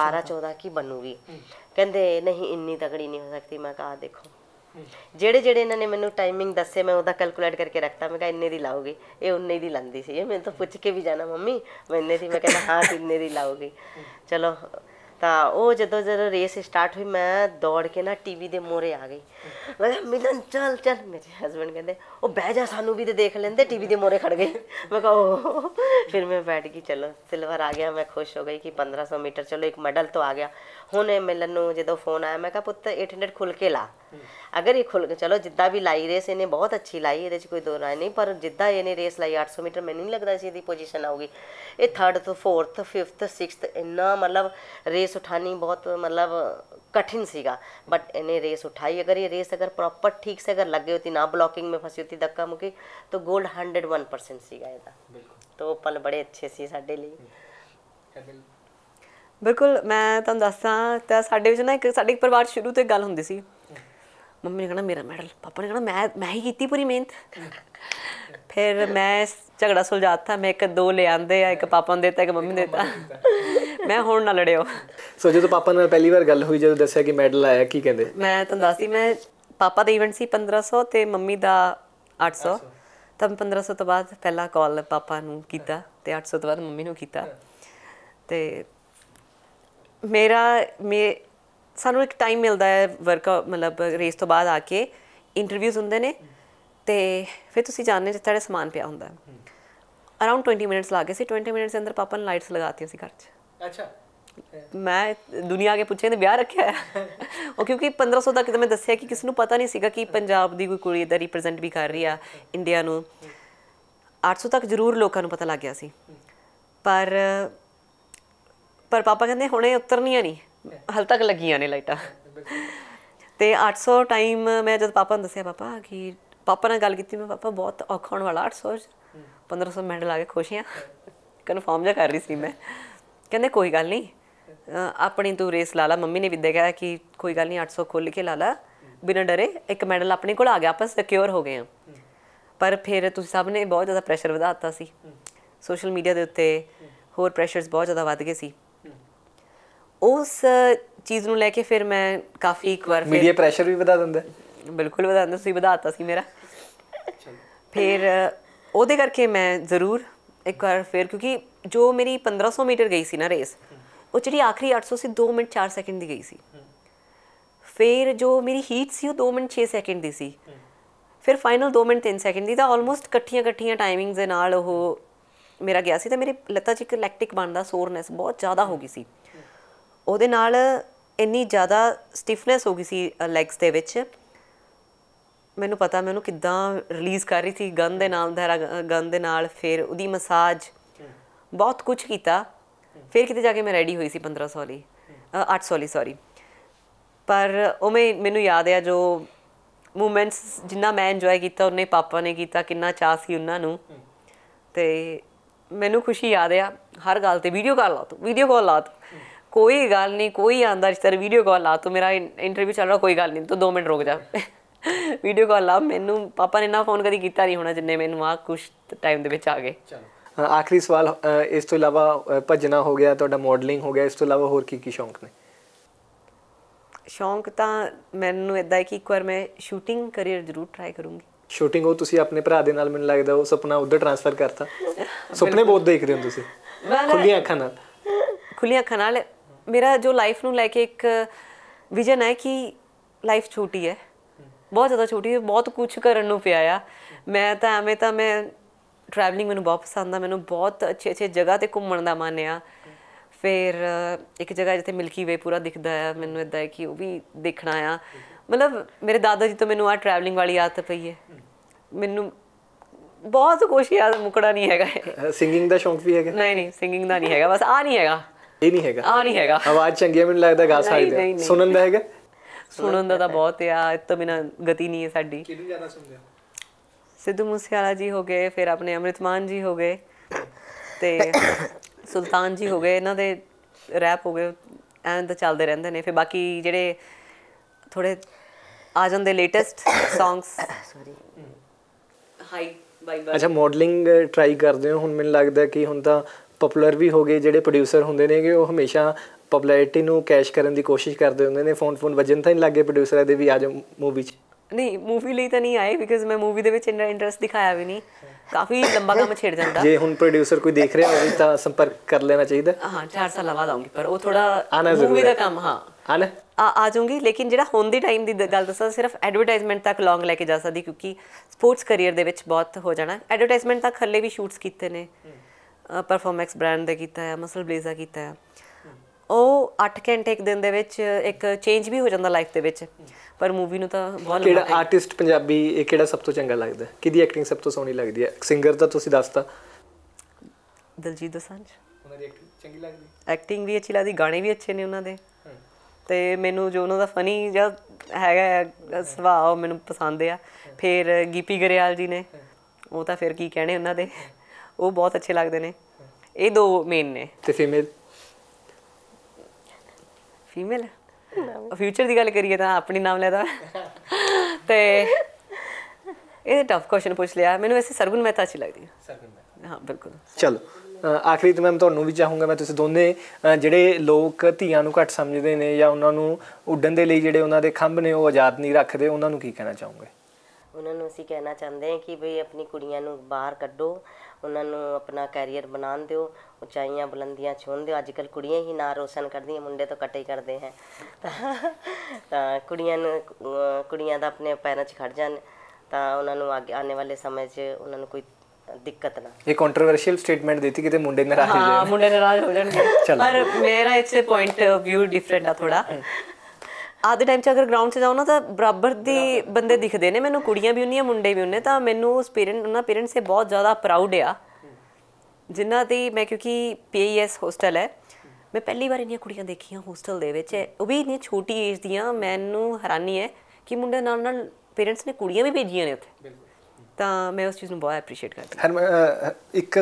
12 14 ਕੀ ਬਣੂਗੀ ਕਹਿੰਦੇ ਨਹੀਂ ਇੰਨੀ ਤਗੜੀ ਨਹੀਂ ਹੋ ਸਕਦੀ ਮੈਂ ਕਹਾ ਦੇਖੋ ਜਿਹੜੇ ਜਿਹੜੇ ਇਹਨਾਂ ਨੇ ਮੈਨੂੰ ਟਾਈਮਿੰਗ ਦੱਸੇ ਮੈਂ ਉਹਦਾ ਕੈਲਕੂਲੇਟ ਕਰਕੇ ਰੱਖਤਾ ਮੈਂ ਕਿਹਾ ਇੰਨੇ ਦੀ ਲਾਉਗੀ ਇਹ ਉਨੇ ਦੀ ਲੰਦੀ ਸੀ ਇਹ ਮੈਨੂੰ ਤਾਂ ਪੁੱਛ ਕੇ ਵੀ ਜਾਣਾ ਮੰਮੀ ਮੈਂ ਇੰਨੇ ਦੀ ਮੈਂ ਕਹਿੰਦਾ ਹਾਂ ਇੰਨੇ ਦੀ ਲਾਉਗੀ ਚਲੋ ਤਾਂ ਉਹ ਜਦੋਂ ਜਦੋਂ ਰੇਸ ਸਟਾਰਟ ਹੋਈ ਮੈਂ ਦੌੜ ਕੇ ਨਾ ਟੀਵੀ ਦੇ ਮੋਰੇ ਆ ਗਈ ਮੈਂ ਕਿਹਾ ਮਿਲਨ ਚੱਲ ਚੱਲ ਮੇਰੇ ਹਸਬੰਡ ਕਹਿੰਦੇ ਉਹ ਬਹਿ ਜਾ ਸਾਨੂੰ ਵੀ ਤੇ ਦੇਖ ਲੈਂਦੇ ਟੀਵੀ ਦੇ ਮੋਰੇ ਖੜ ਗਏ ਮੈਂ ਕਹਾ ਫਿਰ ਮੈਂ ਬੈਠ ਗਈ ਚਲੋ ਸਿਲਵਰ ਆ ਗਿਆ ਮੈਂ ਖੁਸ਼ ਹੋ ਗਈ ਕਿ 1500 ਮੀਟਰ ਚਲੋ ਇੱਕ ਮੈਡਲ ਤਾਂ ਆ ਗਿਆ ਹੁਣੇ ਨੂੰ ਜਦੋਂ ਫੋਨ ਆਇਆ ਮੈਂ ਕਿਹਾ ਪੁੱਤ 800 ਖੁੱਲ ਕੇ ਲਾ ਅਗਰ ਇਹ ਖੁੱਲ ਕੇ ਚਲੋ ਜਿੱਦਾਂ ਵੀ ਲਾਈ ਰੇਸ ਇਹਨੇ ਬਹੁਤ ਅੱਛੀ ਲਾਈ ਇਹਦੇ 'ਚ ਕੋਈ ਦੋ ਰਾਏ ਨਹੀਂ ਪਰ ਜਿੱਦਾਂ ਇਹਨੇ ਰੇਸ ਲਾਈ 800 ਮੀਟਰ ਮੈਨੂੰ ਨਹੀਂ ਲੱਗਦਾ ਸੀ ਇਹਦੀ ਪੋਜੀਸ਼ਨ ਆਊਗੀ ਇਹ 3rd ਤੋਂ 4th 5th 6th ਇੰਨਾ ਮਤਲਬ ਰੇਸ ਉਠਾਣੀ ਬਹੁਤ ਮਤਲਬ ਕਠਿਨ ਸੀਗਾ ਬਟ ਇਹਨੇ ਰੇਸ ਉਠਾਈ ਅਗਰ ਇਹ ਰੇਸ ਅਗਰ ਪ੍ਰੋਪਰ ਠੀਕ ਸੇ ਅਗਰ ਲੱਗੇ गई ਨਾ ना ਮੇ ਫਸੀ फंसी ਧੱਕਾ धक्का ਤਾਂ तो गोल्ड ਸੀਗਾ ਇਹਦਾ ਬਿਲਕੁਲ ਤੋਂ ਪਲ ਬੜੇ ਅੱਛੇ ਸੀ ਸਾਡੇ ਲਈ ਬਿਲਕੁਲ ਬਿਲਕੁਲ ਮੈਂ ਤੁਹਾਨੂੰ ਦੱਸਾਂ ਤਾਂ ਸਾਡੇ ਵਿੱਚ ਨਾ ਇੱਕ ਸਾਡੇ ਪਰਿਵਾਰ ਸ਼ੁਰੂ ਤੋਂ ਗੱਲ ਹੁੰਦੀ ਸੀ ਮੰਮੀ ਨੇ ਕਹਣਾ ਮੇਰਾ ਮੈਡਲ ਪਾਪਾ ਨੇ ਕਹਣਾ ਮੈਂ ਮੈਂ ਹੀ ਕੀਤੀ ਪੂਰੀ ਮਿਹਨਤ ਫਿਰ ਮੈਂ ਝਗੜਾ ਸੁਲਝਾਤਾ ਮੈਂ ਇੱਕ ਦੋ ਲੈ ਆਂਦੇ ਆ ਇੱਕ ਪਾਪਾ ਨੂੰ ਦਿੱਤਾ ਇੱਕ ਮੰਮੀ ਨੂੰ ਦਿੱਤਾ ਮੈਂ ਹੁਣ ਨਾ ਲੜਿਓ ਸੋ ਜਦੋਂ ਪਾਪਾ ਨਾਲ ਪਹਿਲੀ ਵਾਰ ਗੱਲ ਹੋਈ ਜਦੋਂ ਦੱਸਿਆ ਕਿ ਮੈਡਲ ਆਇਆ ਕੀ ਕਹਿੰਦੇ ਮੈਂ ਤਾਂ ਦੱਸਦੀ ਮੈਂ ਪਾਪਾ ਦਾ ਇਵੈਂਟ ਸੀ 1500 ਤੇ ਮੰਮੀ ਦਾ 800 ਤਾਂ 1500 ਤੋਂ ਬਾਅਦ ਪਹਿਲਾ ਕਾਲ ਪਾਪਾ ਨੂੰ ਕੀਤਾ ਤੇ 800 ਤੋਂ ਬਾਅਦ ਮੰਮੀ ਨੂੰ ਕੀਤਾ ਤੇ ਮੇਰਾ ਮੇ ਸਾਨੂੰ ਇੱਕ ਟਾਈਮ ਮਿਲਦਾ ਹੈ ਵਰਕ ਮਤਲਬ ਰੇਸ ਤੋਂ ਬਾਅਦ ਆ ਕੇ ਇੰਟਰਵਿਊਜ਼ ਹੁੰਦੇ ਨੇ ਤੇ ਫਿਰ ਤੁਸੀਂ ਜਾਣਦੇ ਜਿੱਥੇ ਤੁਹਾਡੇ ਸਮਾਨ ਪਿਆ ਹੁੰਦਾ ਅਰਾਊਂਡ 20 ਮਿੰਟਸ ਲੱਗੇ ਸੀ 20 ਮਿੰਟਸ ਦੇ ਅੰਦਰ ਪਾਪਨ ਲਾਈਟਸ ਲਗਾਤੀਆਂ ਸੀ ਘਰ 'ਚ ਅੱਛਾ ਮੈਂ ਦੁਨੀਆ ਕੇ ਪੁੱਛੇ ਨੇ ਵਿਆਹ ਰੱਖਿਆ ਉਹ ਕਿਉਂਕਿ 1500 ਤੱਕ ਤਾਂ ਮੈਂ ਦੱਸਿਆ ਕਿ ਕਿਸ ਨੂੰ ਪਤਾ ਨਹੀਂ ਸੀਗਾ ਕਿ ਪੰਜਾਬ ਦੀ ਕੋਈ ਕੁੜੀ ਇਦਾਂ ਰਿਪਰੈਜ਼ੈਂਟ ਵੀ ਕਰ ਰਹੀ ਆ ਇੰਡੀਆ ਨੂੰ 800 ਤੱਕ ਜ਼ਰੂਰ ਲੋਕਾਂ ਨੂੰ ਪਤਾ ਲੱਗ ਗਿਆ ਸੀ ਪਰ ਪਰ ਪਾਪਾ ਕਹਿੰਦੇ ਹੁਣੇ ਉਤਰਨੀਆਂ ਨਹੀਂ ਹਲ ਤੱਕ ਲੱਗੀਆਂ ਨੇ ਲਾਈਟਾਂ ਤੇ 800 ਟਾਈਮ ਮੈਂ ਜਦ ਪਾਪਾ ਨੂੰ ਦੱਸਿਆ ਪਾਪਾ ਕਿ ਪਾਪਾ ਨਾਲ ਗੱਲ ਕੀਤੀ ਮੈਂ ਪਾਪਾ ਬਹੁਤ ਔਖਾ ਹੋਣ ਵਾਲਾ 800 1500 ਮਿੰਟ ਲਾ ਕੇ ਖੁਸ਼ ਹਾਂ ਕਨਫਰਮ ਜਾ ਕਰ ਰਹੀ ਸੀ ਮੈਂ ਕਹਿੰਦੇ ਕੋਈ ਗੱਲ ਨਹੀਂ ਆਪਣੀ ਤੂੰ ਰੇਸ ਲਾ ਲਾ ਮੰਮੀ ਨੇ ਵੀ ਦੇਖਿਆ ਕਿ ਕੋਈ ਗੱਲ ਨਹੀਂ 800 ਖੋਲ ਕੇ ਲਾ ਲਾ ਬਿਨਾ ਡਰੇ ਇੱਕ ਮੈਡਲ ਆਪਣੇ ਕੋਲ ਆ ਗਿਆ ਆਪਾਂ ਸਿਕਿਉਰ ਹੋ ਗਏ ਆ ਪਰ ਫਿਰ ਤੁਸੀਂ ਸਭ ਨੇ ਬਹੁਤ ਜ਼ਿਆਦਾ ਪ੍ਰੈਸ਼ਰ ਵਧਾਤਾ ਸੀ ਸੋਸ਼ਲ ਮੀਡੀਆ ਦੇ ਉੱਤੇ ਹੋਰ ਪ੍ਰੈਸ਼ਰਸ ਬਹੁਤ ਜ਼ਿਆਦਾ ਵੱਧ ਗਏ ਸੀ ਉਸ ਚੀਜ਼ ਨੂੰ ਲੈ ਕੇ ਫਿਰ ਮੈਂ ਕਾਫੀ ਇੱਕ ਵਾਰ ਫਿਰ ਮੀਡੀਆ ਪ੍ਰੈਸ਼ਰ ਵੀ ਵਧਾ ਦਿੰਦਾ ਬਿਲਕੁਲ ਵਧਾ ਦਿੰਦਾ ਸੀ ਵਧਾਤਾ ਸੀ ਮੇਰਾ ਫਿਰ ਉਹਦੇ ਕਰਕੇ ਮੈਂ ਜ਼ਰੂਰ ਇੱਕ ਵਾਰ ਫਿਰ ਕਿਉਂਕਿ ਜੋ ਮੇਰੀ 1500 ਮੀਟਰ ਗਈ ਸੀ ਨਾ ਰੇਸ ਉਹ ਜਿਹੜੀ ਆਖਰੀ 800 ਸੀ 2 ਮਿੰਟ 4 ਸੈਕਿੰਡ ਦੀ ਗਈ ਸੀ ਫਿਰ ਜੋ ਮੇਰੀ ਹੀਟ ਸੀ ਉਹ 2 ਮਿੰਟ 6 ਸੈਕਿੰਡ ਦੀ ਸੀ ਫਿਰ ਫਾਈਨਲ 2 ਮਿੰਟ 3 ਸੈਕਿੰਡ ਦੀ ਤਾਂ ਆਲਮੋਸਟ ਇਕੱਠੀਆਂ ਇਕੱਠੀਆਂ ਟਾਈਮਿੰਗਸ ਦੇ ਨਾਲ ਉਹ ਮੇਰਾ ਗਿਆ ਸੀ ਤਾਂ ਮੇਰੇ ਲੱਤਾਂ 'ਚ ਇੱਕ ਇਲੈਕਟ੍ਰਿਕ ਬਣਦਾ ਸੋਰਨੈਸ ਬਹੁਤ ਜ਼ਿਆਦਾ ਹੋ ਗਈ ਸੀ ਉਹਦੇ ਨਾਲ ਇੰਨੀ ਜ਼ਿਆਦਾ ਸਟਿਫਨੈਸ ਹੋ ਗਈ ਸੀ ਲੈਗਸ ਦੇ ਵਿੱਚ ਮੈਨੂੰ ਪਤਾ ਮੈਂ ਉਹਨੂੰ ਕਿੱਦਾਂ ਰਿਲੀਜ਼ ਕਰ ਰਹੀ ਸੀ ਗਨ ਦੇ ਨਾਲ ਦਾ ਗਨ ਦੇ ਨਾਲ ਫਿਰ ਉਹਦੀ ਮਸਾਜ ਬਹੁਤ ਕੁਝ ਕੀਤਾ ਫਿਰ ਕਿਤੇ ਜਾ ਕੇ ਮੈਂ ਰੈਡੀ ਹੋਈ ਸੀ 1500 ਲਈ 800 ਲਈ ਸੌਰੀ ਪਰ ਉਹ ਮੈਂ ਮੈਨੂੰ ਯਾਦ ਆ ਜੋ ਮੂਮੈਂਟਸ ਜਿੰਨਾ ਮੈਂ ਇੰਜੋਏ ਕੀਤਾ ਉਹਨੇ ਪਾਪਾ ਨੇ ਕੀਤਾ ਕਿੰਨਾ ਚਾਹ ਸੀ ਉਹਨਾਂ ਨੂੰ ਤੇ ਮੈਨੂੰ ਖੁਸ਼ੀ ਯਾਦ ਆ ਹਰ ਗੱਲ ਤੇ ਵੀਡੀਓ ਕਾਲ ਲਾ ਤੂੰ ਵੀਡੀਓ ਕਾਲ ਲਾ ਤੂੰ ਕੋਈ ਗੱਲ ਨਹੀਂ ਕੋਈ ਆਂਦਾ ਇਸ रिश्तेदार ਵੀਡੀਓ ਕਾਲ ਆ ਤੂੰ ਮੇਰਾ ਇੰਟਰਵਿਊ ਚੱਲ ਰਿਹਾ ਕੋਈ ਗੱਲ ਨਹੀਂ ਤੂੰ 2 ਮਿੰਟ ਰੁਕ ਜਾ ਵੀਡੀਓ ਕਾਲ ਆ ਮੈਨੂੰ ਪਾਪਾ ਨੇ ਨਾ ਫੋਨ ਕਦੀ ਕੀਤਾ ਨਹੀਂ ਹੋਣਾ ਜਿੰਨੇ ਮੈਨੂੰ ਆ ਕੁਝ ਟਾਈਮ ਦੇ ਵਿੱਚ ਆ ਗਏ ਚਲੋ ਆਖਰੀ ਸਵਾਲ ਇਸ ਤੋਂ ਇਲਾਵਾ ਭੱਜਣਾ ਹੋ ਗਿਆ ਤੁਹਾਡਾ ਮਾਡਲਿੰਗ ਹੋ ਗਿਆ ਇਸ ਤੋਂ ਇਲਾਵਾ ਹੋਰ ਕੀ ਕੀ ਸ਼ੌਂਕ ਨੇ ਸ਼ੌਂਕ ਤਾਂ ਮੈਨੂੰ ਇਦਾਂ ਹੈ ਕਿ ਇੱਕ ਵਾਰ ਮੈਂ ਸ਼ੂਟਿੰਗ ਕਰੀਅਰ ਜ਼ਰੂਰ ਟਰਾਈ ਕਰੂੰਗੀ ਸ਼ੂਟਿੰਗ ਉਹ ਤੁਸੀਂ ਆਪਣੇ ਭਰਾ ਦੇ ਨਾਲ ਮੈਨੂੰ ਲੱਗਦਾ ਉਹ ਸੁਪਨਾ ਉਧਰ ਟ੍ਰਾਂਸਫਰ ਕਰਤਾ ਸੁਪਨੇ ਬਹੁਤ ਦੇਖਦੇ ਹੋ ਤੁਸੀਂ ਖੁੱਲੀਆਂ ਅੱਖਾਂ ਨਾਲ ਖੁੱਲੀਆਂ ਅੱਖਾਂ ਨਾਲ ਮੇਰਾ ਜੋ ਲਾਈਫ ਨੂੰ ਲੈ ਕੇ ਇੱਕ ਵਿਜ਼ਨ ਹੈ ਕਿ ਲਾਈਫ ਛੋਟੀ ਹੈ ਬਹੁਤ ਜ਼ਿਆਦਾ ਛੋਟੀ ਹੈ ਬਹੁਤ ਕੁਝ ਕਰਨ ਨੂੰ ਪਿਆ ਆ ਮੈਂ ਤਾਂ ਐਵੇਂ ਤਾਂ ਮੈਂ ਟਰੈਵਲਿੰਗ ਮੈਨੂੰ ਬਹੁਤ ਪਸੰਦ ਆ ਮੈਨੂੰ ਬਹੁਤ ਅੱਛੇ ਅੱਛੇ ਜਗ੍ਹਾ ਤੇ ਘੁੰਮਣ ਦਾ ਮਨ ਆ ਫਿਰ ਇੱਕ ਜਗ੍ਹਾ ਜਿੱਥੇ ਮਿਲਕੀ ਵੇ ਪੂਰਾ ਦਿਖਦਾ ਆ ਮੈਨੂੰ ਇਦਾਂ ਹੈ ਕਿ ਉਹ ਵੀ ਦੇਖਣਾ ਆ ਮਤਲਬ ਮੇਰੇ ਦਾਦਾ ਜੀ ਤੋਂ ਮੈਨੂੰ ਆ ਟਰੈਵਲਿੰਗ ਵਾਲੀ ਆਦਤ ਪਈ ਹੈ ਮੈਨੂੰ ਬਹੁਤ ਕੋਸ਼ਿਸ਼ ਆ ਮੁਕੜਾ ਨਹੀਂ ਹੈਗਾ ਸਿੰਗਿੰਗ ਦਾ ਸ਼ੌਂਕ ਵੀ ਹੈਗਾ ਨਹੀਂ ਨਹੀਂ ਸਿੰਗਿੰਗ ਦਾ ਨਹੀਂ ਹੈਗਾ ਬਸ ਆ ਨਹੀਂ ਹੈਗਾ ਇਹ ਨਹੀਂ ਹੈਗਾ ਆ ਨਹੀਂ ਹੈਗਾ ਆਵਾਜ਼ ਚੰਗੀ ਮੈਨੂੰ ਲੱਗਦਾ ਗਾ ਸਕਦੇ ਸੁਣਨ ਦਾ ਹੈਗਾ ਸੁਣਨ ਦਾ ਤਾਂ ਬਹੁਤ ਆ ਇਸ ਤੋਂ ਬਿਨਾ ਗਤੀ ਨਹੀਂ ਹੈ ਸਾਡੀ ਕਿਹਨੂੰ ਜ਼ਿਆਦਾ ਸੁਣਦੇ ਸਿੱਧੂ ਮੂਸੇਵਾਲਾ ਜੀ ਹੋ ਗਏ ਫਿਰ ਆਪਣੇ ਅਮਰਿਤਮਾਨ ਜੀ ਹੋ ਗਏ ਤੇ ਸੁਲਤਾਨ ਜੀ ਹੋ ਗਏ ਇਹਨਾਂ ਦੇ ਰੈਪ ਹੋ ਗਏ ਐਂ ਤਾਂ ਚੱਲਦੇ ਰਹਿੰਦੇ ਨੇ ਫਿਰ ਬਾਕੀ ਜਿਹੜੇ ਥੋੜੇ ਆ ਜਾਂਦੇ latest songs sorry hi bye bye ਅੱਛਾ ਮਾਡਲਿੰਗ ਟਰਾਈ ਕਰਦੇ ਹੋ ਹੁਣ ਮੈਨੂੰ ਲੱਗਦਾ ਕਿ ਹੁਣ ਤਾਂ ਪਪੂਲਰ ਵੀ ਹੋ ਗਏ ਜਿਹੜੇ ਪ੍ਰੋਡਿਊਸਰ ਹੁੰਦੇ ਨੇਗੇ ਉਹ ਹਮੇਸ਼ਾ ਪਪੂਲੈਰਿਟੀ ਨੂੰ ਕੈਸ਼ ਕਰਨ ਦੀ ਕੋਸ਼ਿਸ਼ ਕਰਦੇ ਹੁੰਦੇ ਨੇ ਫੋਨ ਫੋਨ ਵਜਨ ਤਾਂ ਨਹੀਂ ਲੱਗੇ ਪ੍ਰੋਡਿਊਸਰ ਦੇ ਵੀ ਜਾ ਮੂਵੀ 'ਚ ਨਹੀਂ ਮੂਵੀ ਲਈ ਤਾਂ ਨਹੀਂ ਆਏ ਬਿਕਾਜ਼ ਮੈਂ ਮੂਵੀ ਦੇ ਵਿੱਚ ਇੰਨਾ ਇੰਟਰਸਟ ਦਿਖਾਇਆ ਵੀ ਨਹੀਂ ਕਾਫੀ ਲੰਬਾ ਕੰਮ ਛੇੜ ਜਾਂਦਾ ਜੇ ਹੁਣ ਪ੍ਰੋਡਿਊਸਰ ਕੋਈ ਦੇਖ ਰਿਹਾ ਹੋਵੇ ਤਾਂ ਸੰਪਰਕ ਕਰ ਲੈਣਾ ਚਾਹੀਦਾ ਹਾਂ 4 ਸਾਲ ਲਵਾ ਆਉਂਗੀ ਪਰ ਉਹ ਥੋੜਾ ਮੂਵੀ ਦਾ ਕੰਮ ਹਾਂ ਆਣਾ ਆ ਆ ਜਾਊਂਗੀ ਲੇਕਿਨ ਜਿਹੜਾ ਹੁਣ ਦੀ ਟਾਈਮ ਦੀ ਗੱਲ ਦੱਸਾਂ ਸਿਰਫ ਐਡਵਰਟਾਈਜ਼ਮੈਂਟ ਤੱਕ ਲੌਂਗ ਲੈ ਕੇ ਜਾ ਸਕਦੀ ਕਿਉਂਕਿ ਸਪੋਰਟਸ ਕੈਰੀਅਰ ਦੇ ਵਿੱਚ ਬਹੁਤ ਹੋ ਜਾਣਾ ਐਡਵਰਟਾਈਜ਼ਮੈਂਟ ਤੱਕ ਹੱਲੇ ਵੀ ਸ਼ੂਟਸ ਕੀਤੇ ਨੇ ਪਰਫਾਰਮੈਂਸ ਬ੍ਰਾਂਡ ਦੇ ਕੀਤਾ ਹੈ ਮਸਲ ਬਲੇਜ਼ਾ ਕੀਤਾ ਹੈ ਉਹ 8 ਘੰਟੇ ਇੱਕ ਦਿਨ ਦੇ ਵਿੱਚ ਇੱਕ ਚੇਂਜ ਵੀ ਹੋ ਜਾਂਦਾ ਲਾਈਫ ਦੇ ਵਿੱਚ ਪਰ ਮੂਵੀ ਨੂੰ ਤਾਂ ਬਹੁਤ ਕਿਹੜਾ ਆਰਟਿਸਟ ਪੰਜਾਬੀ ਇਹ ਕਿਹੜਾ ਸਭ ਤੋਂ ਚੰਗਾ ਲੱਗਦਾ ਕਿਹਦੀ ਐਕਟਿੰਗ ਸਭ ਤੋਂ ਸੋਹਣੀ ਲੱਗਦੀ ਹੈ ਸਿੰਗਰ ਤਾਂ ਤੁਸੀਂ ਦੱਸਤਾ ਦਲਜੀਤ ਦੋਸਾਂਝ ਉਹਨਾਂ ਦੀ ਐਕਟਿੰਗ ਚੰਗੀ ਲੱਗਦੀ ਐਕਟਿੰਗ ਵੀ ਅੱਛੀ ਲੱਗਦੀ ਗਾਣੇ ਵੀ ਅੱਛੇ ਨੇ ਉਹਨਾਂ ਦੇ ਤੇ ਮੈਨੂੰ ਜੋ ਉਹਨਾਂ ਦਾ ਫਨੀ ਜਾਂ ਹੈਗਾ ਸੁਭਾਅ ਮੈਨੂੰ ਪਸੰਦ ਆ ਫਿਰ ਗੀਪੀ ਗਰੇਵਾਲ ਜੀ ਨੇ ਉਹ ਤਾਂ ਫਿਰ ਕੀ ਕਹਿਣੇ ਉਹਨਾਂ ਦੇ ਉਹ ਬਹੁਤ ਅੱਛੇ ਲੱਗਦੇ ਨੇ ਇਹ ਦੋ ਮੇਨ ਨੇ ਤੇ ਫੀਮੇਲ ਫੀਮੇਲ ਫਿਊਚਰ ਦੀ ਗੱਲ ਕਰੀਏ ਤਾਂ ਆਪਣੀ ਨਾਮ ਲੈਦਾ ਤੇ ਇਹ ਟਫ ਕੁਐਸਚਨ ਪੁੱਛ ਲਿਆ ਮੈਨੂੰ ਐਸੀ ਸਰਗੁਣ ਮਹਿਤਾ ਅੱਛੀ ਲੱਗਦੀ ਹੈ ਸਰਗੁਣ ਮਹਿਤਾ ਹਾਂ ਬਿਲਕੁਲ ਚਲੋ ਆਖਰੀ ਤੇ ਮੈਂ ਤੁਹਾਨੂੰ ਵੀ ਚਾਹੂੰਗਾ ਮੈਂ ਤੁਸੀਂ ਦੋਨੇ ਜਿਹੜੇ ਲੋਕ ਧੀਆਂ ਨੂੰ ਘੱਟ ਸਮਝਦੇ ਨੇ ਜਾਂ ਉਹਨਾਂ ਨੂੰ ਉੱਡਣ ਦੇ ਲਈ ਜਿਹੜੇ ਉਹਨਾਂ ਦੇ ਖੰਭ ਨੇ ਉਹ ਆਜ਼ਾਦ ਨਹੀਂ ਰੱਖਦੇ ਉਹਨਾਂ ਨੂੰ ਕੀ ਕਹਿਣਾ ਚਾਹੋਗੇ ਉਹਨਾਂ ਨੂੰ ਅਸੀਂ ਕਹਿਣਾ ਚਾਹੁੰਦੇ ਹਾਂ ਕਿ ਭਈ ਆਪਣੀ ਕੁੜੀਆਂ ਨੂੰ ਬਾਹਰ ਕੱਢੋ ਉਹਨਾਂ ਨੂੰ ਆਪਣਾ ਕੈਰੀਅਰ ਬਣਾਉਣ ਦਿਓ ਉਚਾਈਆਂ ਬੁਲੰਦੀਆਂ ਛੂਣ ਦਿਓ ਅੱਜ ਕੱਲ ਕੁੜੀਆਂ ਹੀ ਨਾਂ ਰੋਸ਼ਨ ਕਰਦੀਆਂ ਮੁੰਡੇ ਤਾਂ ਕੱਟੇ ਕਰਦੇ ਹੈ ਤਾਂ ਕੁੜੀਆਂ ਨੂੰ ਕੁੜੀਆਂ ਦਾ ਆਪਣੇ ਪੈਰਾਂ 'ਚ ਖੜ ਜਾਣ ਤਾਂ ਉਹਨਾਂ ਨੂੰ ਅੱਗੇ ਆਉਣ ਵਾਲੇ ਸਮੇਂ 'ਚ ਉਹਨਾਂ ਨੂੰ ਕੋਈ ਦਿੱਕਤ ਨਾ ਇਹ ਕੰਟਰੋਵਰਸ਼ੀਅਲ ਸਟੇਟਮੈਂਟ ਦਿੱਤੀ ਕਿਤੇ ਮੁੰਡੇ ਨਾਰਾਜ਼ ਹੋ ਜਾਣਗੇ ਹਾਂ ਮੁੰਡੇ ਨਾਰਾਜ਼ ਹੋ ਜਾਣਗੇ ਪਰ ਮੇਰਾ ਇਸੇ ਪੁਆਇੰਟ ਆਫ View ਡਿਫਰੈਂਟ ਆ ਥੋੜਾ ਆਦੇ ਟਾਈਮ 'ਚ ਅਗਰ ਗਰਾਊਂਡ 'ਚ ਜਾਓ ਨਾ ਤਾਂ ਬਰਾਬਰ ਦੀ ਬੰਦੇ ਦਿਖਦੇ ਨੇ ਮੈਨੂੰ ਕੁੜੀਆਂ ਵੀ ਹੁੰਦੀਆਂ ਮੁੰਡੇ ਵੀ ਹੁੰਨੇ ਤਾਂ ਮੈਨੂੰ ਉਸ ਪੇਰੈਂਟ ਉਹਨਾਂ ਪੇਰੈਂਟਸ ਤੇ ਬਹੁਤ ਜ਼ਿਆਦਾ ਪ੍ਰਾਊਡ ਆ ਜਿਨ੍ਹਾਂ ਦੀ ਮੈਂ ਕਿਉਂਕਿ ਪੀਐਸ ਹੋਸਟਲ ਹੈ ਮੈਂ ਪਹਿਲੀ ਵਾਰ ਇੰਨੀਆਂ ਕੁੜੀਆਂ ਦੇਖੀਆਂ ਹੋਸਟਲ ਦੇ ਵਿੱਚ ਉਹ ਵੀ ਇੰਨੀ ਛੋਟੀ ਏਜ ਦੀਆਂ ਮੈਨੂੰ ਹੈਰਾਨੀ ਹੈ ਕਿ ਮੁੰਡੇ ਨਾਲ ਨਾਲ ਪੇਰੈਂਟਸ ਨੇ ਕੁੜੀਆਂ ਵੀ ਭੇਜੀਆਂ ਨੇ ਉੱਥੇ ਬਿਲਕੁਲ ਤਾਂ ਮੈਂ ਉਸ ਚੀਜ਼ ਨੂੰ ਬਹੁਤ ਐਪਰੀਸ਼ੀਏਟ ਕਰਦੀ ਹਾਂ ਇੱਕ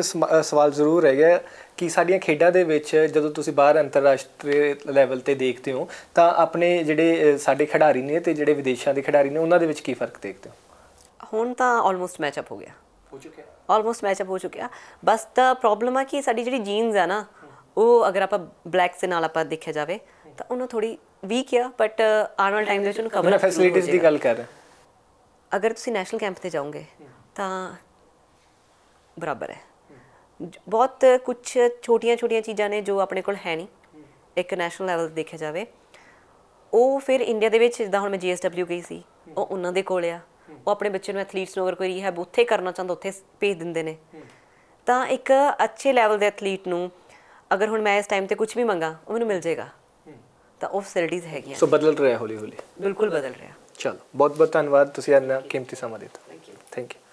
ਸਵਾਲ ਜ਼ਰੂਰ ਗਿਆ ਕਿ ਸਾਡੀਆਂ ਖੇਡਾਂ ਦੇ ਵਿੱਚ ਜਦੋਂ ਤੁਸੀਂ ਬਾਹਰ ਅੰਤਰਰਾਸ਼ਟਰੀ ਲੈਵਲ ਤੇ ਦੇਖਦੇ ਹੋ ਤਾਂ ਆਪਣੇ ਜਿਹੜੇ ਸਾਡੇ ਖਿਡਾਰੀ ਨੇ ਤੇ ਜਿਹੜੇ ਵਿਦੇਸ਼ਾਂ ਦੇ ਖਿਡਾਰੀ ਨੇ ਉਹਨਾਂ ਦੇ ਵਿੱਚ ਕੀ ਫਰਕ ਦੇਖਦੇ ਹੋ ਹੁਣ ਤਾਂ ਆਲਮੋਸਟ ਮੈਚ ਅਪ ਹੋ ਗਿਆ ਹੋ ਚੁੱਕਿਆ ਆਲਮੋਸਟ ਮੈਚ ਅਪ ਹੋ ਚੁੱਕਿਆ ਬਸ ਤਾਂ ਪ੍ਰੋਬਲਮ ਆ ਕਿ ਸਾਡੀ ਜਿਹੜੀ ਜੀਨਸ ਆ ਨਾ ਉਹ ਅਗਰ ਆਪਾਂ ਬਲੈਕ ਸੇ ਨਾਲ ਆਪਾਂ ਦੇਖਿਆ ਜਾਵੇ ਤਾਂ ਉਹਨਾਂ ਥੋੜੀ ਵੀਕ ਆ ਬਟ ਆਉਣ ਟਾਈਮ ਦੇ ਵਿੱਚ ਉਹਨੂੰ ਕਵਰ ਫੈਸਿਲਿਟੀਜ਼ ਦੀ ਗੱਲ ਕਰ ਰਹੇ ਅਗਰ ਤੁਸੀਂ ਨੈਸ਼ਨਲ ਕੈਂਪ ਤੇ ਜਾਓਗੇ ਤਾਂ ਬਰਾਬਰ ਹੈ ਬਹੁਤ ਕੁਝ ਛੋਟੀਆਂ-ਛੋਟੀਆਂ ਚੀਜ਼ਾਂ ਨੇ ਜੋ ਆਪਣੇ ਕੋਲ ਹੈ ਨਹੀਂ ਇੱਕ ਨੈਸ਼ਨਲ ਲੈਵਲ ਤੇ ਦੇਖਿਆ ਜਾਵੇ ਉਹ ਫਿਰ ਇੰਡੀਆ ਦੇ ਵਿੱਚ ਜਿੱਦਾਂ ਹੁਣ ਮੈਂ ਜੀਐਸਡਬਲਿਊ ਗਈ ਸੀ ਉਹ ਉਹਨਾਂ ਦੇ ਕੋਲ ਆ ਉਹ ਆਪਣੇ ਬੱਚੇ ਨੂੰ ਐਥਲੀਟਸ ਨੂੰ ਅਗਰ ਕੋਈ ਹੈ ਉੱਥੇ ਕਰਨਾ ਚਾਹੁੰਦਾ ਉੱਥੇ ਭੇਜ ਦਿੰਦੇ ਨੇ ਤਾਂ ਇੱਕ ਅੱਛੇ ਲੈਵਲ ਦੇ ਐਥਲੀਟ ਨੂੰ ਅਗਰ ਹੁਣ ਮੈਂ ਇਸ ਟਾਈਮ ਤੇ ਕੁਝ ਵੀ ਮੰਗਾ ਉਹ ਮੈਨੂੰ ਮਿਲ ਜਾਏਗਾ ਤਾਂ ਉਹ ਫੈਸਿਲਿਟੀਆਂ ਹੈਗੀਆਂ ਸੋ ਬਦਲ ਰਿਹਾ ਹੌਲੀ ਹੌਲੀ ਬਿਲਕੁਲ ਬਦਲ ਰਿਹਾ ਚਲੋ ਬਹੁਤ ਬਹੁਤ ਧੰਨਵਾਦ ਤੁਸੀਂ ਇੰਨਾ ਕੀਮਤੀ ਸਮਾਂ ਦਿੱਤਾ ਥੈਂਕ ਯੂ